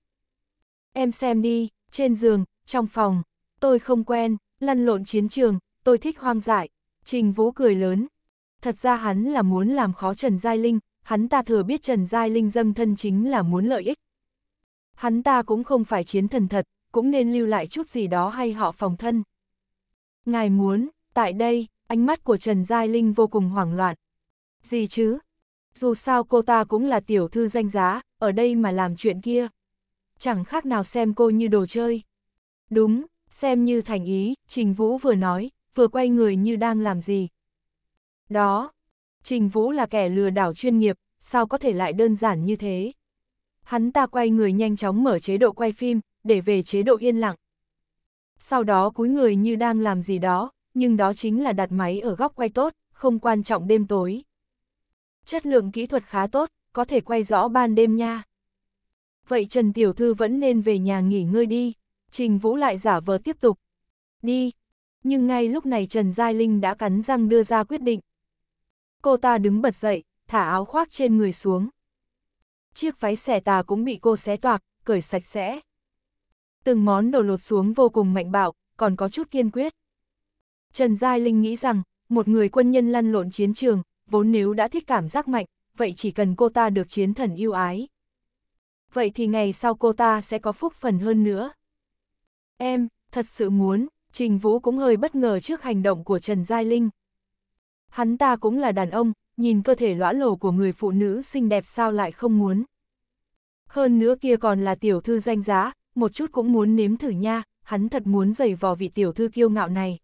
Em xem đi, trên giường, trong phòng, tôi không quen, lăn lộn chiến trường, tôi thích hoang dại. Trình Vũ cười lớn. Thật ra hắn là muốn làm khó Trần Giai Linh, hắn ta thừa biết Trần Giai Linh dâng thân chính là muốn lợi ích, Hắn ta cũng không phải chiến thần thật, cũng nên lưu lại chút gì đó hay họ phòng thân. Ngài muốn, tại đây, ánh mắt của Trần Giai Linh vô cùng hoảng loạn. Gì chứ? Dù sao cô ta cũng là tiểu thư danh giá, ở đây mà làm chuyện kia. Chẳng khác nào xem cô như đồ chơi. Đúng, xem như thành ý, Trình Vũ vừa nói, vừa quay người như đang làm gì. Đó, Trình Vũ là kẻ lừa đảo chuyên nghiệp, sao có thể lại đơn giản như thế? hắn ta quay người nhanh chóng mở chế độ quay phim, để về chế độ yên lặng. Sau đó cúi người như đang làm gì đó, nhưng đó chính là đặt máy ở góc quay tốt, không quan trọng đêm tối. Chất lượng kỹ thuật khá tốt, có thể quay rõ ban đêm nha. Vậy Trần Tiểu Thư vẫn nên về nhà nghỉ ngơi đi, Trình Vũ lại giả vờ tiếp tục. Đi, nhưng ngay lúc này Trần Giai Linh đã cắn răng đưa ra quyết định. Cô ta đứng bật dậy, thả áo khoác trên người xuống chiếc váy xẻ tà cũng bị cô xé toạc, cởi sạch sẽ. Từng món đồ lột xuống vô cùng mạnh bạo, còn có chút kiên quyết. Trần Giai Linh nghĩ rằng, một người quân nhân lăn lộn chiến trường, vốn nếu đã thích cảm giác mạnh, vậy chỉ cần cô ta được chiến thần yêu ái. Vậy thì ngày sau cô ta sẽ có phúc phần hơn nữa. Em, thật sự muốn, Trình Vũ cũng hơi bất ngờ trước hành động của Trần Giai Linh. Hắn ta cũng là đàn ông, nhìn cơ thể lõa lồ của người phụ nữ xinh đẹp sao lại không muốn. Hơn nữa kia còn là tiểu thư danh giá, một chút cũng muốn nếm thử nha, hắn thật muốn giày vò vị tiểu thư kiêu ngạo này.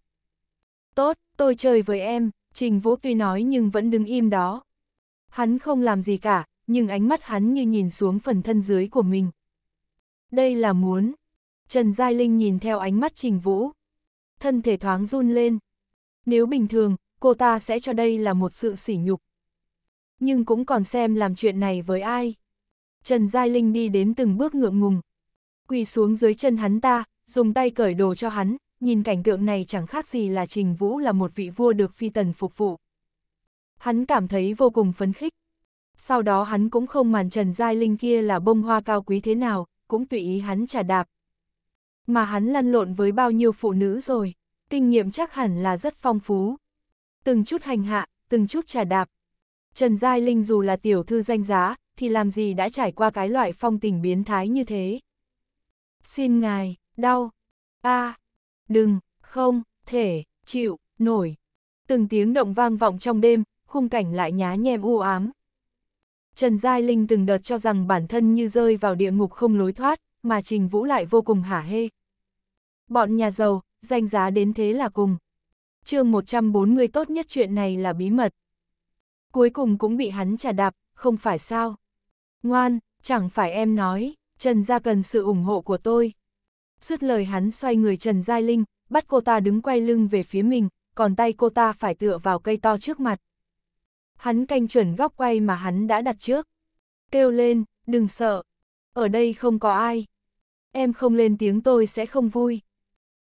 Tốt, tôi chơi với em, Trình Vũ tuy nói nhưng vẫn đứng im đó. Hắn không làm gì cả, nhưng ánh mắt hắn như nhìn xuống phần thân dưới của mình. Đây là muốn. Trần Giai Linh nhìn theo ánh mắt Trình Vũ. Thân thể thoáng run lên. Nếu bình thường, cô ta sẽ cho đây là một sự sỉ nhục. Nhưng cũng còn xem làm chuyện này với ai. Trần Giai Linh đi đến từng bước ngượng ngùng, quỳ xuống dưới chân hắn ta, dùng tay cởi đồ cho hắn, nhìn cảnh tượng này chẳng khác gì là Trình Vũ là một vị vua được phi tần phục vụ. Hắn cảm thấy vô cùng phấn khích. Sau đó hắn cũng không màn Trần Giai Linh kia là bông hoa cao quý thế nào, cũng tùy ý hắn trả đạp. Mà hắn lăn lộn với bao nhiêu phụ nữ rồi, kinh nghiệm chắc hẳn là rất phong phú. Từng chút hành hạ, từng chút trà đạp. Trần Giai Linh dù là tiểu thư danh giá, thì làm gì đã trải qua cái loại phong tình biến thái như thế. Xin ngài, đau, a đừng, không, thể, chịu, nổi. Từng tiếng động vang vọng trong đêm, khung cảnh lại nhá nhem u ám. Trần Giai Linh từng đợt cho rằng bản thân như rơi vào địa ngục không lối thoát, mà Trình Vũ lại vô cùng hả hê. Bọn nhà giàu, danh giá đến thế là cùng chương 140 tốt nhất chuyện này là bí mật. Cuối cùng cũng bị hắn trả đạp, không phải sao. Ngoan, chẳng phải em nói, Trần Gia cần sự ủng hộ của tôi. Dứt lời hắn xoay người Trần gia Linh, bắt cô ta đứng quay lưng về phía mình, còn tay cô ta phải tựa vào cây to trước mặt. Hắn canh chuẩn góc quay mà hắn đã đặt trước. Kêu lên, đừng sợ, ở đây không có ai. Em không lên tiếng tôi sẽ không vui.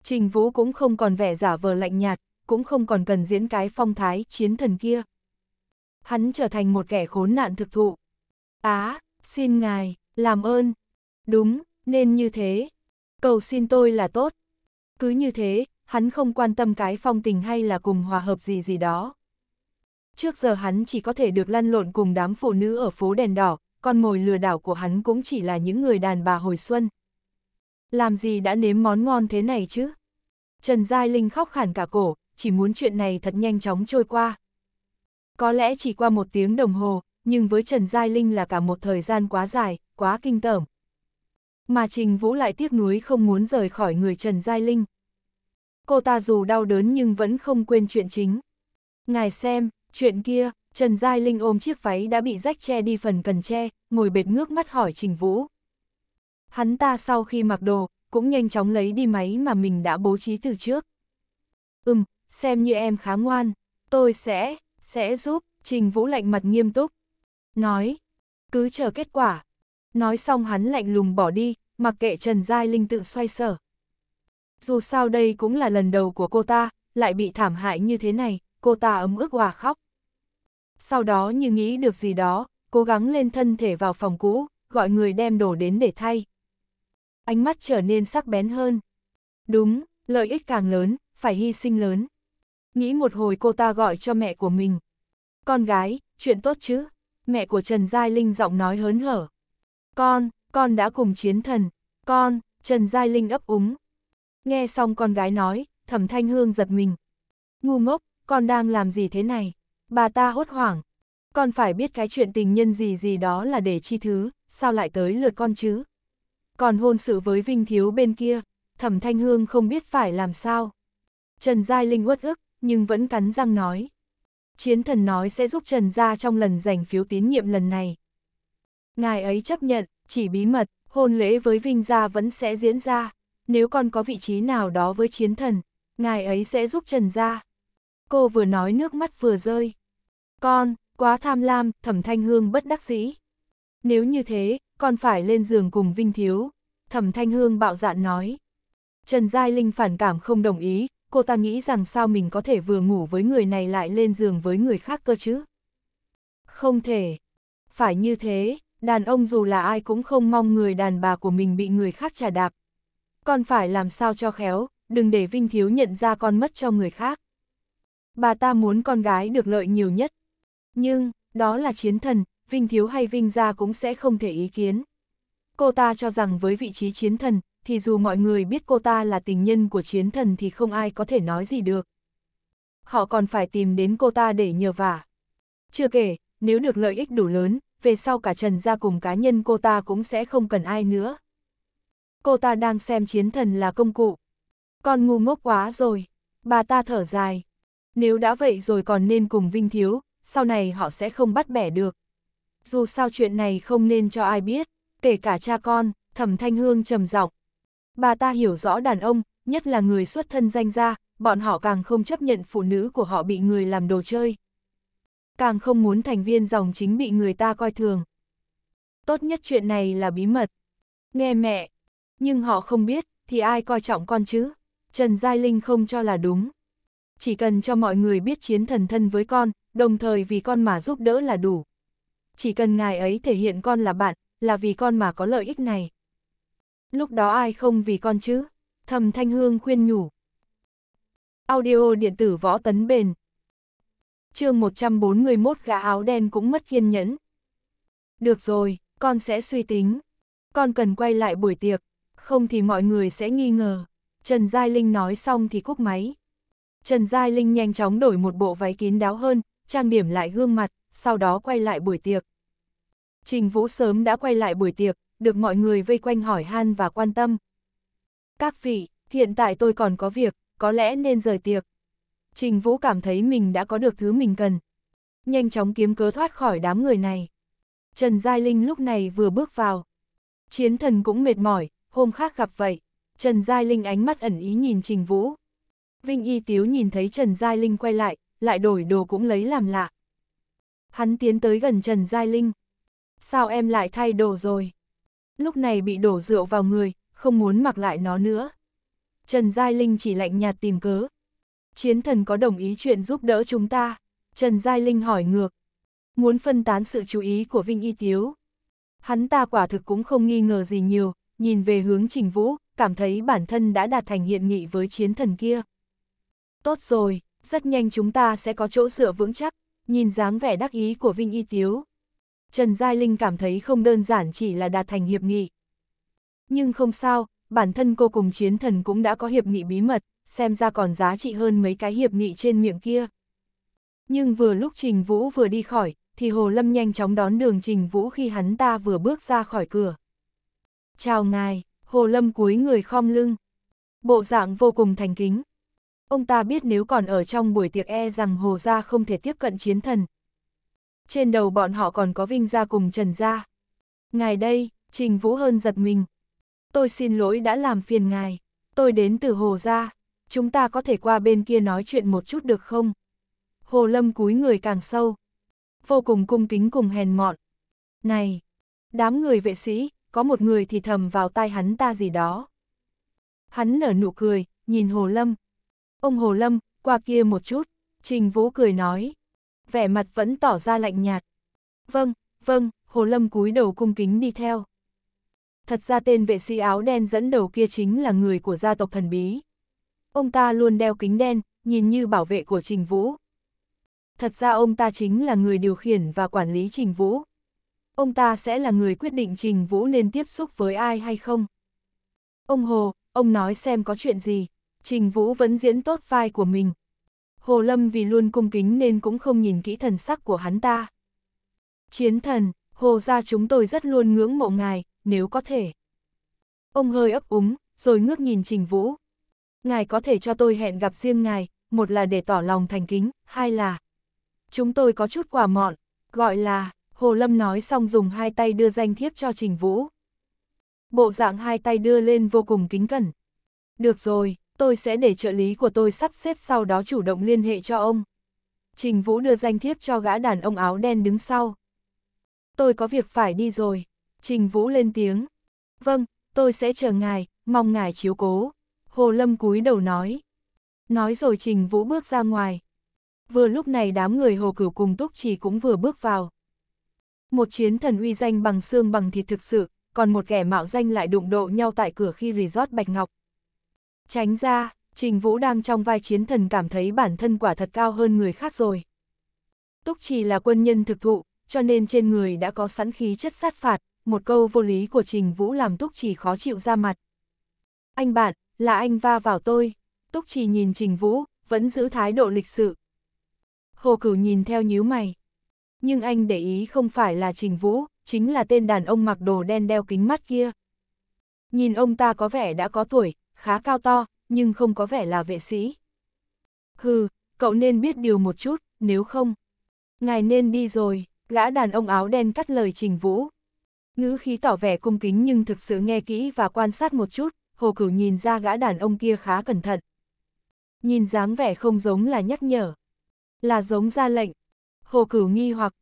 Trình Vũ cũng không còn vẻ giả vờ lạnh nhạt, cũng không còn cần diễn cái phong thái chiến thần kia. Hắn trở thành một kẻ khốn nạn thực thụ. Á, xin ngài, làm ơn. Đúng, nên như thế. Cầu xin tôi là tốt. Cứ như thế, hắn không quan tâm cái phong tình hay là cùng hòa hợp gì gì đó. Trước giờ hắn chỉ có thể được lăn lộn cùng đám phụ nữ ở phố đèn đỏ, con mồi lừa đảo của hắn cũng chỉ là những người đàn bà hồi xuân. Làm gì đã nếm món ngon thế này chứ? Trần Giai Linh khóc khản cả cổ, chỉ muốn chuyện này thật nhanh chóng trôi qua. Có lẽ chỉ qua một tiếng đồng hồ, nhưng với Trần Giai Linh là cả một thời gian quá dài, quá kinh tởm. Mà Trình Vũ lại tiếc nuối không muốn rời khỏi người Trần Giai Linh. Cô ta dù đau đớn nhưng vẫn không quên chuyện chính. Ngài xem, chuyện kia, Trần Giai Linh ôm chiếc váy đã bị rách che đi phần cần che, ngồi bệt ngước mắt hỏi Trình Vũ. Hắn ta sau khi mặc đồ, cũng nhanh chóng lấy đi máy mà mình đã bố trí từ trước. Ừm, xem như em khá ngoan, tôi sẽ, sẽ giúp, Trình Vũ lạnh mặt nghiêm túc. Nói, cứ chờ kết quả. Nói xong hắn lạnh lùng bỏ đi, mặc kệ Trần Giai Linh tự xoay sở. Dù sao đây cũng là lần đầu của cô ta, lại bị thảm hại như thế này, cô ta ấm ức hòa khóc. Sau đó như nghĩ được gì đó, cố gắng lên thân thể vào phòng cũ, gọi người đem đồ đến để thay. Ánh mắt trở nên sắc bén hơn. Đúng, lợi ích càng lớn, phải hy sinh lớn. Nghĩ một hồi cô ta gọi cho mẹ của mình. Con gái, chuyện tốt chứ? Mẹ của Trần Giai Linh giọng nói hớn hở. Con, con đã cùng chiến thần. Con, Trần Giai Linh ấp úng. Nghe xong con gái nói, thẩm thanh hương giật mình. Ngu ngốc, con đang làm gì thế này? Bà ta hốt hoảng. Con phải biết cái chuyện tình nhân gì gì đó là để chi thứ, sao lại tới lượt con chứ? Còn hôn sự với Vinh Thiếu bên kia, thẩm thanh hương không biết phải làm sao. Trần Giai Linh uất ức, nhưng vẫn cắn răng nói. Chiến thần nói sẽ giúp Trần gia trong lần giành phiếu tín nhiệm lần này. Ngài ấy chấp nhận, chỉ bí mật, hôn lễ với Vinh Gia vẫn sẽ diễn ra, nếu còn có vị trí nào đó với chiến thần, ngài ấy sẽ giúp Trần Gia. Cô vừa nói nước mắt vừa rơi. Con, quá tham lam, thẩm thanh hương bất đắc dĩ. Nếu như thế, con phải lên giường cùng Vinh Thiếu. Thẩm thanh hương bạo dạn nói. Trần Giai Linh phản cảm không đồng ý, cô ta nghĩ rằng sao mình có thể vừa ngủ với người này lại lên giường với người khác cơ chứ? Không thể. Phải như thế, đàn ông dù là ai cũng không mong người đàn bà của mình bị người khác trả đạp. Con phải làm sao cho khéo, đừng để Vinh Thiếu nhận ra con mất cho người khác. Bà ta muốn con gái được lợi nhiều nhất. Nhưng, đó là chiến thần, Vinh Thiếu hay Vinh gia cũng sẽ không thể ý kiến. Cô ta cho rằng với vị trí chiến thần, thì dù mọi người biết cô ta là tình nhân của chiến thần thì không ai có thể nói gì được. Họ còn phải tìm đến cô ta để nhờ vả. Chưa kể, nếu được lợi ích đủ lớn, về sau cả Trần gia cùng cá nhân cô ta cũng sẽ không cần ai nữa. Cô ta đang xem chiến thần là công cụ. Con ngu ngốc quá rồi, bà ta thở dài. Nếu đã vậy rồi còn nên cùng Vinh Thiếu, sau này họ sẽ không bắt bẻ được. Dù sao chuyện này không nên cho ai biết, kể cả cha con, thẩm thanh hương trầm giọng Bà ta hiểu rõ đàn ông, nhất là người xuất thân danh gia, bọn họ càng không chấp nhận phụ nữ của họ bị người làm đồ chơi. Càng không muốn thành viên dòng chính bị người ta coi thường. Tốt nhất chuyện này là bí mật. Nghe mẹ, nhưng họ không biết, thì ai coi trọng con chứ? Trần Giai Linh không cho là đúng. Chỉ cần cho mọi người biết chiến thần thân với con, đồng thời vì con mà giúp đỡ là đủ. Chỉ cần ngài ấy thể hiện con là bạn, là vì con mà có lợi ích này lúc đó ai không vì con chứ? Thầm Thanh Hương khuyên nhủ. Audio điện tử võ tấn bền. chương 141 gã áo đen cũng mất kiên nhẫn. Được rồi, con sẽ suy tính. Con cần quay lại buổi tiệc, không thì mọi người sẽ nghi ngờ. Trần Giai Linh nói xong thì cúp máy. Trần Giai Linh nhanh chóng đổi một bộ váy kín đáo hơn, trang điểm lại gương mặt, sau đó quay lại buổi tiệc. Trình Vũ sớm đã quay lại buổi tiệc, được mọi người vây quanh hỏi han và quan tâm. Các vị, hiện tại tôi còn có việc, có lẽ nên rời tiệc. Trình Vũ cảm thấy mình đã có được thứ mình cần. Nhanh chóng kiếm cớ thoát khỏi đám người này. Trần Giai Linh lúc này vừa bước vào. Chiến thần cũng mệt mỏi, hôm khác gặp vậy. Trần Giai Linh ánh mắt ẩn ý nhìn Trình Vũ. Vinh Y Tiếu nhìn thấy Trần Giai Linh quay lại, lại đổi đồ cũng lấy làm lạ. Hắn tiến tới gần Trần Giai Linh. Sao em lại thay đồ rồi? lúc này bị đổ rượu vào người, không muốn mặc lại nó nữa. Trần Giai Linh chỉ lạnh nhạt tìm cớ. Chiến thần có đồng ý chuyện giúp đỡ chúng ta? Trần Giai Linh hỏi ngược. Muốn phân tán sự chú ý của Vinh Y Tiếu. Hắn ta quả thực cũng không nghi ngờ gì nhiều, nhìn về hướng Trình Vũ, cảm thấy bản thân đã đạt thành hiện nghị với chiến thần kia. Tốt rồi, rất nhanh chúng ta sẽ có chỗ sửa vững chắc, nhìn dáng vẻ đắc ý của Vinh Y Tiếu, Trần Giai Linh cảm thấy không đơn giản chỉ là đạt thành hiệp nghị. Nhưng không sao, bản thân cô cùng chiến thần cũng đã có hiệp nghị bí mật, xem ra còn giá trị hơn mấy cái hiệp nghị trên miệng kia. Nhưng vừa lúc Trình Vũ vừa đi khỏi, thì Hồ Lâm nhanh chóng đón đường Trình Vũ khi hắn ta vừa bước ra khỏi cửa. Chào ngài, Hồ Lâm cúi người khom lưng. Bộ dạng vô cùng thành kính. Ông ta biết nếu còn ở trong buổi tiệc e rằng Hồ Gia không thể tiếp cận chiến thần, trên đầu bọn họ còn có Vinh gia cùng Trần gia Ngài đây, Trình Vũ Hơn giật mình. Tôi xin lỗi đã làm phiền ngài, tôi đến từ Hồ gia chúng ta có thể qua bên kia nói chuyện một chút được không? Hồ Lâm cúi người càng sâu, vô cùng cung kính cùng hèn mọn. Này, đám người vệ sĩ, có một người thì thầm vào tai hắn ta gì đó. Hắn nở nụ cười, nhìn Hồ Lâm. Ông Hồ Lâm, qua kia một chút, Trình Vũ cười nói vẻ mặt vẫn tỏ ra lạnh nhạt. Vâng, vâng, Hồ Lâm cúi đầu cung kính đi theo. Thật ra tên vệ sĩ áo đen dẫn đầu kia chính là người của gia tộc thần bí. Ông ta luôn đeo kính đen, nhìn như bảo vệ của Trình Vũ. Thật ra ông ta chính là người điều khiển và quản lý Trình Vũ. Ông ta sẽ là người quyết định Trình Vũ nên tiếp xúc với ai hay không. Ông Hồ, ông nói xem có chuyện gì. Trình Vũ vẫn diễn tốt vai của mình, Hồ Lâm vì luôn cung kính nên cũng không nhìn kỹ thần sắc của hắn ta. Chiến thần, Hồ gia chúng tôi rất luôn ngưỡng mộ ngài, nếu có thể. Ông hơi ấp úng, rồi ngước nhìn Trình Vũ. Ngài có thể cho tôi hẹn gặp riêng ngài, một là để tỏ lòng thành kính, hai là... Chúng tôi có chút quả mọn, gọi là... Hồ Lâm nói xong dùng hai tay đưa danh thiếp cho Trình Vũ. Bộ dạng hai tay đưa lên vô cùng kính cẩn. Được rồi, tôi sẽ để trợ lý của tôi sắp xếp sau đó chủ động liên hệ cho ông. Trình Vũ đưa danh thiếp cho gã đàn ông áo đen đứng sau. Tôi có việc phải đi rồi. Trình Vũ lên tiếng. Vâng, tôi sẽ chờ ngài, mong ngài chiếu cố. Hồ Lâm cúi đầu nói. Nói rồi Trình Vũ bước ra ngoài. Vừa lúc này đám người Hồ Cửu cùng Túc Trì cũng vừa bước vào. Một chiến thần uy danh bằng xương bằng thịt thực sự, còn một kẻ mạo danh lại đụng độ nhau tại cửa khi resort Bạch Ngọc. Tránh ra, Trình Vũ đang trong vai chiến thần cảm thấy bản thân quả thật cao hơn người khác rồi. Túc Trì là quân nhân thực thụ, cho nên trên người đã có sẵn khí chất sát phạt, một câu vô lý của Trình Vũ làm Túc Trì khó chịu ra mặt. Anh bạn, là anh va vào tôi. Túc Trì nhìn Trình Vũ, vẫn giữ thái độ lịch sự. Hồ Cửu nhìn theo nhíu mày. Nhưng anh để ý không phải là Trình Vũ, chính là tên đàn ông mặc đồ đen đeo kính mắt kia. Nhìn ông ta có vẻ đã có tuổi, khá cao to, nhưng không có vẻ là vệ sĩ. Hừ, cậu nên biết điều một chút, nếu không. Ngài nên đi rồi, gã đàn ông áo đen cắt lời Trình Vũ. Ngữ khí tỏ vẻ cung kính nhưng thực sự nghe kỹ và quan sát một chút, hồ cửu nhìn ra gã đàn ông kia khá cẩn thận. Nhìn dáng vẻ không giống là nhắc nhở, là giống ra lệnh. Hồ cửu nghi hoặc,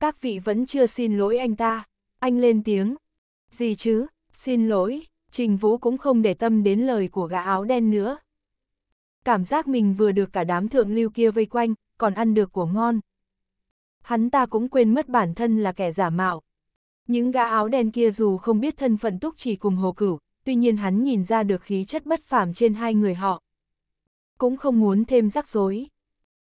các vị vẫn chưa xin lỗi anh ta, anh lên tiếng. Gì chứ, xin lỗi, Trình Vũ cũng không để tâm đến lời của gã áo đen nữa. Cảm giác mình vừa được cả đám thượng lưu kia vây quanh, còn ăn được của ngon. Hắn ta cũng quên mất bản thân là kẻ giả mạo. Những gã áo đen kia dù không biết thân phận túc chỉ cùng hồ cửu, tuy nhiên hắn nhìn ra được khí chất bất phàm trên hai người họ. Cũng không muốn thêm rắc rối.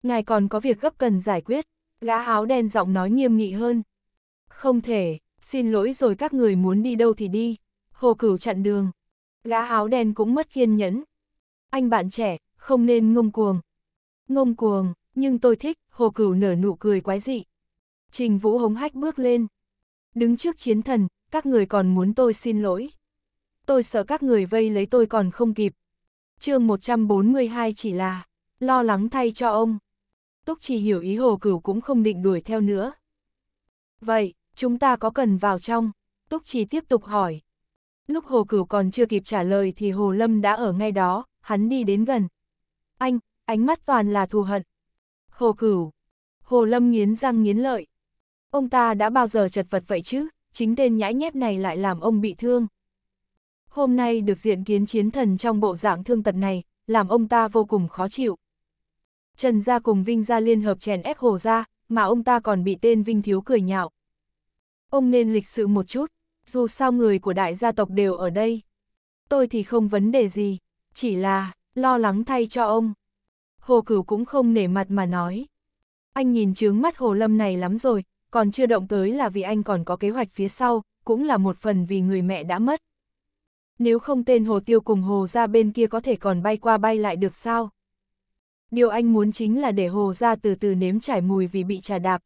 Ngài còn có việc gấp cần giải quyết, gã áo đen giọng nói nghiêm nghị hơn. Không thể, xin lỗi rồi các người muốn đi đâu thì đi hồ cửu chặn đường. Gã áo đen cũng mất kiên nhẫn. Anh bạn trẻ, không nên ngông cuồng. Ngông cuồng, nhưng tôi thích, hồ cửu nở nụ cười quái dị. Trình Vũ hống hách bước lên. Đứng trước chiến thần, các người còn muốn tôi xin lỗi. Tôi sợ các người vây lấy tôi còn không kịp. chương 142 chỉ là, lo lắng thay cho ông. Túc chỉ hiểu ý hồ cửu cũng không định đuổi theo nữa. Vậy, chúng ta có cần vào trong? Túc chỉ tiếp tục hỏi. Lúc Hồ Cửu còn chưa kịp trả lời thì Hồ Lâm đã ở ngay đó, hắn đi đến gần. Anh, ánh mắt toàn là thù hận. Hồ Cửu. Hồ Lâm nghiến răng nghiến lợi. Ông ta đã bao giờ chật vật vậy chứ, chính tên nhãi nhép này lại làm ông bị thương. Hôm nay được diện kiến chiến thần trong bộ dạng thương tật này, làm ông ta vô cùng khó chịu. Trần gia cùng Vinh gia liên hợp chèn ép Hồ gia, mà ông ta còn bị tên Vinh thiếu cười nhạo. Ông nên lịch sự một chút dù sao người của đại gia tộc đều ở đây. Tôi thì không vấn đề gì, chỉ là lo lắng thay cho ông. Hồ Cửu cũng không nể mặt mà nói. Anh nhìn trướng mắt Hồ Lâm này lắm rồi, còn chưa động tới là vì anh còn có kế hoạch phía sau, cũng là một phần vì người mẹ đã mất. Nếu không tên Hồ Tiêu cùng Hồ ra bên kia có thể còn bay qua bay lại được sao? Điều anh muốn chính là để Hồ ra từ từ nếm trải mùi vì bị trà đạp.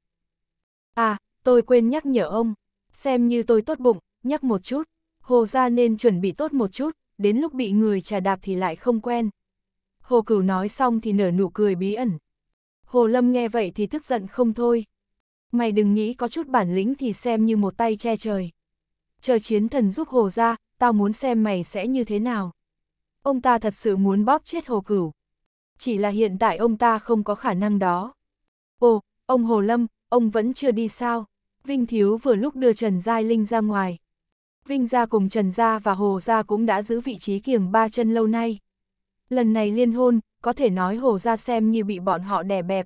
À, tôi quên nhắc nhở ông, xem như tôi tốt bụng, nhắc một chút, hồ ra nên chuẩn bị tốt một chút, đến lúc bị người trà đạp thì lại không quen. Hồ cửu nói xong thì nở nụ cười bí ẩn. Hồ lâm nghe vậy thì tức giận không thôi. Mày đừng nghĩ có chút bản lĩnh thì xem như một tay che trời. Chờ chiến thần giúp hồ ra, tao muốn xem mày sẽ như thế nào. Ông ta thật sự muốn bóp chết hồ cửu. Chỉ là hiện tại ông ta không có khả năng đó. Ồ, ông Hồ Lâm, ông vẫn chưa đi sao? Vinh Thiếu vừa lúc đưa Trần Giai Linh ra ngoài, Vinh Gia cùng Trần Gia và Hồ Gia cũng đã giữ vị trí kiềng ba chân lâu nay. Lần này liên hôn, có thể nói Hồ Gia xem như bị bọn họ đè bẹp.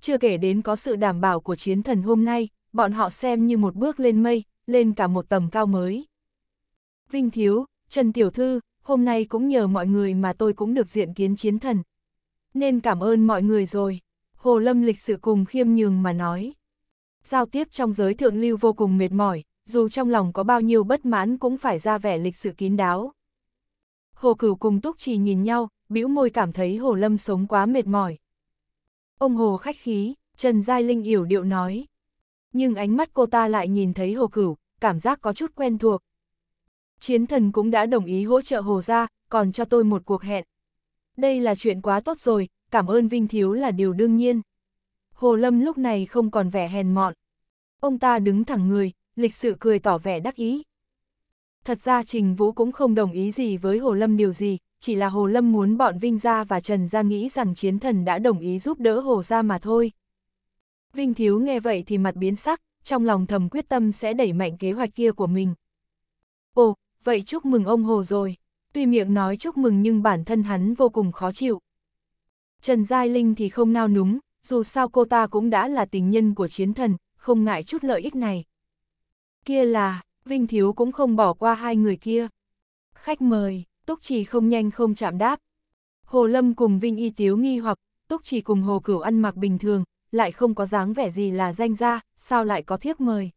Chưa kể đến có sự đảm bảo của chiến thần hôm nay, bọn họ xem như một bước lên mây, lên cả một tầm cao mới. Vinh Thiếu, Trần Tiểu Thư, hôm nay cũng nhờ mọi người mà tôi cũng được diện kiến chiến thần. Nên cảm ơn mọi người rồi. Hồ Lâm lịch sự cùng khiêm nhường mà nói. Giao tiếp trong giới thượng lưu vô cùng mệt mỏi, dù trong lòng có bao nhiêu bất mãn cũng phải ra vẻ lịch sự kín đáo. Hồ Cửu cùng Túc Trì nhìn nhau, bĩu môi cảm thấy Hồ Lâm sống quá mệt mỏi. Ông Hồ khách khí, Trần Giai Linh yểu điệu nói. Nhưng ánh mắt cô ta lại nhìn thấy Hồ Cửu, cảm giác có chút quen thuộc. Chiến thần cũng đã đồng ý hỗ trợ Hồ ra, còn cho tôi một cuộc hẹn. Đây là chuyện quá tốt rồi, cảm ơn Vinh Thiếu là điều đương nhiên. Hồ Lâm lúc này không còn vẻ hèn mọn. Ông ta đứng thẳng người, lịch sự cười tỏ vẻ đắc ý. Thật ra Trình Vũ cũng không đồng ý gì với Hồ Lâm điều gì, chỉ là Hồ Lâm muốn bọn Vinh Gia và Trần Gia nghĩ rằng chiến thần đã đồng ý giúp đỡ Hồ Gia mà thôi. Vinh Thiếu nghe vậy thì mặt biến sắc, trong lòng thầm quyết tâm sẽ đẩy mạnh kế hoạch kia của mình. Ồ, vậy chúc mừng ông Hồ rồi. Tuy miệng nói chúc mừng nhưng bản thân hắn vô cùng khó chịu. Trần Giai Linh thì không nao núng, dù sao cô ta cũng đã là tình nhân của chiến thần, không ngại chút lợi ích này kia là, Vinh Thiếu cũng không bỏ qua hai người kia. Khách mời, Túc Trì không nhanh không chạm đáp. Hồ Lâm cùng Vinh Y Tiếu nghi hoặc, Túc Trì cùng Hồ Cửu ăn mặc bình thường, lại không có dáng vẻ gì là danh gia, sao lại có thiếp mời.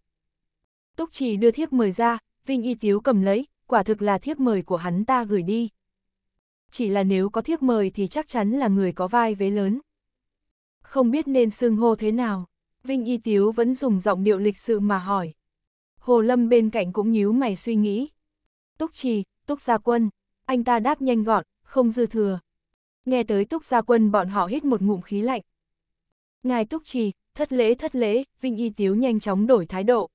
Túc Trì đưa thiếp mời ra, Vinh Y Tiếu cầm lấy, quả thực là thiếp mời của hắn ta gửi đi. Chỉ là nếu có thiếp mời thì chắc chắn là người có vai vế lớn. Không biết nên xưng hô thế nào, Vinh Y Tiếu vẫn dùng giọng điệu lịch sự mà hỏi. Hồ Lâm bên cạnh cũng nhíu mày suy nghĩ. Túc Trì, Túc Gia Quân, anh ta đáp nhanh gọn, không dư thừa. Nghe tới Túc Gia Quân bọn họ hít một ngụm khí lạnh. Ngài Túc Trì, thất lễ thất lễ, Vinh Y Tiếu nhanh chóng đổi thái độ.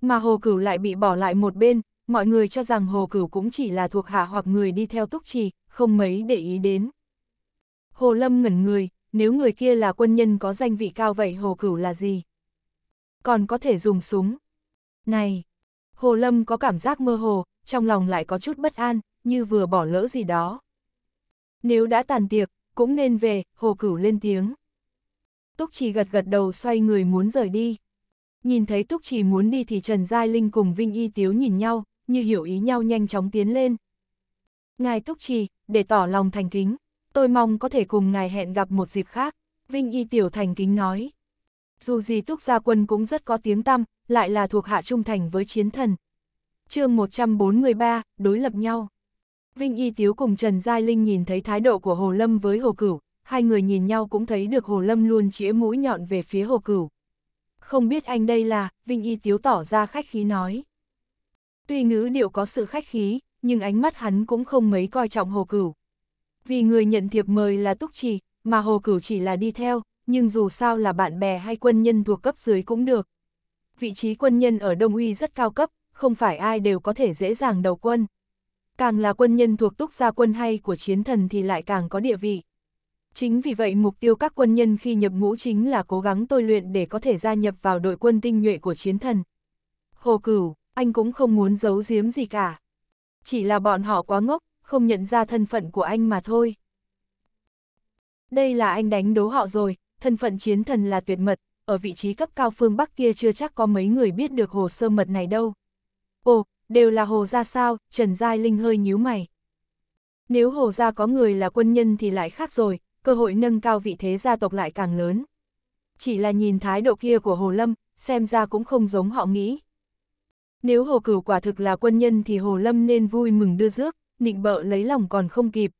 Mà Hồ Cửu lại bị bỏ lại một bên, mọi người cho rằng Hồ Cửu cũng chỉ là thuộc hạ hoặc người đi theo Túc Trì, không mấy để ý đến. Hồ Lâm ngẩn người, nếu người kia là quân nhân có danh vị cao vậy Hồ Cửu là gì? Còn có thể dùng súng. Này! Hồ Lâm có cảm giác mơ hồ, trong lòng lại có chút bất an, như vừa bỏ lỡ gì đó. Nếu đã tàn tiệc, cũng nên về, Hồ Cửu lên tiếng. Túc Trì gật gật đầu xoay người muốn rời đi. Nhìn thấy Túc Trì muốn đi thì Trần Giai Linh cùng Vinh Y Tiếu nhìn nhau, như hiểu ý nhau nhanh chóng tiến lên. Ngài Túc Trì, để tỏ lòng thành kính, tôi mong có thể cùng ngài hẹn gặp một dịp khác, Vinh Y Tiểu thành kính nói dù gì Túc Gia Quân cũng rất có tiếng tăm, lại là thuộc hạ trung thành với chiến thần. chương 143, đối lập nhau. Vinh Y Tiếu cùng Trần Giai Linh nhìn thấy thái độ của Hồ Lâm với Hồ Cửu, hai người nhìn nhau cũng thấy được Hồ Lâm luôn chĩa mũi nhọn về phía Hồ Cửu. Không biết anh đây là, Vinh Y Tiếu tỏ ra khách khí nói. Tuy ngữ điệu có sự khách khí, nhưng ánh mắt hắn cũng không mấy coi trọng Hồ Cửu. Vì người nhận thiệp mời là Túc Trì, mà Hồ Cửu chỉ là đi theo, nhưng dù sao là bạn bè hay quân nhân thuộc cấp dưới cũng được. Vị trí quân nhân ở Đông Uy rất cao cấp, không phải ai đều có thể dễ dàng đầu quân. Càng là quân nhân thuộc túc gia quân hay của chiến thần thì lại càng có địa vị. Chính vì vậy mục tiêu các quân nhân khi nhập ngũ chính là cố gắng tôi luyện để có thể gia nhập vào đội quân tinh nhuệ của chiến thần. Hồ Cửu, anh cũng không muốn giấu giếm gì cả. Chỉ là bọn họ quá ngốc, không nhận ra thân phận của anh mà thôi. Đây là anh đánh đố họ rồi, thân phận chiến thần là tuyệt mật, ở vị trí cấp cao phương Bắc kia chưa chắc có mấy người biết được hồ sơ mật này đâu. Ồ, đều là hồ gia sao, Trần Giai Linh hơi nhíu mày. Nếu hồ gia có người là quân nhân thì lại khác rồi, cơ hội nâng cao vị thế gia tộc lại càng lớn. Chỉ là nhìn thái độ kia của hồ lâm, xem ra cũng không giống họ nghĩ. Nếu hồ cửu quả thực là quân nhân thì hồ lâm nên vui mừng đưa rước, nịnh bợ lấy lòng còn không kịp.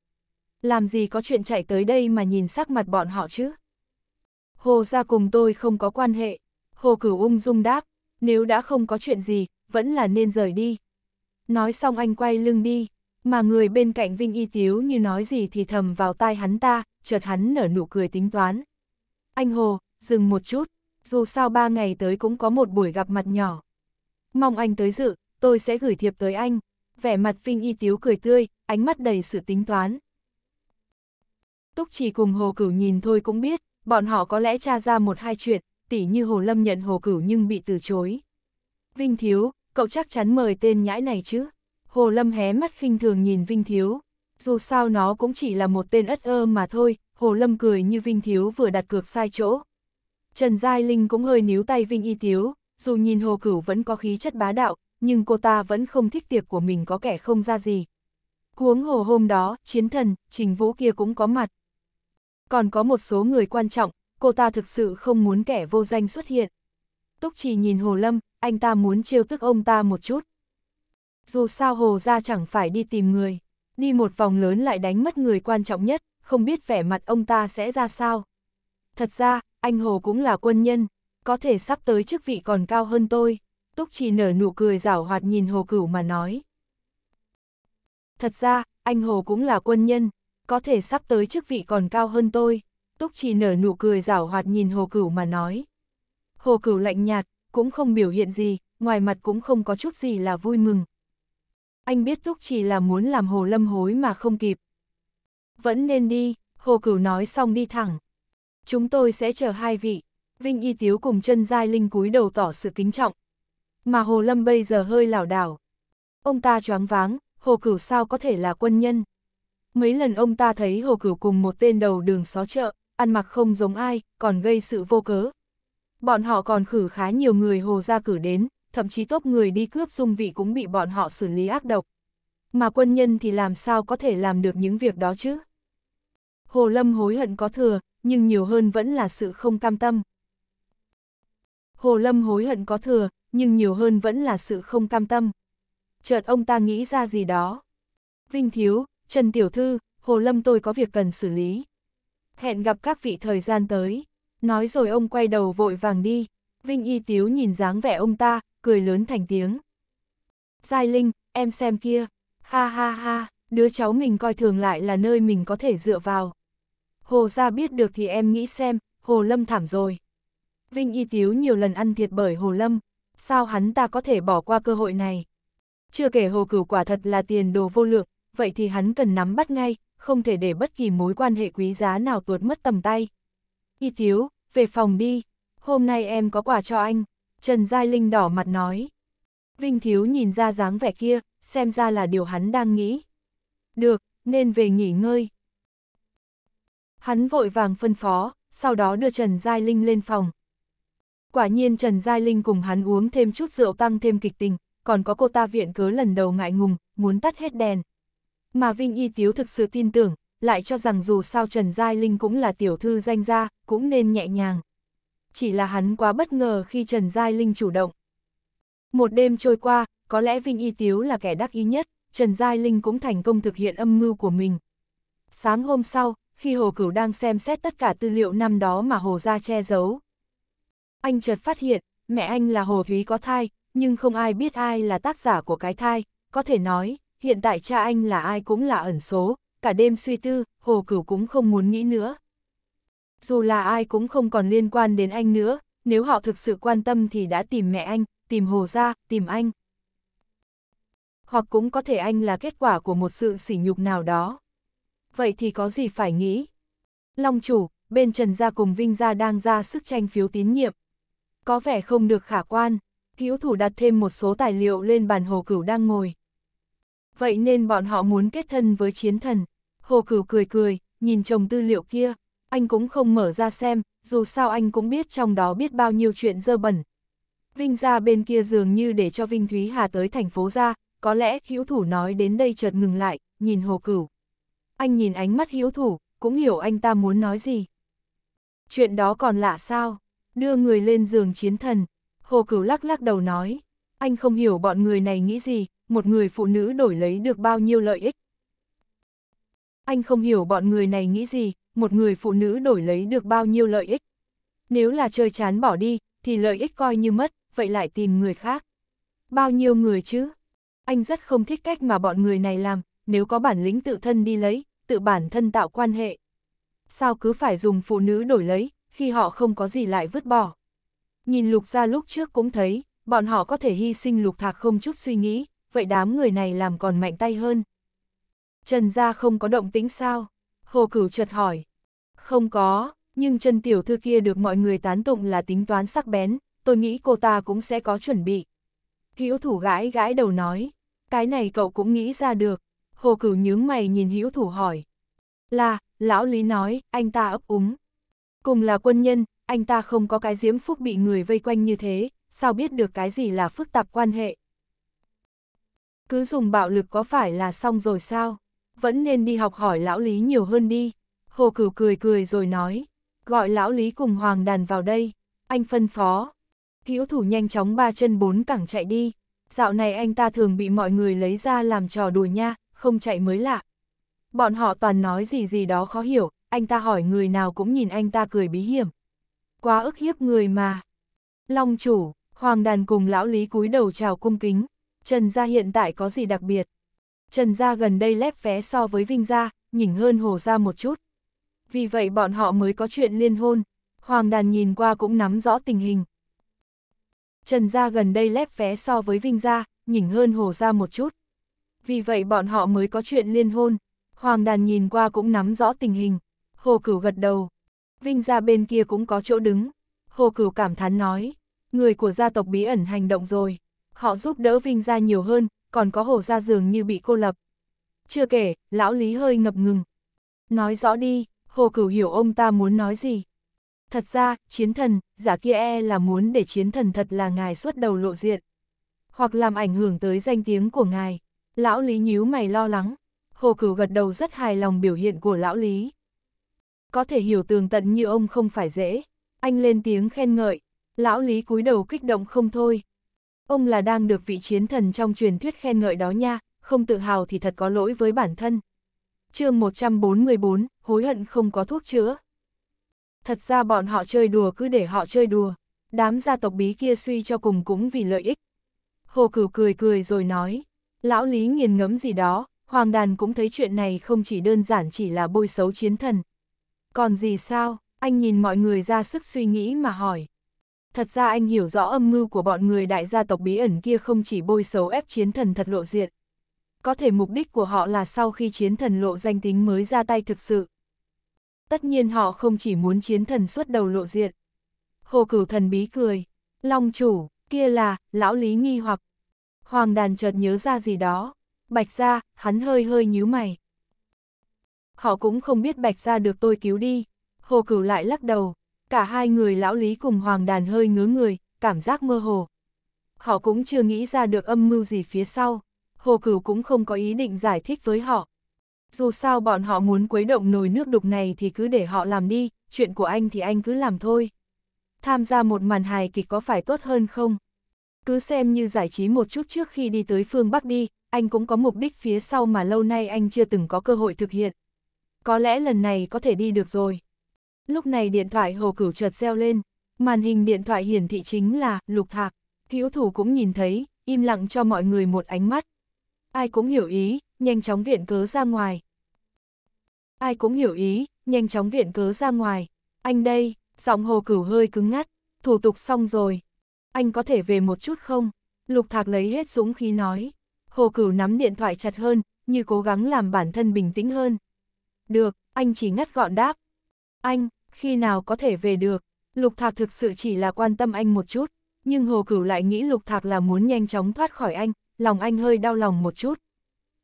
Làm gì có chuyện chạy tới đây mà nhìn sắc mặt bọn họ chứ? Hồ ra cùng tôi không có quan hệ. Hồ cửu ung dung đáp, nếu đã không có chuyện gì, vẫn là nên rời đi. Nói xong anh quay lưng đi, mà người bên cạnh Vinh Y Tiếu như nói gì thì thầm vào tai hắn ta, chợt hắn nở nụ cười tính toán. Anh Hồ, dừng một chút, dù sao ba ngày tới cũng có một buổi gặp mặt nhỏ. Mong anh tới dự, tôi sẽ gửi thiệp tới anh. Vẻ mặt Vinh Y Tiếu cười tươi, ánh mắt đầy sự tính toán. Túc chỉ cùng Hồ Cửu nhìn thôi cũng biết, bọn họ có lẽ tra ra một hai chuyện, tỉ như Hồ Lâm nhận Hồ Cửu nhưng bị từ chối. Vinh Thiếu, cậu chắc chắn mời tên nhãi này chứ? Hồ Lâm hé mắt khinh thường nhìn Vinh Thiếu. Dù sao nó cũng chỉ là một tên ất ơ mà thôi, Hồ Lâm cười như Vinh Thiếu vừa đặt cược sai chỗ. Trần Giai Linh cũng hơi níu tay Vinh Y thiếu dù nhìn Hồ Cửu vẫn có khí chất bá đạo, nhưng cô ta vẫn không thích tiệc của mình có kẻ không ra gì. Huống hồ hôm đó, chiến thần, trình vũ kia cũng có mặt còn có một số người quan trọng, cô ta thực sự không muốn kẻ vô danh xuất hiện. Túc chỉ nhìn Hồ Lâm, anh ta muốn trêu tức ông ta một chút. Dù sao Hồ ra chẳng phải đi tìm người, đi một vòng lớn lại đánh mất người quan trọng nhất, không biết vẻ mặt ông ta sẽ ra sao. Thật ra, anh Hồ cũng là quân nhân, có thể sắp tới chức vị còn cao hơn tôi. Túc chỉ nở nụ cười giảo hoạt nhìn Hồ Cửu mà nói. Thật ra, anh Hồ cũng là quân nhân, có thể sắp tới chức vị còn cao hơn tôi. Túc Trì nở nụ cười rảo hoạt nhìn Hồ Cửu mà nói. Hồ Cửu lạnh nhạt, cũng không biểu hiện gì, ngoài mặt cũng không có chút gì là vui mừng. Anh biết Túc Trì là muốn làm Hồ Lâm hối mà không kịp. Vẫn nên đi, Hồ Cửu nói xong đi thẳng. Chúng tôi sẽ chờ hai vị. Vinh Y Tiếu cùng chân Giai Linh cúi đầu tỏ sự kính trọng. Mà Hồ Lâm bây giờ hơi lảo đảo. Ông ta choáng váng, Hồ Cửu sao có thể là quân nhân? mấy lần ông ta thấy Hồ Cửu cùng một tên đầu đường xó chợ, ăn mặc không giống ai, còn gây sự vô cớ. Bọn họ còn khử khá nhiều người Hồ ra cử đến, thậm chí tốt người đi cướp dung vị cũng bị bọn họ xử lý ác độc. Mà quân nhân thì làm sao có thể làm được những việc đó chứ? Hồ Lâm hối hận có thừa, nhưng nhiều hơn vẫn là sự không cam tâm. Hồ Lâm hối hận có thừa, nhưng nhiều hơn vẫn là sự không cam tâm. Chợt ông ta nghĩ ra gì đó. Vinh Thiếu, Trần Tiểu Thư, Hồ Lâm tôi có việc cần xử lý. Hẹn gặp các vị thời gian tới. Nói rồi ông quay đầu vội vàng đi. Vinh Y Tiếu nhìn dáng vẻ ông ta, cười lớn thành tiếng. Giai Linh, em xem kia. Ha ha ha, đứa cháu mình coi thường lại là nơi mình có thể dựa vào. Hồ ra biết được thì em nghĩ xem, Hồ Lâm thảm rồi. Vinh Y Tiếu nhiều lần ăn thiệt bởi Hồ Lâm, sao hắn ta có thể bỏ qua cơ hội này. Chưa kể Hồ Cửu quả thật là tiền đồ vô lượng, vậy thì hắn cần nắm bắt ngay, không thể để bất kỳ mối quan hệ quý giá nào tuột mất tầm tay. Y thiếu, về phòng đi, hôm nay em có quà cho anh, Trần Giai Linh đỏ mặt nói. Vinh Thiếu nhìn ra dáng vẻ kia, xem ra là điều hắn đang nghĩ. Được, nên về nghỉ ngơi. Hắn vội vàng phân phó, sau đó đưa Trần Giai Linh lên phòng. Quả nhiên Trần Giai Linh cùng hắn uống thêm chút rượu tăng thêm kịch tình, còn có cô ta viện cớ lần đầu ngại ngùng, muốn tắt hết đèn. Mà Vinh Y Tiếu thực sự tin tưởng, lại cho rằng dù sao Trần Giai Linh cũng là tiểu thư danh gia, cũng nên nhẹ nhàng. Chỉ là hắn quá bất ngờ khi Trần Giai Linh chủ động. Một đêm trôi qua, có lẽ Vinh Y Tiếu là kẻ đắc ý nhất, Trần Giai Linh cũng thành công thực hiện âm mưu của mình. Sáng hôm sau, khi Hồ Cửu đang xem xét tất cả tư liệu năm đó mà Hồ Gia che giấu. Anh chợt phát hiện, mẹ anh là Hồ Thúy có thai, nhưng không ai biết ai là tác giả của cái thai, có thể nói, hiện tại cha anh là ai cũng là ẩn số, cả đêm suy tư, hồ cửu cũng không muốn nghĩ nữa. Dù là ai cũng không còn liên quan đến anh nữa, nếu họ thực sự quan tâm thì đã tìm mẹ anh, tìm hồ ra, tìm anh. Hoặc cũng có thể anh là kết quả của một sự sỉ nhục nào đó. Vậy thì có gì phải nghĩ? Long chủ, bên Trần Gia cùng Vinh Gia đang ra sức tranh phiếu tín nhiệm. Có vẻ không được khả quan, hữu thủ đặt thêm một số tài liệu lên bàn hồ cửu đang ngồi. Vậy nên bọn họ muốn kết thân với chiến thần. Hồ Cửu cười cười, nhìn chồng tư liệu kia, anh cũng không mở ra xem, dù sao anh cũng biết trong đó biết bao nhiêu chuyện dơ bẩn. Vinh ra bên kia dường như để cho Vinh Thúy Hà tới thành phố ra, có lẽ hữu thủ nói đến đây chợt ngừng lại, nhìn Hồ Cửu. Anh nhìn ánh mắt hữu thủ, cũng hiểu anh ta muốn nói gì. Chuyện đó còn lạ sao? Đưa người lên giường chiến thần. Hồ Cửu lắc lắc đầu nói, anh không hiểu bọn người này nghĩ gì, một người phụ nữ đổi lấy được bao nhiêu lợi ích. Anh không hiểu bọn người này nghĩ gì, một người phụ nữ đổi lấy được bao nhiêu lợi ích. Nếu là chơi chán bỏ đi, thì lợi ích coi như mất, vậy lại tìm người khác. Bao nhiêu người chứ? Anh rất không thích cách mà bọn người này làm, nếu có bản lĩnh tự thân đi lấy, tự bản thân tạo quan hệ. Sao cứ phải dùng phụ nữ đổi lấy, khi họ không có gì lại vứt bỏ. Nhìn lục ra lúc trước cũng thấy, bọn họ có thể hy sinh lục thạc không chút suy nghĩ, vậy đám người này làm còn mạnh tay hơn. Trần gia không có động tính sao? Hồ Cửu chợt hỏi. Không có, nhưng Trần tiểu thư kia được mọi người tán tụng là tính toán sắc bén, tôi nghĩ cô ta cũng sẽ có chuẩn bị. hiếu thủ gãi gãi đầu nói, cái này cậu cũng nghĩ ra được. Hồ Cửu nhướng mày nhìn hiếu thủ hỏi. Là, lão Lý nói, anh ta ấp úng. Cùng là quân nhân, anh ta không có cái diễm phúc bị người vây quanh như thế, sao biết được cái gì là phức tạp quan hệ. Cứ dùng bạo lực có phải là xong rồi sao? Vẫn nên đi học hỏi lão Lý nhiều hơn đi. Hồ Cửu cười cười rồi nói, gọi lão Lý cùng Hoàng Đàn vào đây, anh phân phó. Hữu thủ nhanh chóng ba chân bốn cẳng chạy đi, dạo này anh ta thường bị mọi người lấy ra làm trò đùa nha, không chạy mới lạ. Bọn họ toàn nói gì gì đó khó hiểu, anh ta hỏi người nào cũng nhìn anh ta cười bí hiểm. Quá ức hiếp người mà. Long chủ, Hoàng Đàn cùng lão Lý cúi đầu chào cung kính, Trần Gia hiện tại có gì đặc biệt? Trần Gia gần đây lép vé so với Vinh Gia, nhỉnh hơn Hồ Gia một chút. Vì vậy bọn họ mới có chuyện liên hôn, Hoàng Đàn nhìn qua cũng nắm rõ tình hình. Trần Gia gần đây lép vé so với Vinh Gia, nhỉnh hơn Hồ Gia một chút. Vì vậy bọn họ mới có chuyện liên hôn, Hoàng Đàn nhìn qua cũng nắm rõ tình hình. Hồ Cửu gật đầu, Vinh Gia bên kia cũng có chỗ đứng. Hồ Cửu cảm thán nói, người của gia tộc bí ẩn hành động rồi. Họ giúp đỡ Vinh ra nhiều hơn, còn có hồ ra dường như bị cô lập. Chưa kể, lão Lý hơi ngập ngừng. Nói rõ đi, hồ cửu hiểu ông ta muốn nói gì. Thật ra, chiến thần, giả kia e là muốn để chiến thần thật là ngài xuất đầu lộ diện. Hoặc làm ảnh hưởng tới danh tiếng của ngài. Lão Lý nhíu mày lo lắng. Hồ cửu gật đầu rất hài lòng biểu hiện của lão Lý. Có thể hiểu tường tận như ông không phải dễ. Anh lên tiếng khen ngợi. Lão Lý cúi đầu kích động không thôi ông là đang được vị chiến thần trong truyền thuyết khen ngợi đó nha, không tự hào thì thật có lỗi với bản thân. chương 144, hối hận không có thuốc chữa. Thật ra bọn họ chơi đùa cứ để họ chơi đùa, đám gia tộc bí kia suy cho cùng cũng vì lợi ích. Hồ Cửu cười cười rồi nói, lão lý nghiền ngẫm gì đó, Hoàng Đàn cũng thấy chuyện này không chỉ đơn giản chỉ là bôi xấu chiến thần. Còn gì sao, anh nhìn mọi người ra sức suy nghĩ mà hỏi thật ra anh hiểu rõ âm mưu của bọn người đại gia tộc bí ẩn kia không chỉ bôi xấu ép chiến thần thật lộ diện. Có thể mục đích của họ là sau khi chiến thần lộ danh tính mới ra tay thực sự. Tất nhiên họ không chỉ muốn chiến thần xuất đầu lộ diện. Hồ cửu thần bí cười, long chủ, kia là, lão lý nghi hoặc. Hoàng đàn chợt nhớ ra gì đó, bạch ra, hắn hơi hơi nhíu mày. Họ cũng không biết bạch ra được tôi cứu đi, hồ cửu lại lắc đầu, cả hai người lão lý cùng hoàng đàn hơi ngứa người, cảm giác mơ hồ. Họ cũng chưa nghĩ ra được âm mưu gì phía sau, hồ cửu cũng không có ý định giải thích với họ. Dù sao bọn họ muốn quấy động nồi nước đục này thì cứ để họ làm đi, chuyện của anh thì anh cứ làm thôi. Tham gia một màn hài kịch có phải tốt hơn không? Cứ xem như giải trí một chút trước khi đi tới phương Bắc đi, anh cũng có mục đích phía sau mà lâu nay anh chưa từng có cơ hội thực hiện. Có lẽ lần này có thể đi được rồi. Lúc này điện thoại Hồ Cửu chợt reo lên, màn hình điện thoại hiển thị chính là Lục Thạc, hữu thủ cũng nhìn thấy, im lặng cho mọi người một ánh mắt. Ai cũng hiểu ý, nhanh chóng viện cớ ra ngoài. Ai cũng hiểu ý, nhanh chóng viện cớ ra ngoài. Anh đây, giọng Hồ Cửu hơi cứng ngắt, thủ tục xong rồi. Anh có thể về một chút không? Lục Thạc lấy hết dũng khí nói. Hồ Cửu nắm điện thoại chặt hơn, như cố gắng làm bản thân bình tĩnh hơn. Được, anh chỉ ngắt gọn đáp, anh, khi nào có thể về được? Lục Thạc thực sự chỉ là quan tâm anh một chút, nhưng Hồ Cửu lại nghĩ Lục Thạc là muốn nhanh chóng thoát khỏi anh, lòng anh hơi đau lòng một chút.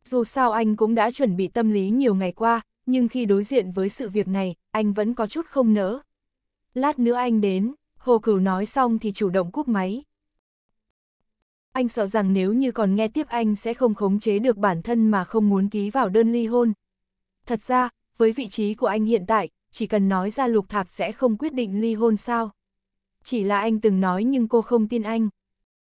Dù sao anh cũng đã chuẩn bị tâm lý nhiều ngày qua, nhưng khi đối diện với sự việc này, anh vẫn có chút không nỡ. Lát nữa anh đến, Hồ Cửu nói xong thì chủ động cúp máy. Anh sợ rằng nếu như còn nghe tiếp anh sẽ không khống chế được bản thân mà không muốn ký vào đơn ly hôn. Thật ra, với vị trí của anh hiện tại, chỉ cần nói ra lục thạc sẽ không quyết định ly hôn sao. Chỉ là anh từng nói nhưng cô không tin anh.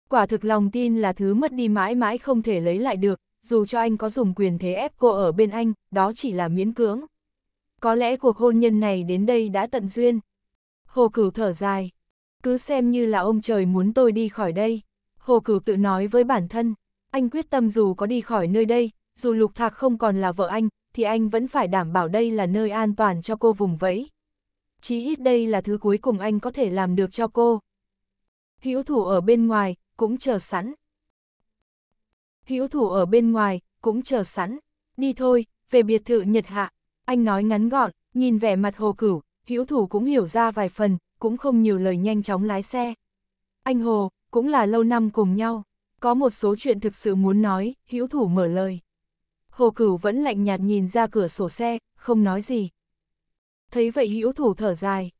Quả thực lòng tin là thứ mất đi mãi mãi không thể lấy lại được, dù cho anh có dùng quyền thế ép cô ở bên anh, đó chỉ là miễn cưỡng. Có lẽ cuộc hôn nhân này đến đây đã tận duyên. Hồ Cửu thở dài. Cứ xem như là ông trời muốn tôi đi khỏi đây. Hồ Cửu tự nói với bản thân. Anh quyết tâm dù có đi khỏi nơi đây, dù Lục Thạc không còn là vợ anh, thì anh vẫn phải đảm bảo đây là nơi an toàn cho cô vùng vẫy. Chí ít đây là thứ cuối cùng anh có thể làm được cho cô. Hữu thủ ở bên ngoài, cũng chờ sẵn. Hữu thủ ở bên ngoài, cũng chờ sẵn. Đi thôi, về biệt thự Nhật Hạ. Anh nói ngắn gọn, nhìn vẻ mặt hồ cửu, hữu thủ cũng hiểu ra vài phần, cũng không nhiều lời nhanh chóng lái xe. Anh Hồ, cũng là lâu năm cùng nhau. Có một số chuyện thực sự muốn nói, hữu thủ mở lời. Hồ Cửu vẫn lạnh nhạt nhìn ra cửa sổ xe, không nói gì. Thấy vậy hữu thủ thở dài.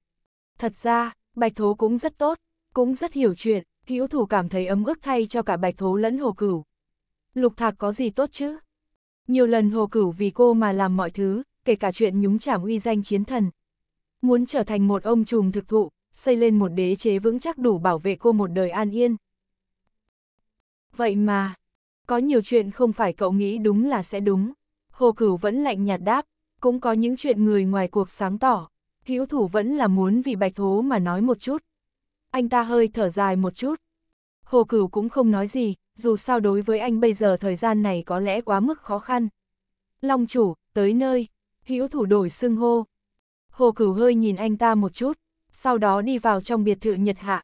Thật ra, bạch thố cũng rất tốt, cũng rất hiểu chuyện, hữu thủ cảm thấy ấm ức thay cho cả bạch thố lẫn hồ cửu. Lục thạc có gì tốt chứ? Nhiều lần hồ cửu vì cô mà làm mọi thứ, kể cả chuyện nhúng chảm uy danh chiến thần. Muốn trở thành một ông trùm thực thụ, xây lên một đế chế vững chắc đủ bảo vệ cô một đời an yên. Vậy mà, có nhiều chuyện không phải cậu nghĩ đúng là sẽ đúng. Hồ Cửu vẫn lạnh nhạt đáp, cũng có những chuyện người ngoài cuộc sáng tỏ. Hữu thủ vẫn là muốn vì bạch thố mà nói một chút. Anh ta hơi thở dài một chút. Hồ Cửu cũng không nói gì, dù sao đối với anh bây giờ thời gian này có lẽ quá mức khó khăn. Long chủ, tới nơi, hữu thủ đổi xưng hô. Hồ Cửu hơi nhìn anh ta một chút, sau đó đi vào trong biệt thự Nhật Hạ.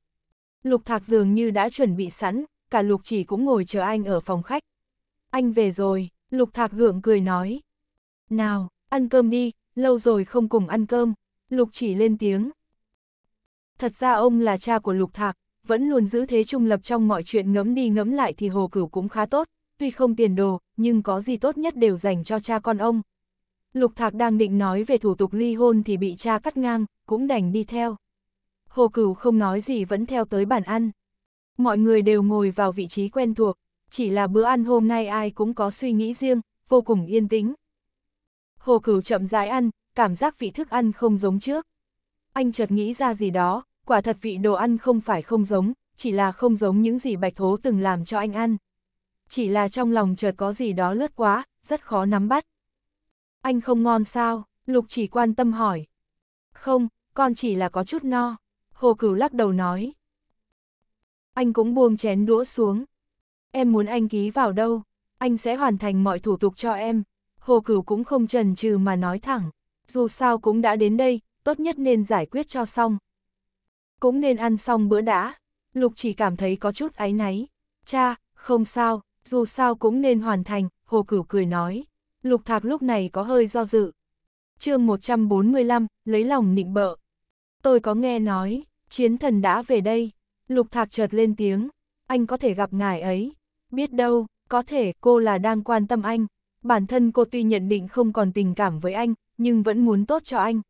Lục Thạc dường như đã chuẩn bị sẵn, cả Lục Chỉ cũng ngồi chờ anh ở phòng khách. Anh về rồi, Lục Thạc gượng cười nói. Nào, ăn cơm đi, lâu rồi không cùng ăn cơm, Lục Chỉ lên tiếng. Thật ra ông là cha của Lục Thạc, vẫn luôn giữ thế trung lập trong mọi chuyện ngấm đi ngấm lại thì Hồ Cửu cũng khá tốt, tuy không tiền đồ, nhưng có gì tốt nhất đều dành cho cha con ông. Lục Thạc đang định nói về thủ tục ly hôn thì bị cha cắt ngang, cũng đành đi theo. Hồ Cửu không nói gì vẫn theo tới bàn ăn mọi người đều ngồi vào vị trí quen thuộc, chỉ là bữa ăn hôm nay ai cũng có suy nghĩ riêng, vô cùng yên tĩnh. Hồ Cửu chậm rãi ăn, cảm giác vị thức ăn không giống trước. Anh chợt nghĩ ra gì đó, quả thật vị đồ ăn không phải không giống, chỉ là không giống những gì Bạch Thố từng làm cho anh ăn. Chỉ là trong lòng chợt có gì đó lướt quá, rất khó nắm bắt. Anh không ngon sao, Lục chỉ quan tâm hỏi. Không, con chỉ là có chút no. Hồ Cửu lắc đầu nói anh cũng buông chén đũa xuống. Em muốn anh ký vào đâu, anh sẽ hoàn thành mọi thủ tục cho em. Hồ Cửu cũng không chần chừ mà nói thẳng, dù sao cũng đã đến đây, tốt nhất nên giải quyết cho xong. Cũng nên ăn xong bữa đã, Lục chỉ cảm thấy có chút áy náy. Cha, không sao, dù sao cũng nên hoàn thành, Hồ Cửu cười nói. Lục Thạc lúc này có hơi do dự. chương 145, lấy lòng nịnh bợ. Tôi có nghe nói, chiến thần đã về đây. Lục Thạc chợt lên tiếng, anh có thể gặp ngài ấy. Biết đâu, có thể cô là đang quan tâm anh. Bản thân cô tuy nhận định không còn tình cảm với anh, nhưng vẫn muốn tốt cho anh.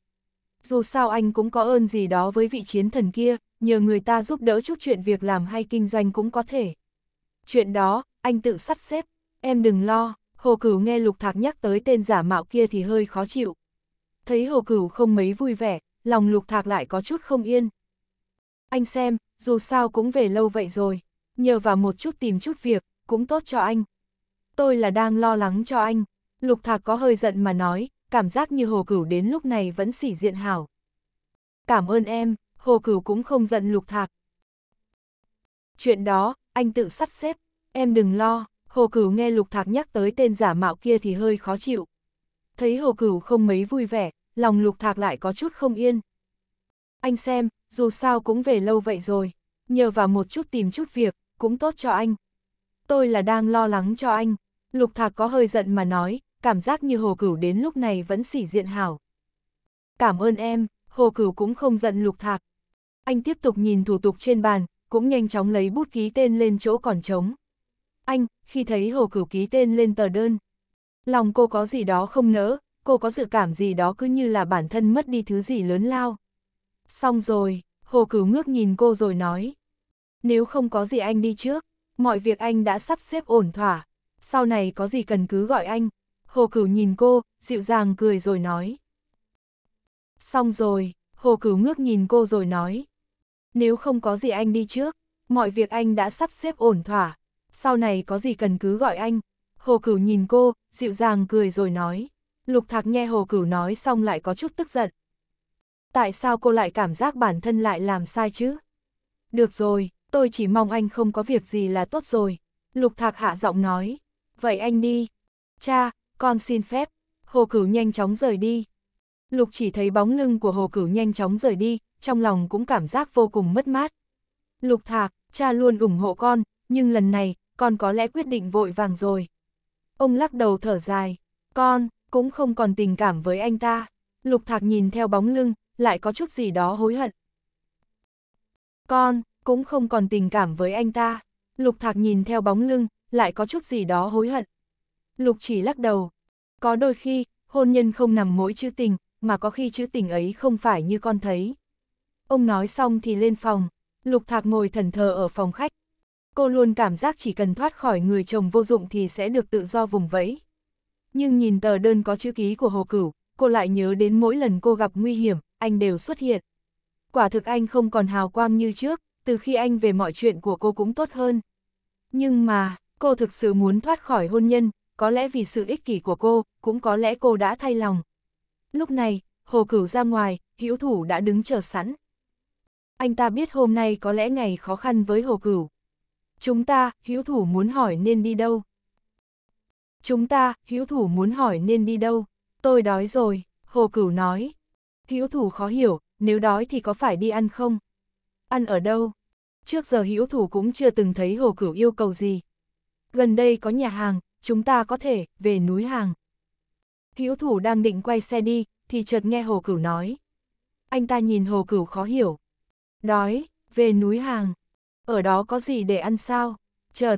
Dù sao anh cũng có ơn gì đó với vị chiến thần kia, nhờ người ta giúp đỡ chút chuyện việc làm hay kinh doanh cũng có thể. Chuyện đó, anh tự sắp xếp, em đừng lo, Hồ Cửu nghe Lục Thạc nhắc tới tên giả mạo kia thì hơi khó chịu. Thấy Hồ Cửu không mấy vui vẻ, lòng Lục Thạc lại có chút không yên. Anh xem, dù sao cũng về lâu vậy rồi, nhờ vào một chút tìm chút việc, cũng tốt cho anh. Tôi là đang lo lắng cho anh, Lục Thạc có hơi giận mà nói, cảm giác như Hồ Cửu đến lúc này vẫn sỉ diện hảo. Cảm ơn em, Hồ Cửu cũng không giận Lục Thạc. Chuyện đó, anh tự sắp xếp, em đừng lo, Hồ Cửu nghe Lục Thạc nhắc tới tên giả mạo kia thì hơi khó chịu. Thấy Hồ Cửu không mấy vui vẻ, lòng Lục Thạc lại có chút không yên. Anh xem, dù sao cũng về lâu vậy rồi, nhờ vào một chút tìm chút việc, cũng tốt cho anh. Tôi là đang lo lắng cho anh, Lục Thạc có hơi giận mà nói, cảm giác như Hồ Cửu đến lúc này vẫn xỉ diện hảo. Cảm ơn em, Hồ Cửu cũng không giận Lục Thạc. Anh tiếp tục nhìn thủ tục trên bàn, cũng nhanh chóng lấy bút ký tên lên chỗ còn trống. Anh, khi thấy Hồ Cửu ký tên lên tờ đơn, lòng cô có gì đó không nỡ, cô có dự cảm gì đó cứ như là bản thân mất đi thứ gì lớn lao. Xong rồi, Hồ Cửu ngước nhìn cô rồi nói. Nếu không có gì anh đi trước, mọi việc anh đã sắp xếp ổn thỏa, sau này có gì cần cứ gọi anh. Hồ Cửu nhìn cô, dịu dàng cười rồi nói. Xong rồi, Hồ Cửu ngước nhìn cô rồi nói. Nếu không có gì anh đi trước, mọi việc anh đã sắp xếp ổn thỏa, sau này có gì cần cứ gọi anh. Hồ Cửu nhìn cô, dịu dàng cười rồi nói. Lục Thạc nghe Hồ Cửu nói xong lại có chút tức giận tại sao cô lại cảm giác bản thân lại làm sai chứ? Được rồi, tôi chỉ mong anh không có việc gì là tốt rồi. Lục Thạc hạ giọng nói. Vậy anh đi. Cha, con xin phép. Hồ Cửu nhanh chóng rời đi. Lục chỉ thấy bóng lưng của Hồ Cửu nhanh chóng rời đi, trong lòng cũng cảm giác vô cùng mất mát. Lục Thạc, cha luôn ủng hộ con, nhưng lần này, con có lẽ quyết định vội vàng rồi. Ông lắc đầu thở dài. Con, cũng không còn tình cảm với anh ta. Lục Thạc nhìn theo bóng lưng, lại có chút gì đó hối hận. Con, cũng không còn tình cảm với anh ta. Lục Thạc nhìn theo bóng lưng, lại có chút gì đó hối hận. Lục chỉ lắc đầu. Có đôi khi, hôn nhân không nằm mỗi chữ tình, mà có khi chữ tình ấy không phải như con thấy. Ông nói xong thì lên phòng, Lục Thạc ngồi thần thờ ở phòng khách. Cô luôn cảm giác chỉ cần thoát khỏi người chồng vô dụng thì sẽ được tự do vùng vẫy. Nhưng nhìn tờ đơn có chữ ký của Hồ Cửu, cô lại nhớ đến mỗi lần cô gặp nguy hiểm, anh đều xuất hiện. Quả thực anh không còn hào quang như trước, từ khi anh về mọi chuyện của cô cũng tốt hơn. Nhưng mà, cô thực sự muốn thoát khỏi hôn nhân, có lẽ vì sự ích kỷ của cô, cũng có lẽ cô đã thay lòng. Lúc này, Hồ Cửu ra ngoài, hữu thủ đã đứng chờ sẵn. Anh ta biết hôm nay có lẽ ngày khó khăn với Hồ Cửu. Chúng ta, hữu thủ muốn hỏi nên đi đâu? Chúng ta, hữu thủ muốn hỏi nên đi đâu? Tôi đói rồi, Hồ Cửu nói, Hữu thủ khó hiểu, nếu đói thì có phải đi ăn không? Ăn ở đâu? Trước giờ hữu thủ cũng chưa từng thấy hồ cửu yêu cầu gì. Gần đây có nhà hàng, chúng ta có thể về núi hàng. Hữu thủ đang định quay xe đi, thì chợt nghe hồ cửu nói. Anh ta nhìn hồ cửu khó hiểu. Đói, về núi hàng. Ở đó có gì để ăn sao? Chợt,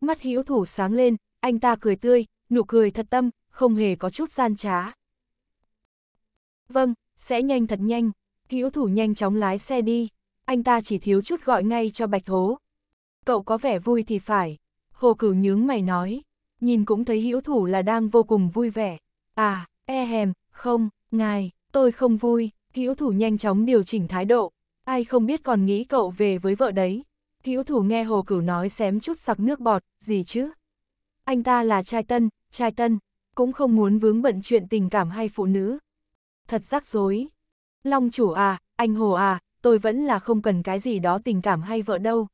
mắt hữu thủ sáng lên, anh ta cười tươi, nụ cười thật tâm, không hề có chút gian trá. Vâng, sẽ nhanh thật nhanh, hữu thủ nhanh chóng lái xe đi, anh ta chỉ thiếu chút gọi ngay cho Bạch Hố. Cậu có vẻ vui thì phải, Hồ Cửu nhướng mày nói, nhìn cũng thấy hữu thủ là đang vô cùng vui vẻ. À, e hèm, không, ngài, tôi không vui, hữu thủ nhanh chóng điều chỉnh thái độ, ai không biết còn nghĩ cậu về với vợ đấy. Hữu thủ nghe Hồ Cửu nói xém chút sặc nước bọt, gì chứ? Anh ta là trai tân, trai tân, cũng không muốn vướng bận chuyện tình cảm hay phụ nữ thật rắc rối. Long chủ à, anh Hồ à, tôi vẫn là không cần cái gì đó tình cảm hay vợ đâu.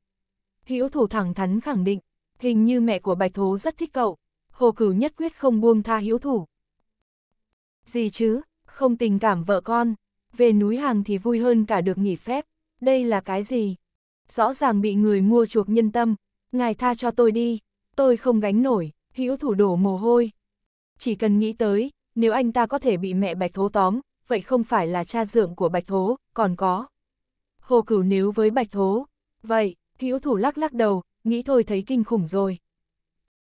Hiếu thủ thẳng thắn khẳng định, hình như mẹ của Bạch Thố rất thích cậu, Hồ Cửu nhất quyết không buông tha hiếu thủ. Gì chứ, không tình cảm vợ con, về núi hàng thì vui hơn cả được nghỉ phép, đây là cái gì? Rõ ràng bị người mua chuộc nhân tâm, ngài tha cho tôi đi, tôi không gánh nổi, hiếu thủ đổ mồ hôi. Chỉ cần nghĩ tới, nếu anh ta có thể bị mẹ Bạch Thố tóm, vậy không phải là cha dượng của Bạch Thố, còn có. Hồ Cửu nếu với Bạch Thố, vậy, hữu thủ lắc lắc đầu, nghĩ thôi thấy kinh khủng rồi.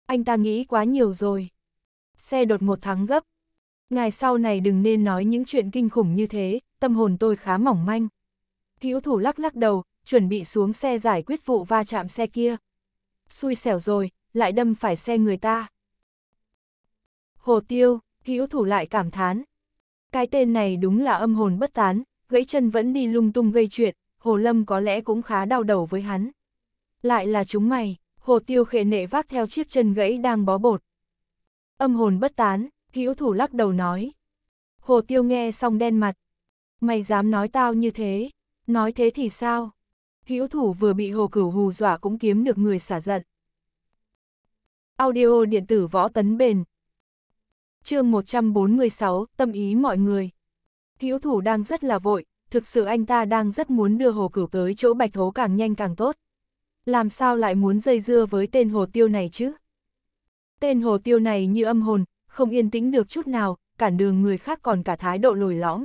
Anh ta nghĩ quá nhiều rồi. Xe đột một thắng gấp. Ngày sau này đừng nên nói những chuyện kinh khủng như thế, tâm hồn tôi khá mỏng manh. Hữu thủ lắc lắc đầu, chuẩn bị xuống xe giải quyết vụ va chạm xe kia. Xui xẻo rồi, lại đâm phải xe người ta. Hồ Tiêu hữu thủ lại cảm thán. Cái tên này đúng là âm hồn bất tán, gãy chân vẫn đi lung tung gây chuyện, Hồ Lâm có lẽ cũng khá đau đầu với hắn. Lại là chúng mày, Hồ Tiêu khệ nệ vác theo chiếc chân gãy đang bó bột. Âm hồn bất tán, hữu thủ lắc đầu nói. Hồ Tiêu nghe xong đen mặt. Mày dám nói tao như thế, nói thế thì sao? Hữu thủ vừa bị Hồ Cửu hù dọa cũng kiếm được người xả giận. Audio điện tử võ tấn bền, chương 146, tâm ý mọi người. Hữu thủ đang rất là vội, thực sự anh ta đang rất muốn đưa hồ cửu tới chỗ bạch thố càng nhanh càng tốt. Làm sao lại muốn dây dưa với tên hồ tiêu này chứ? Tên hồ tiêu này như âm hồn, không yên tĩnh được chút nào, cản đường người khác còn cả thái độ lồi lõm.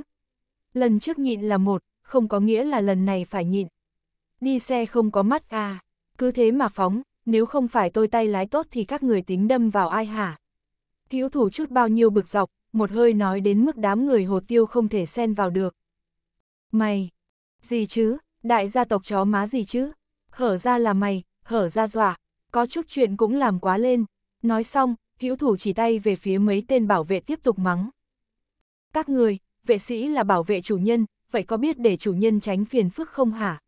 Lần trước nhịn là một, không có nghĩa là lần này phải nhịn. Đi xe không có mắt à, cứ thế mà phóng, nếu không phải tôi tay lái tốt thì các người tính đâm vào ai hả? Thiếu thủ chút bao nhiêu bực dọc, một hơi nói đến mức đám người hồ tiêu không thể xen vào được. Mày! Gì chứ? Đại gia tộc chó má gì chứ? Hở ra là mày, hở ra dọa, có chút chuyện cũng làm quá lên. Nói xong, hữu thủ chỉ tay về phía mấy tên bảo vệ tiếp tục mắng. Các người, vệ sĩ là bảo vệ chủ nhân, vậy có biết để chủ nhân tránh phiền phức không hả?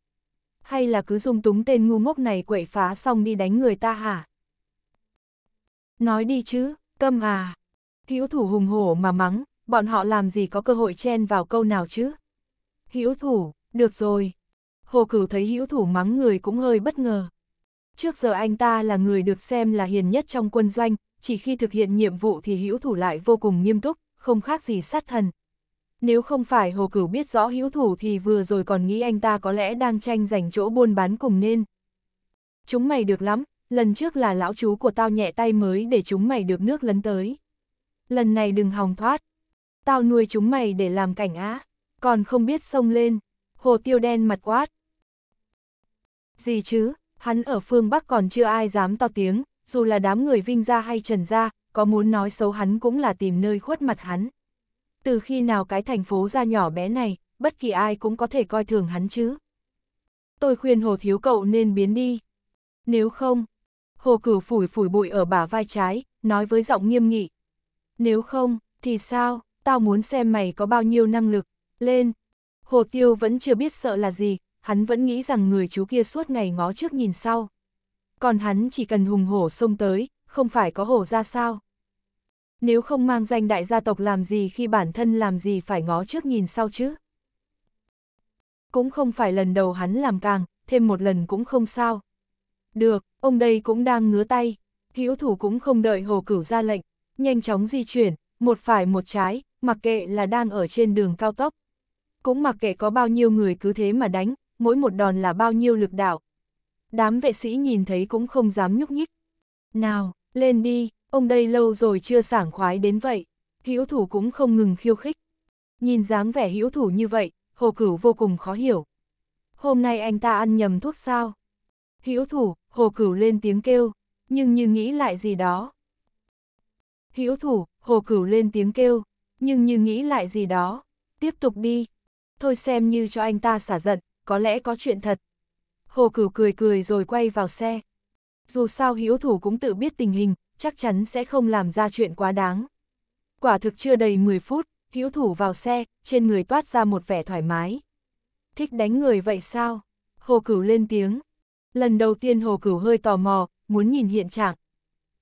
Hay là cứ dung túng tên ngu ngốc này quậy phá xong đi đánh người ta hả? Nói đi chứ, Câm à! Hữu thủ hùng hổ mà mắng, bọn họ làm gì có cơ hội chen vào câu nào chứ? Hữu thủ, được rồi. Hồ cửu thấy hữu thủ mắng người cũng hơi bất ngờ. Trước giờ anh ta là người được xem là hiền nhất trong quân doanh, chỉ khi thực hiện nhiệm vụ thì hữu thủ lại vô cùng nghiêm túc, không khác gì sát thần. Nếu không phải Hồ Cửu biết rõ hữu thủ thì vừa rồi còn nghĩ anh ta có lẽ đang tranh giành chỗ buôn bán cùng nên. Chúng mày được lắm, lần trước là lão chú của tao nhẹ tay mới để chúng mày được nước lấn tới. Lần này đừng hòng thoát. Tao nuôi chúng mày để làm cảnh á, còn không biết sông lên, hồ tiêu đen mặt quát. Gì chứ, hắn ở phương Bắc còn chưa ai dám to tiếng, dù là đám người vinh ra hay trần ra, có muốn nói xấu hắn cũng là tìm nơi khuất mặt hắn. Từ khi nào cái thành phố ra nhỏ bé này, bất kỳ ai cũng có thể coi thường hắn chứ. Tôi khuyên hồ thiếu cậu nên biến đi. Nếu không, Hồ Cửu phủi phủi bụi ở bả vai trái, nói với giọng nghiêm nghị. Nếu không, thì sao, tao muốn xem mày có bao nhiêu năng lực, lên. Hồ Tiêu vẫn chưa biết sợ là gì, hắn vẫn nghĩ rằng người chú kia suốt ngày ngó trước nhìn sau. Còn hắn chỉ cần hùng hổ xông tới, không phải có hổ ra sao. Nếu không mang danh đại gia tộc làm gì khi bản thân làm gì phải ngó trước nhìn sau chứ. Cũng không phải lần đầu hắn làm càng, thêm một lần cũng không sao. Được, ông đây cũng đang ngứa tay. hiếu thủ cũng không đợi hồ cửu ra lệnh, nhanh chóng di chuyển, một phải một trái, mặc kệ là đang ở trên đường cao tốc. Cũng mặc kệ có bao nhiêu người cứ thế mà đánh, mỗi một đòn là bao nhiêu lực đạo. Đám vệ sĩ nhìn thấy cũng không dám nhúc nhích. Nào, lên đi, ông đây lâu rồi chưa sảng khoái đến vậy. hiếu thủ cũng không ngừng khiêu khích. Nhìn dáng vẻ hiếu thủ như vậy, hồ cửu vô cùng khó hiểu. Hôm nay anh ta ăn nhầm thuốc sao? hiếu thủ, hồ cửu lên tiếng kêu, nhưng như nghĩ lại gì đó. Hiếu thủ, hồ cửu lên tiếng kêu, nhưng như nghĩ lại gì đó, tiếp tục đi. Thôi xem như cho anh ta xả giận, có lẽ có chuyện thật. Hồ cửu cười cười rồi quay vào xe. Dù sao Hiếu thủ cũng tự biết tình hình, chắc chắn sẽ không làm ra chuyện quá đáng. Quả thực chưa đầy 10 phút, Hiếu thủ vào xe, trên người toát ra một vẻ thoải mái. Thích đánh người vậy sao? Hồ cửu lên tiếng, Lần đầu tiên Hồ Cửu hơi tò mò, muốn nhìn hiện trạng.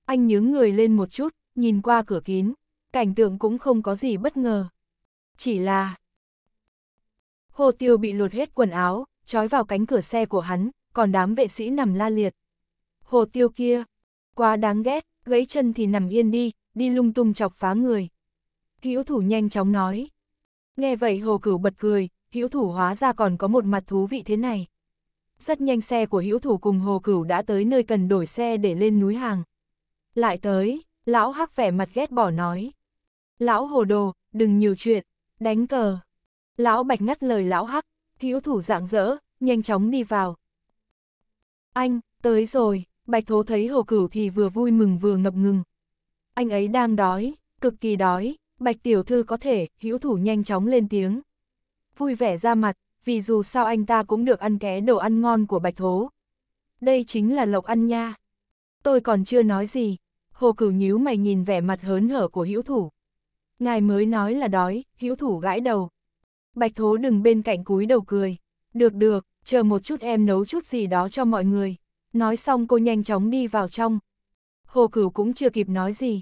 Anh nhướng người lên một chút, nhìn qua cửa kín, cảnh tượng cũng không có gì bất ngờ. Chỉ là... Hồ Tiêu bị lột hết quần áo, trói vào cánh cửa xe của hắn, còn đám vệ sĩ nằm la liệt. Hồ Tiêu kia, quá đáng ghét, gãy chân thì nằm yên đi, đi lung tung chọc phá người. Hữu thủ nhanh chóng nói. Nghe vậy Hồ Cửu bật cười, hữu thủ hóa ra còn có một mặt thú vị thế này rất nhanh xe của hữu thủ cùng Hồ Cửu đã tới nơi cần đổi xe để lên núi hàng. Lại tới, lão hắc vẻ mặt ghét bỏ nói. Lão hồ đồ, đừng nhiều chuyện, đánh cờ. Lão bạch ngắt lời lão hắc, hữu thủ dạng dỡ, nhanh chóng đi vào. Anh, tới rồi, bạch thố thấy hồ cửu thì vừa vui mừng vừa ngập ngừng. Anh ấy đang đói, cực kỳ đói, bạch tiểu thư có thể, hữu thủ nhanh chóng lên tiếng. Vui vẻ ra mặt, vì dù sao anh ta cũng được ăn ké đồ ăn ngon của bạch thố. Đây chính là lộc ăn nha. Tôi còn chưa nói gì, hồ cửu nhíu mày nhìn vẻ mặt hớn hở của hữu thủ. Ngài mới nói là đói, hữu thủ gãi đầu. Bạch thố đừng bên cạnh cúi đầu cười. Được được, chờ một chút em nấu chút gì đó cho mọi người. Nói xong cô nhanh chóng đi vào trong. Hồ cửu cũng chưa kịp nói gì.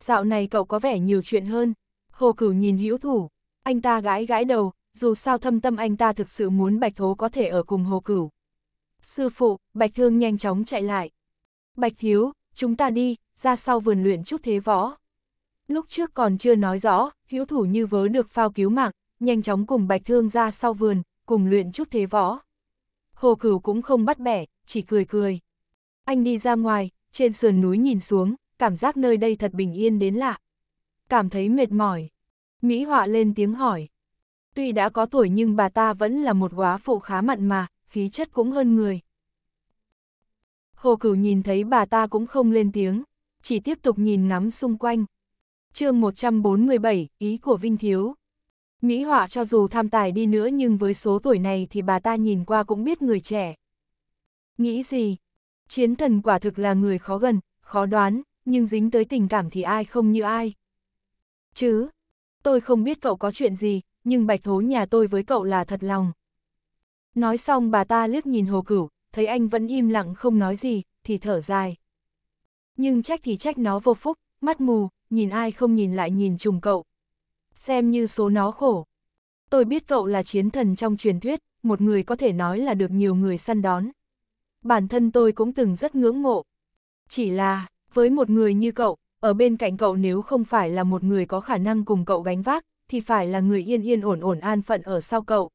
Dạo này cậu có vẻ nhiều chuyện hơn. Hồ cửu nhìn hữu thủ, anh ta gãi gãi đầu, dù sao thâm tâm anh ta thực sự muốn Bạch Thố có thể ở cùng Hồ Cửu. Sư phụ, Bạch Thương nhanh chóng chạy lại. Bạch Thiếu, chúng ta đi, ra sau vườn luyện chút thế võ. Lúc trước còn chưa nói rõ, hữu thủ như vớ được phao cứu mạng, nhanh chóng cùng Bạch Thương ra sau vườn, cùng luyện chút thế võ. Hồ Cửu cũng không bắt bẻ, chỉ cười cười. Anh đi ra ngoài, trên sườn núi nhìn xuống, cảm giác nơi đây thật bình yên đến lạ. Cảm thấy mệt mỏi. Mỹ họa lên tiếng hỏi tuy đã có tuổi nhưng bà ta vẫn là một góa phụ khá mặn mà, khí chất cũng hơn người. Hồ Cửu nhìn thấy bà ta cũng không lên tiếng, chỉ tiếp tục nhìn ngắm xung quanh. chương 147, ý của Vinh Thiếu. Mỹ họa cho dù tham tài đi nữa nhưng với số tuổi này thì bà ta nhìn qua cũng biết người trẻ. Nghĩ gì? Chiến thần quả thực là người khó gần, khó đoán, nhưng dính tới tình cảm thì ai không như ai. Chứ, tôi không biết cậu có chuyện gì, nhưng bạch thố nhà tôi với cậu là thật lòng. Nói xong bà ta liếc nhìn hồ cửu, thấy anh vẫn im lặng không nói gì, thì thở dài. Nhưng trách thì trách nó vô phúc, mắt mù, nhìn ai không nhìn lại nhìn trùng cậu. Xem như số nó khổ. Tôi biết cậu là chiến thần trong truyền thuyết, một người có thể nói là được nhiều người săn đón. Bản thân tôi cũng từng rất ngưỡng mộ. Chỉ là, với một người như cậu, ở bên cạnh cậu nếu không phải là một người có khả năng cùng cậu gánh vác, thì phải là người yên yên ổn ổn an phận ở sau cậu.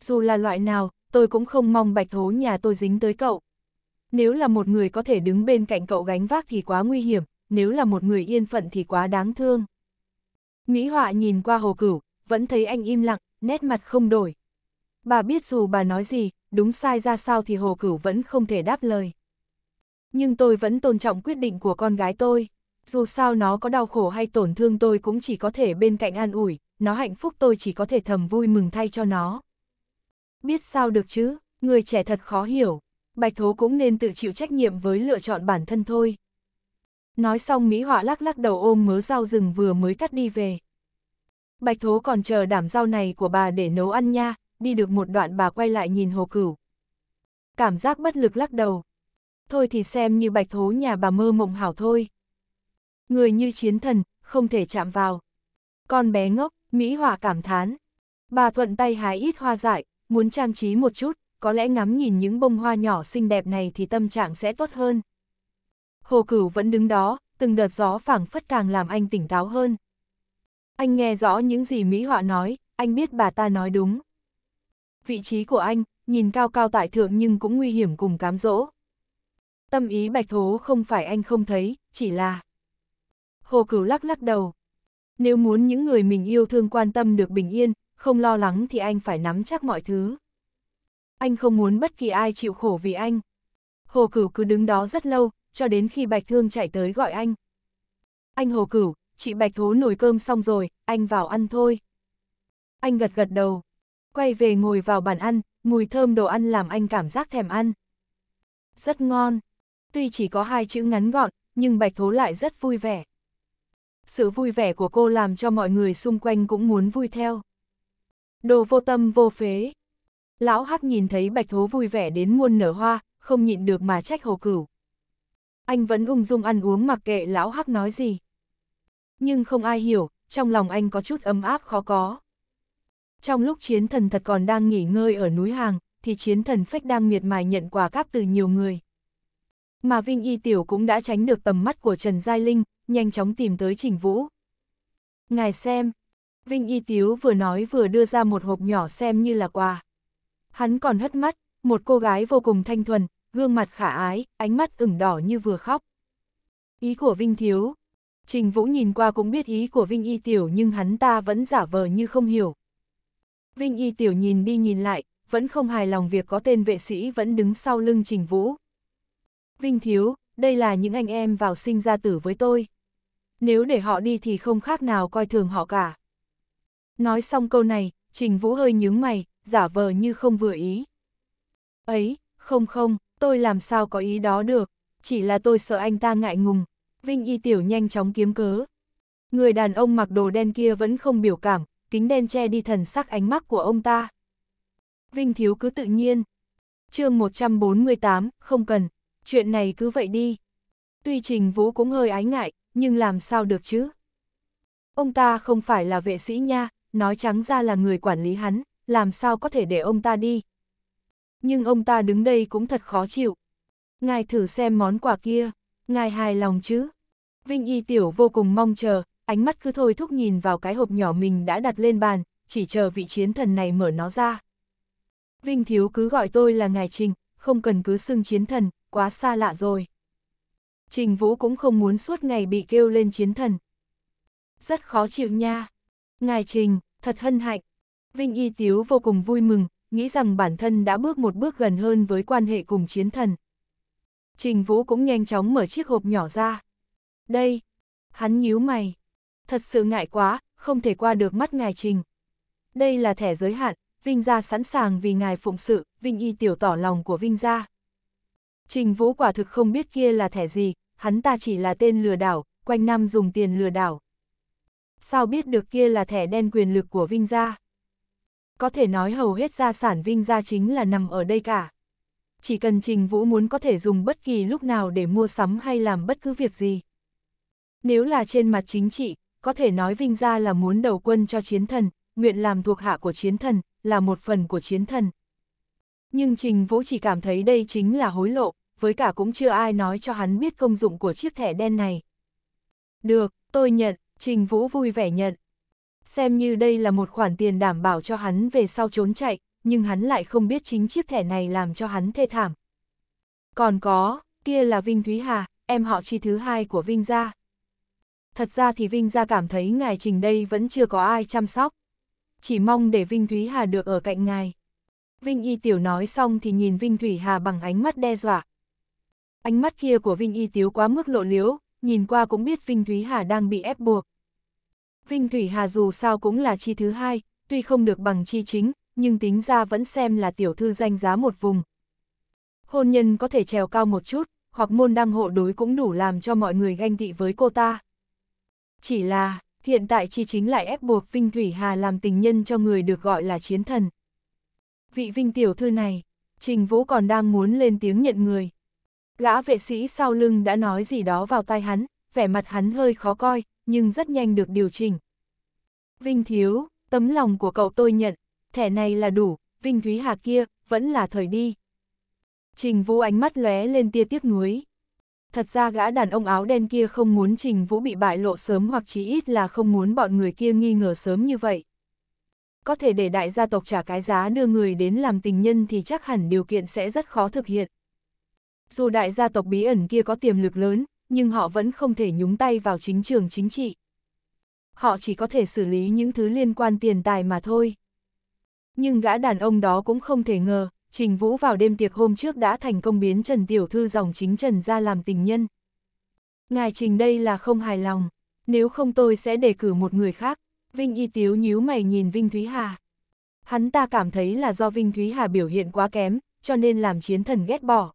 Dù là loại nào, tôi cũng không mong bạch thố nhà tôi dính tới cậu. Nếu là một người có thể đứng bên cạnh cậu gánh vác thì quá nguy hiểm, nếu là một người yên phận thì quá đáng thương. Mỹ họa nhìn qua hồ cửu, vẫn thấy anh im lặng, nét mặt không đổi. Bà biết dù bà nói gì, đúng sai ra sao thì hồ cửu vẫn không thể đáp lời. Nhưng tôi vẫn tôn trọng quyết định của con gái tôi dù sao nó có đau khổ hay tổn thương tôi cũng chỉ có thể bên cạnh an ủi, nó hạnh phúc tôi chỉ có thể thầm vui mừng thay cho nó. Biết sao được chứ, người trẻ thật khó hiểu, bạch thố cũng nên tự chịu trách nhiệm với lựa chọn bản thân thôi. Nói xong Mỹ Họa lắc lắc đầu ôm mớ rau rừng vừa mới cắt đi về. Bạch thố còn chờ đảm rau này của bà để nấu ăn nha, đi được một đoạn bà quay lại nhìn hồ cửu. Cảm giác bất lực lắc đầu. Thôi thì xem như bạch thố nhà bà mơ mộng hảo thôi, Người như chiến thần, không thể chạm vào. Con bé ngốc, Mỹ Hòa cảm thán. Bà thuận tay hái ít hoa dại, muốn trang trí một chút, có lẽ ngắm nhìn những bông hoa nhỏ xinh đẹp này thì tâm trạng sẽ tốt hơn. Hồ Cửu vẫn đứng đó, từng đợt gió phảng phất càng làm anh tỉnh táo hơn. Anh nghe rõ những gì Mỹ Họa nói, anh biết bà ta nói đúng. Vị trí của anh, nhìn cao cao tại thượng nhưng cũng nguy hiểm cùng cám dỗ. Tâm ý bạch thố không phải anh không thấy, chỉ là Hồ Cửu lắc lắc đầu. Nếu muốn những người mình yêu thương quan tâm được bình yên, không lo lắng thì anh phải nắm chắc mọi thứ. Anh không muốn bất kỳ ai chịu khổ vì anh. Hồ Cửu cứ đứng đó rất lâu, cho đến khi Bạch Thương chạy tới gọi anh. Anh Hồ Cửu, chị Bạch Thố nồi cơm xong rồi, anh vào ăn thôi. Anh gật gật đầu, quay về ngồi vào bàn ăn, mùi thơm đồ ăn làm anh cảm giác thèm ăn. Rất ngon, tuy chỉ có hai chữ ngắn gọn, nhưng Bạch Thố lại rất vui vẻ sự vui vẻ của cô làm cho mọi người xung quanh cũng muốn vui theo. Đồ vô tâm vô phế. Lão Hắc nhìn thấy Bạch Thố vui vẻ đến muôn nở hoa, không nhịn được mà trách hồ cửu. Anh vẫn ung dung ăn uống mặc kệ Lão Hắc nói gì. Nhưng không ai hiểu, trong lòng anh có chút ấm áp khó có. Trong lúc chiến thần thật còn đang nghỉ ngơi ở núi hàng, thì chiến thần phách đang miệt mài nhận quà cáp từ nhiều người. Mà Vinh Y Tiểu cũng đã tránh được tầm mắt của Trần Giai Linh, nhanh chóng tìm tới Trình Vũ. Ngài xem, Vinh Y Tiếu vừa nói vừa đưa ra một hộp nhỏ xem như là quà. Hắn còn hất mắt, một cô gái vô cùng thanh thuần, gương mặt khả ái, ánh mắt ửng đỏ như vừa khóc. Ý của Vinh Thiếu. Trình Vũ nhìn qua cũng biết ý của Vinh Y Tiểu nhưng hắn ta vẫn giả vờ như không hiểu. Vinh Y Tiểu nhìn đi nhìn lại, vẫn không hài lòng việc có tên vệ sĩ vẫn đứng sau lưng Trình Vũ. Vinh Thiếu, đây là những anh em vào sinh ra tử với tôi nếu để họ đi thì không khác nào coi thường họ cả. Nói xong câu này, Trình Vũ hơi nhướng mày, giả vờ như không vừa ý. Ấy, không không, tôi làm sao có ý đó được, chỉ là tôi sợ anh ta ngại ngùng. Vinh Y Tiểu nhanh chóng kiếm cớ. Người đàn ông mặc đồ đen kia vẫn không biểu cảm, kính đen che đi thần sắc ánh mắt của ông ta. Vinh Thiếu cứ tự nhiên. chương 148, không cần, chuyện này cứ vậy đi. Tuy Trình Vũ cũng hơi ái ngại, nhưng làm sao được chứ? Ông ta không phải là vệ sĩ nha, nói trắng ra là người quản lý hắn, làm sao có thể để ông ta đi? Nhưng ông ta đứng đây cũng thật khó chịu. Ngài thử xem món quà kia, ngài hài lòng chứ? Vinh Y Tiểu vô cùng mong chờ, ánh mắt cứ thôi thúc nhìn vào cái hộp nhỏ mình đã đặt lên bàn, chỉ chờ vị chiến thần này mở nó ra. Vinh Thiếu cứ gọi tôi là Ngài Trình, không cần cứ xưng chiến thần, quá xa lạ rồi. Trình Vũ cũng không muốn suốt ngày bị kêu lên chiến thần. Rất khó chịu nha. Ngài Trình, thật hân hạnh. Vinh Y Tiếu vô cùng vui mừng, nghĩ rằng bản thân đã bước một bước gần hơn với quan hệ cùng chiến thần. Trình Vũ cũng nhanh chóng mở chiếc hộp nhỏ ra. Đây, hắn nhíu mày. Thật sự ngại quá, không thể qua được mắt ngài Trình. Đây là thẻ giới hạn, Vinh gia sẵn sàng vì ngài phụng sự, Vinh Y tiểu tỏ lòng của Vinh gia. Trình Vũ quả thực không biết kia là thẻ gì, hắn ta chỉ là tên lừa đảo, quanh năm dùng tiền lừa đảo. Sao biết được kia là thẻ đen quyền lực của Vinh Gia? Có thể nói hầu hết gia sản Vinh Gia chính là nằm ở đây cả. Chỉ cần Trình Vũ muốn có thể dùng bất kỳ lúc nào để mua sắm hay làm bất cứ việc gì. Nếu là trên mặt chính trị, có thể nói Vinh Gia là muốn đầu quân cho chiến thần, nguyện làm thuộc hạ của chiến thần, là một phần của chiến thần. Nhưng Trình Vũ chỉ cảm thấy đây chính là hối lộ, với cả cũng chưa ai nói cho hắn biết công dụng của chiếc thẻ đen này. Được, tôi nhận, Trình Vũ vui vẻ nhận. Xem như đây là một khoản tiền đảm bảo cho hắn về sau trốn chạy, nhưng hắn lại không biết chính chiếc thẻ này làm cho hắn thê thảm. Còn có, kia là Vinh Thúy Hà, em họ chi thứ hai của Vinh Gia. Thật ra thì Vinh Gia cảm thấy ngài Trình đây vẫn chưa có ai chăm sóc. Chỉ mong để Vinh Thúy Hà được ở cạnh ngài. Vinh Y Tiểu nói xong thì nhìn Vinh Thủy Hà bằng ánh mắt đe dọa. Ánh mắt kia của Vinh Y Tiếu quá mức lộ liễu, nhìn qua cũng biết Vinh Thủy Hà đang bị ép buộc. Vinh Thủy Hà dù sao cũng là chi thứ hai, tuy không được bằng chi chính, nhưng tính ra vẫn xem là tiểu thư danh giá một vùng. Hôn nhân có thể trèo cao một chút, hoặc môn đăng hộ đối cũng đủ làm cho mọi người ganh tị với cô ta. Chỉ là, hiện tại chi chính lại ép buộc Vinh Thủy Hà làm tình nhân cho người được gọi là chiến thần vị vinh tiểu thư này, Trình Vũ còn đang muốn lên tiếng nhận người. Gã vệ sĩ sau lưng đã nói gì đó vào tai hắn, vẻ mặt hắn hơi khó coi, nhưng rất nhanh được điều chỉnh. Vinh thiếu, tấm lòng của cậu tôi nhận, thẻ này là đủ, Vinh Thúy Hà kia, vẫn là thời đi. Trình Vũ ánh mắt lóe lên tia tiếc nuối. Thật ra gã đàn ông áo đen kia không muốn Trình Vũ bị bại lộ sớm hoặc chí ít là không muốn bọn người kia nghi ngờ sớm như vậy có thể để đại gia tộc trả cái giá đưa người đến làm tình nhân thì chắc hẳn điều kiện sẽ rất khó thực hiện. Dù đại gia tộc bí ẩn kia có tiềm lực lớn, nhưng họ vẫn không thể nhúng tay vào chính trường chính trị. Họ chỉ có thể xử lý những thứ liên quan tiền tài mà thôi. Nhưng gã đàn ông đó cũng không thể ngờ, Trình Vũ vào đêm tiệc hôm trước đã thành công biến Trần Tiểu Thư dòng chính Trần ra làm tình nhân. Ngài Trình đây là không hài lòng, nếu không tôi sẽ đề cử một người khác. Vinh Y Tiếu nhíu mày nhìn Vinh Thúy Hà. Hắn ta cảm thấy là do Vinh Thúy Hà biểu hiện quá kém, cho nên làm chiến thần ghét bỏ.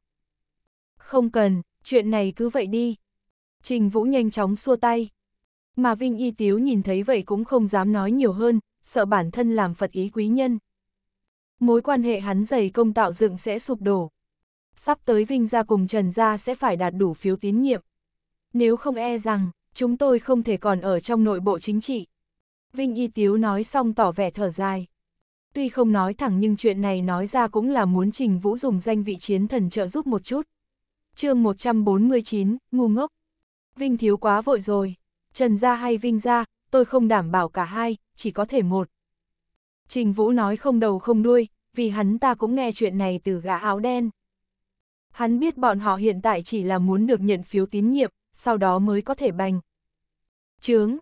Không cần, chuyện này cứ vậy đi. Trình Vũ nhanh chóng xua tay. Mà Vinh Y Tiếu nhìn thấy vậy cũng không dám nói nhiều hơn, sợ bản thân làm Phật ý quý nhân. Mối quan hệ hắn dày công tạo dựng sẽ sụp đổ. Sắp tới Vinh ra cùng Trần ra sẽ phải đạt đủ phiếu tín nhiệm. Nếu không e rằng, chúng tôi không thể còn ở trong nội bộ chính trị. Vinh Y Tiếu nói xong tỏ vẻ thở dài. Tuy không nói thẳng nhưng chuyện này nói ra cũng là muốn Trình Vũ dùng danh vị chiến thần trợ giúp một chút. chương 149, ngu ngốc. Vinh thiếu quá vội rồi. Trần ra hay Vinh ra, tôi không đảm bảo cả hai, chỉ có thể một. Trình Vũ nói không đầu không đuôi, vì hắn ta cũng nghe chuyện này từ gã áo đen. Hắn biết bọn họ hiện tại chỉ là muốn được nhận phiếu tín nhiệm, sau đó mới có thể bành. Chướng,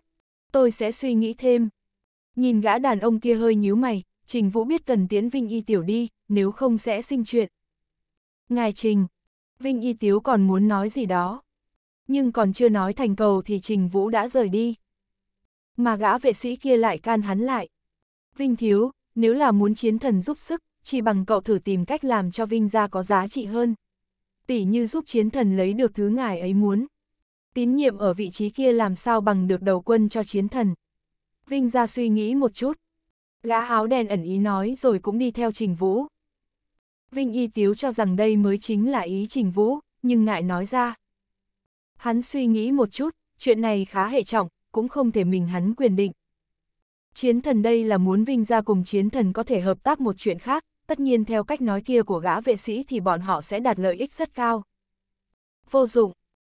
tôi sẽ suy nghĩ thêm. Nhìn gã đàn ông kia hơi nhíu mày, Trình Vũ biết cần tiến Vinh Y Tiểu đi, nếu không sẽ sinh chuyện. Ngài Trình, Vinh Y Tiếu còn muốn nói gì đó. Nhưng còn chưa nói thành cầu thì Trình Vũ đã rời đi. Mà gã vệ sĩ kia lại can hắn lại. Vinh Thiếu, nếu là muốn chiến thần giúp sức, chỉ bằng cậu thử tìm cách làm cho Vinh ra có giá trị hơn. Tỷ như giúp chiến thần lấy được thứ ngài ấy muốn. Tín nhiệm ở vị trí kia làm sao bằng được đầu quân cho chiến thần. Vinh ra suy nghĩ một chút. Gã áo đen ẩn ý nói rồi cũng đi theo Trình Vũ. Vinh y tiếu cho rằng đây mới chính là ý Trình Vũ, nhưng ngại nói ra. Hắn suy nghĩ một chút, chuyện này khá hệ trọng, cũng không thể mình hắn quyền định. Chiến thần đây là muốn Vinh ra cùng chiến thần có thể hợp tác một chuyện khác, tất nhiên theo cách nói kia của gã vệ sĩ thì bọn họ sẽ đạt lợi ích rất cao. Vô dụng,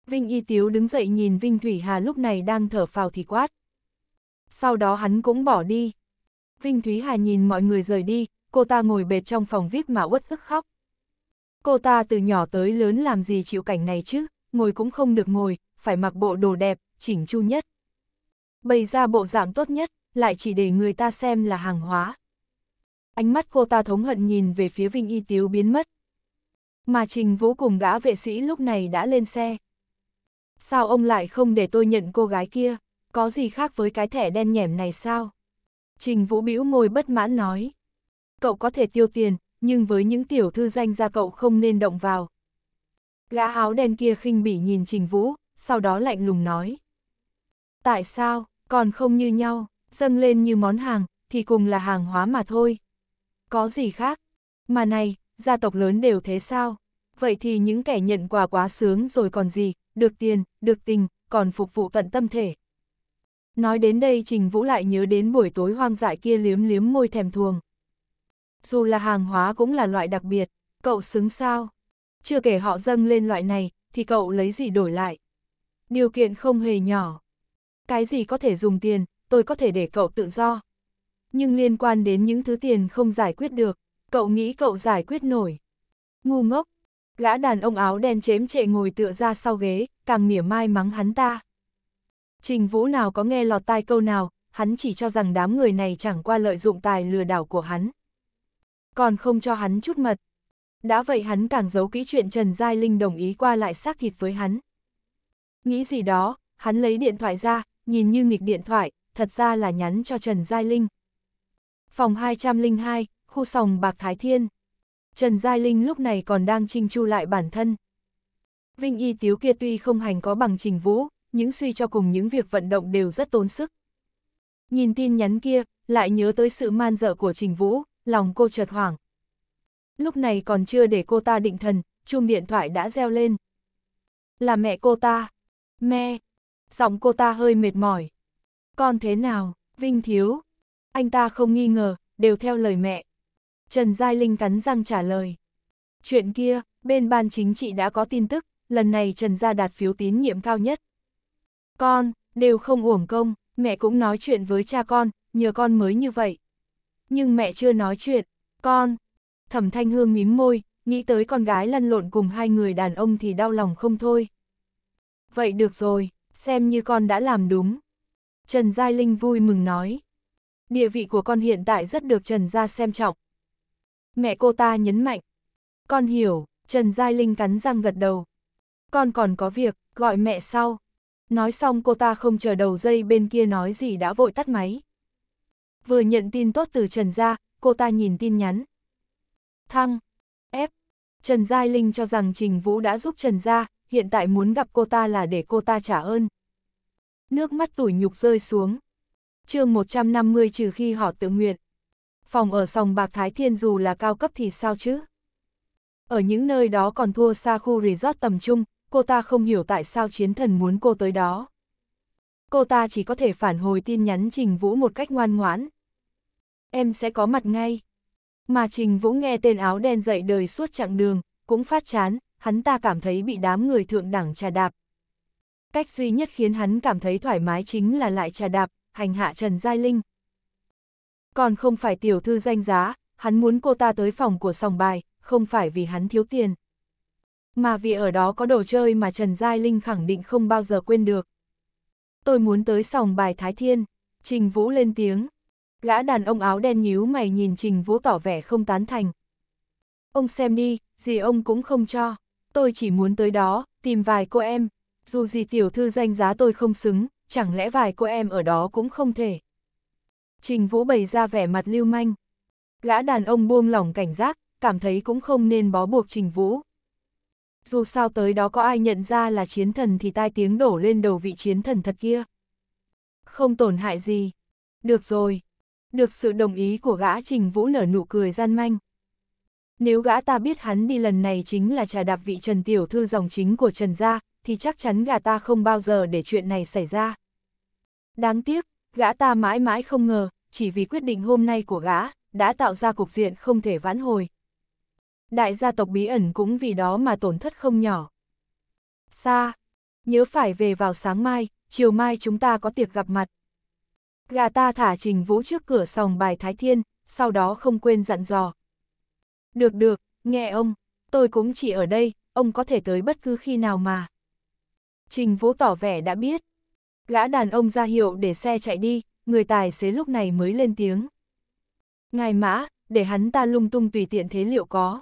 Vinh Y Tiếu đứng dậy nhìn Vinh Thủy Hà lúc này đang thở phào thì quát. Sau đó hắn cũng bỏ đi. Vinh Thúy Hà nhìn mọi người rời đi, cô ta ngồi bệt trong phòng VIP mà uất ức khóc. Cô ta từ nhỏ tới lớn làm gì chịu cảnh này chứ, ngồi cũng không được ngồi, phải mặc bộ đồ đẹp, chỉnh chu nhất. Bày ra bộ dạng tốt nhất, lại chỉ để người ta xem là hàng hóa. Ánh mắt cô ta thống hận nhìn về phía Vinh Y Tiếu biến mất. Mà Trình Vũ cùng gã vệ sĩ lúc này đã lên xe. Sao ông lại không để tôi nhận cô gái kia? Có gì khác với cái thẻ đen nhẻm này sao? Trình Vũ bĩu môi bất mãn nói. Cậu có thể tiêu tiền, nhưng với những tiểu thư danh ra cậu không nên động vào. Gã áo đen kia khinh bỉ nhìn Trình Vũ, sau đó lạnh lùng nói. Tại sao, còn không như nhau, dâng lên như món hàng, thì cùng là hàng hóa mà thôi. Có gì khác? Mà này, gia tộc lớn đều thế sao? vậy thì những kẻ nhận quà quá sướng rồi còn gì, được tiền, được tình, còn phục vụ tận tâm thể. Nói đến đây Trình Vũ lại nhớ đến buổi tối hoang dại kia liếm liếm môi thèm thuồng. Dù là hàng hóa cũng là loại đặc biệt, cậu xứng sao? Chưa kể họ dâng lên loại này, thì cậu lấy gì đổi lại? Điều kiện không hề nhỏ. Cái gì có thể dùng tiền, tôi có thể để cậu tự do. Nhưng liên quan đến những thứ tiền không giải quyết được, cậu nghĩ cậu giải quyết nổi. Ngu ngốc, Gã đàn ông áo đen chém trệ ngồi tựa ra sau ghế, càng mỉa mai mắng hắn ta. Trình Vũ nào có nghe lọt tai câu nào, hắn chỉ cho rằng đám người này chẳng qua lợi dụng tài lừa đảo của hắn. Còn không cho hắn chút mật. Đã vậy hắn càng giấu kỹ chuyện Trần Giai Linh đồng ý qua lại xác thịt với hắn. Nghĩ gì đó, hắn lấy điện thoại ra, nhìn như nghịch điện thoại, thật ra là nhắn cho Trần Giai Linh. Phòng 202, khu sòng Bạc Thái Thiên. Trần Giai Linh lúc này còn đang trinh chu lại bản thân. Vinh Y Tiếu kia tuy không hành có bằng trình vũ, những suy cho cùng những việc vận động đều rất tốn sức. Nhìn tin nhắn kia, lại nhớ tới sự man dợ của trình vũ, lòng cô chợt hoảng. Lúc này còn chưa để cô ta định thần, chuông điện thoại đã reo lên. Là mẹ cô ta. Mẹ. Giọng cô ta hơi mệt mỏi. Con thế nào, Vinh Thiếu? Anh ta không nghi ngờ, đều theo lời mẹ. Trần Giai Linh cắn răng trả lời. Chuyện kia, bên ban chính trị đã có tin tức, lần này Trần Gia đạt phiếu tín nhiệm cao nhất. Con, đều không uổng công, mẹ cũng nói chuyện với cha con, nhờ con mới như vậy. Nhưng mẹ chưa nói chuyện, con. Thẩm Thanh Hương mím môi, nghĩ tới con gái lăn lộn cùng hai người đàn ông thì đau lòng không thôi. Vậy được rồi, xem như con đã làm đúng. Trần Giai Linh vui mừng nói. Địa vị của con hiện tại rất được Trần Gia xem trọng, Mẹ cô ta nhấn mạnh. Con hiểu, Trần Giai Linh cắn răng gật đầu. Con còn có việc, gọi mẹ sau. Nói xong cô ta không chờ đầu dây bên kia nói gì đã vội tắt máy. Vừa nhận tin tốt từ Trần Gia, cô ta nhìn tin nhắn. Thăng, ép. Trần Giai Linh cho rằng Trình Vũ đã giúp Trần Gia, hiện tại muốn gặp cô ta là để cô ta trả ơn. Nước mắt tủi nhục rơi xuống. chương 150 trừ khi họ tự nguyện phòng ở sòng bạc Thái Thiên dù là cao cấp thì sao chứ? Ở những nơi đó còn thua xa khu resort tầm trung, cô ta không hiểu tại sao chiến thần muốn cô tới đó. Cô ta chỉ có thể phản hồi tin nhắn Trình Vũ một cách ngoan ngoãn. Em sẽ có mặt ngay. Mà Trình Vũ nghe tên áo đen dậy đời suốt chặng đường, cũng phát chán, hắn ta cảm thấy bị đám người thượng đẳng trà đạp. Cách duy nhất khiến hắn cảm thấy thoải mái chính là lại trà đạp, hành hạ Trần Giai Linh. Còn không phải tiểu thư danh giá, hắn muốn cô ta tới phòng của sòng bài, không phải vì hắn thiếu tiền. Mà vì ở đó có đồ chơi mà Trần Giai Linh khẳng định không bao giờ quên được. Tôi muốn tới sòng bài Thái Thiên, Trình Vũ lên tiếng. Gã đàn ông áo đen nhíu mày nhìn Trình Vũ tỏ vẻ không tán thành. Ông xem đi, gì ông cũng không cho, tôi chỉ muốn tới đó, tìm vài cô em, dù gì tiểu thư danh giá tôi không xứng, chẳng lẽ vài cô em ở đó cũng không thể. Trình Vũ bày ra vẻ mặt lưu manh. Gã đàn ông buông lỏng cảnh giác, cảm thấy cũng không nên bó buộc Trình Vũ. Dù sao tới đó có ai nhận ra là chiến thần thì tai tiếng đổ lên đầu vị chiến thần thật kia. Không tổn hại gì. Được rồi. Được sự đồng ý của gã Trình Vũ nở nụ cười gian manh. Nếu gã ta biết hắn đi lần này chính là trà đạp vị Trần Tiểu Thư dòng chính của Trần Gia, thì chắc chắn gã ta không bao giờ để chuyện này xảy ra. Đáng tiếc, gã ta mãi mãi không ngờ, chỉ vì quyết định hôm nay của gã, đã tạo ra cục diện không thể vãn hồi. Đại gia tộc bí ẩn cũng vì đó mà tổn thất không nhỏ. Xa, nhớ phải về vào sáng mai, chiều mai chúng ta có tiệc gặp mặt. Gã ta thả trình vũ trước cửa sòng bài Thái Thiên, sau đó không quên dặn dò. Được được, nghe ông, tôi cũng chỉ ở đây, ông có thể tới bất cứ khi nào mà. Trình vũ tỏ vẻ đã biết. Gã đàn ông ra hiệu để xe chạy đi, người tài xế lúc này mới lên tiếng. Ngài mã, để hắn ta lung tung tùy tiện thế liệu có.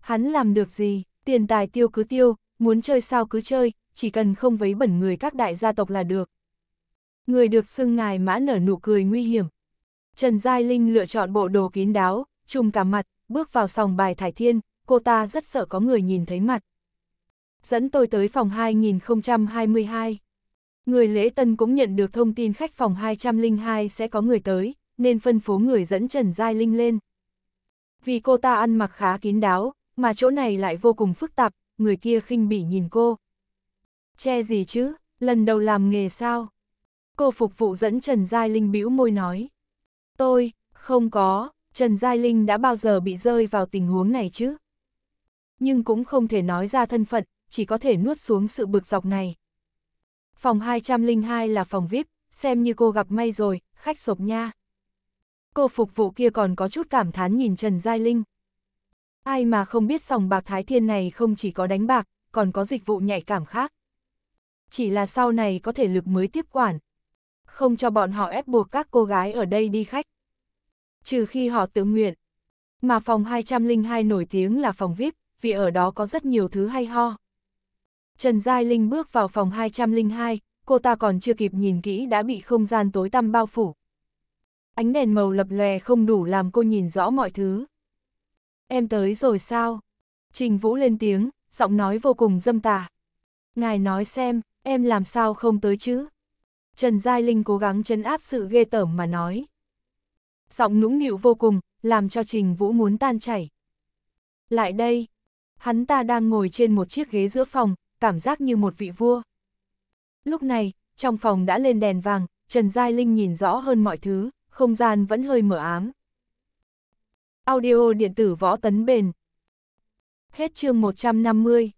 Hắn làm được gì, tiền tài tiêu cứ tiêu, muốn chơi sao cứ chơi, chỉ cần không vấy bẩn người các đại gia tộc là được. Người được xưng ngài mã nở nụ cười nguy hiểm. Trần Giai Linh lựa chọn bộ đồ kín đáo, trùm cả mặt, bước vào sòng bài thải thiên, cô ta rất sợ có người nhìn thấy mặt. Dẫn tôi tới phòng 2022. Người lễ tân cũng nhận được thông tin khách phòng 202 sẽ có người tới, nên phân phố người dẫn Trần Giai Linh lên. Vì cô ta ăn mặc khá kín đáo, mà chỗ này lại vô cùng phức tạp, người kia khinh bỉ nhìn cô. Che gì chứ, lần đầu làm nghề sao? Cô phục vụ dẫn Trần Giai Linh bĩu môi nói. Tôi, không có, Trần Giai Linh đã bao giờ bị rơi vào tình huống này chứ? Nhưng cũng không thể nói ra thân phận, chỉ có thể nuốt xuống sự bực dọc này. Phòng 202 là phòng VIP, xem như cô gặp may rồi, khách sộp nha. Cô phục vụ kia còn có chút cảm thán nhìn Trần Giai Linh. Ai mà không biết sòng bạc Thái Thiên này không chỉ có đánh bạc, còn có dịch vụ nhạy cảm khác. Chỉ là sau này có thể lực mới tiếp quản. Không cho bọn họ ép buộc các cô gái ở đây đi khách. Trừ khi họ tự nguyện. Mà phòng 202 nổi tiếng là phòng VIP, vì ở đó có rất nhiều thứ hay ho. Trần Giai Linh bước vào phòng 202, cô ta còn chưa kịp nhìn kỹ đã bị không gian tối tăm bao phủ. Ánh đèn màu lập lòe không đủ làm cô nhìn rõ mọi thứ. Em tới rồi sao? Trình Vũ lên tiếng, giọng nói vô cùng dâm tà. Ngài nói xem, em làm sao không tới chứ? Trần Giai Linh cố gắng chấn áp sự ghê tởm mà nói. Giọng nũng nịu vô cùng, làm cho Trình Vũ muốn tan chảy. Lại đây, hắn ta đang ngồi trên một chiếc ghế giữa phòng, cảm giác như một vị vua. Lúc này, trong phòng đã lên đèn vàng, Trần Giai Linh nhìn rõ hơn mọi thứ, không gian vẫn hơi mở ám. Audio điện tử võ tấn bền. Hết chương 150.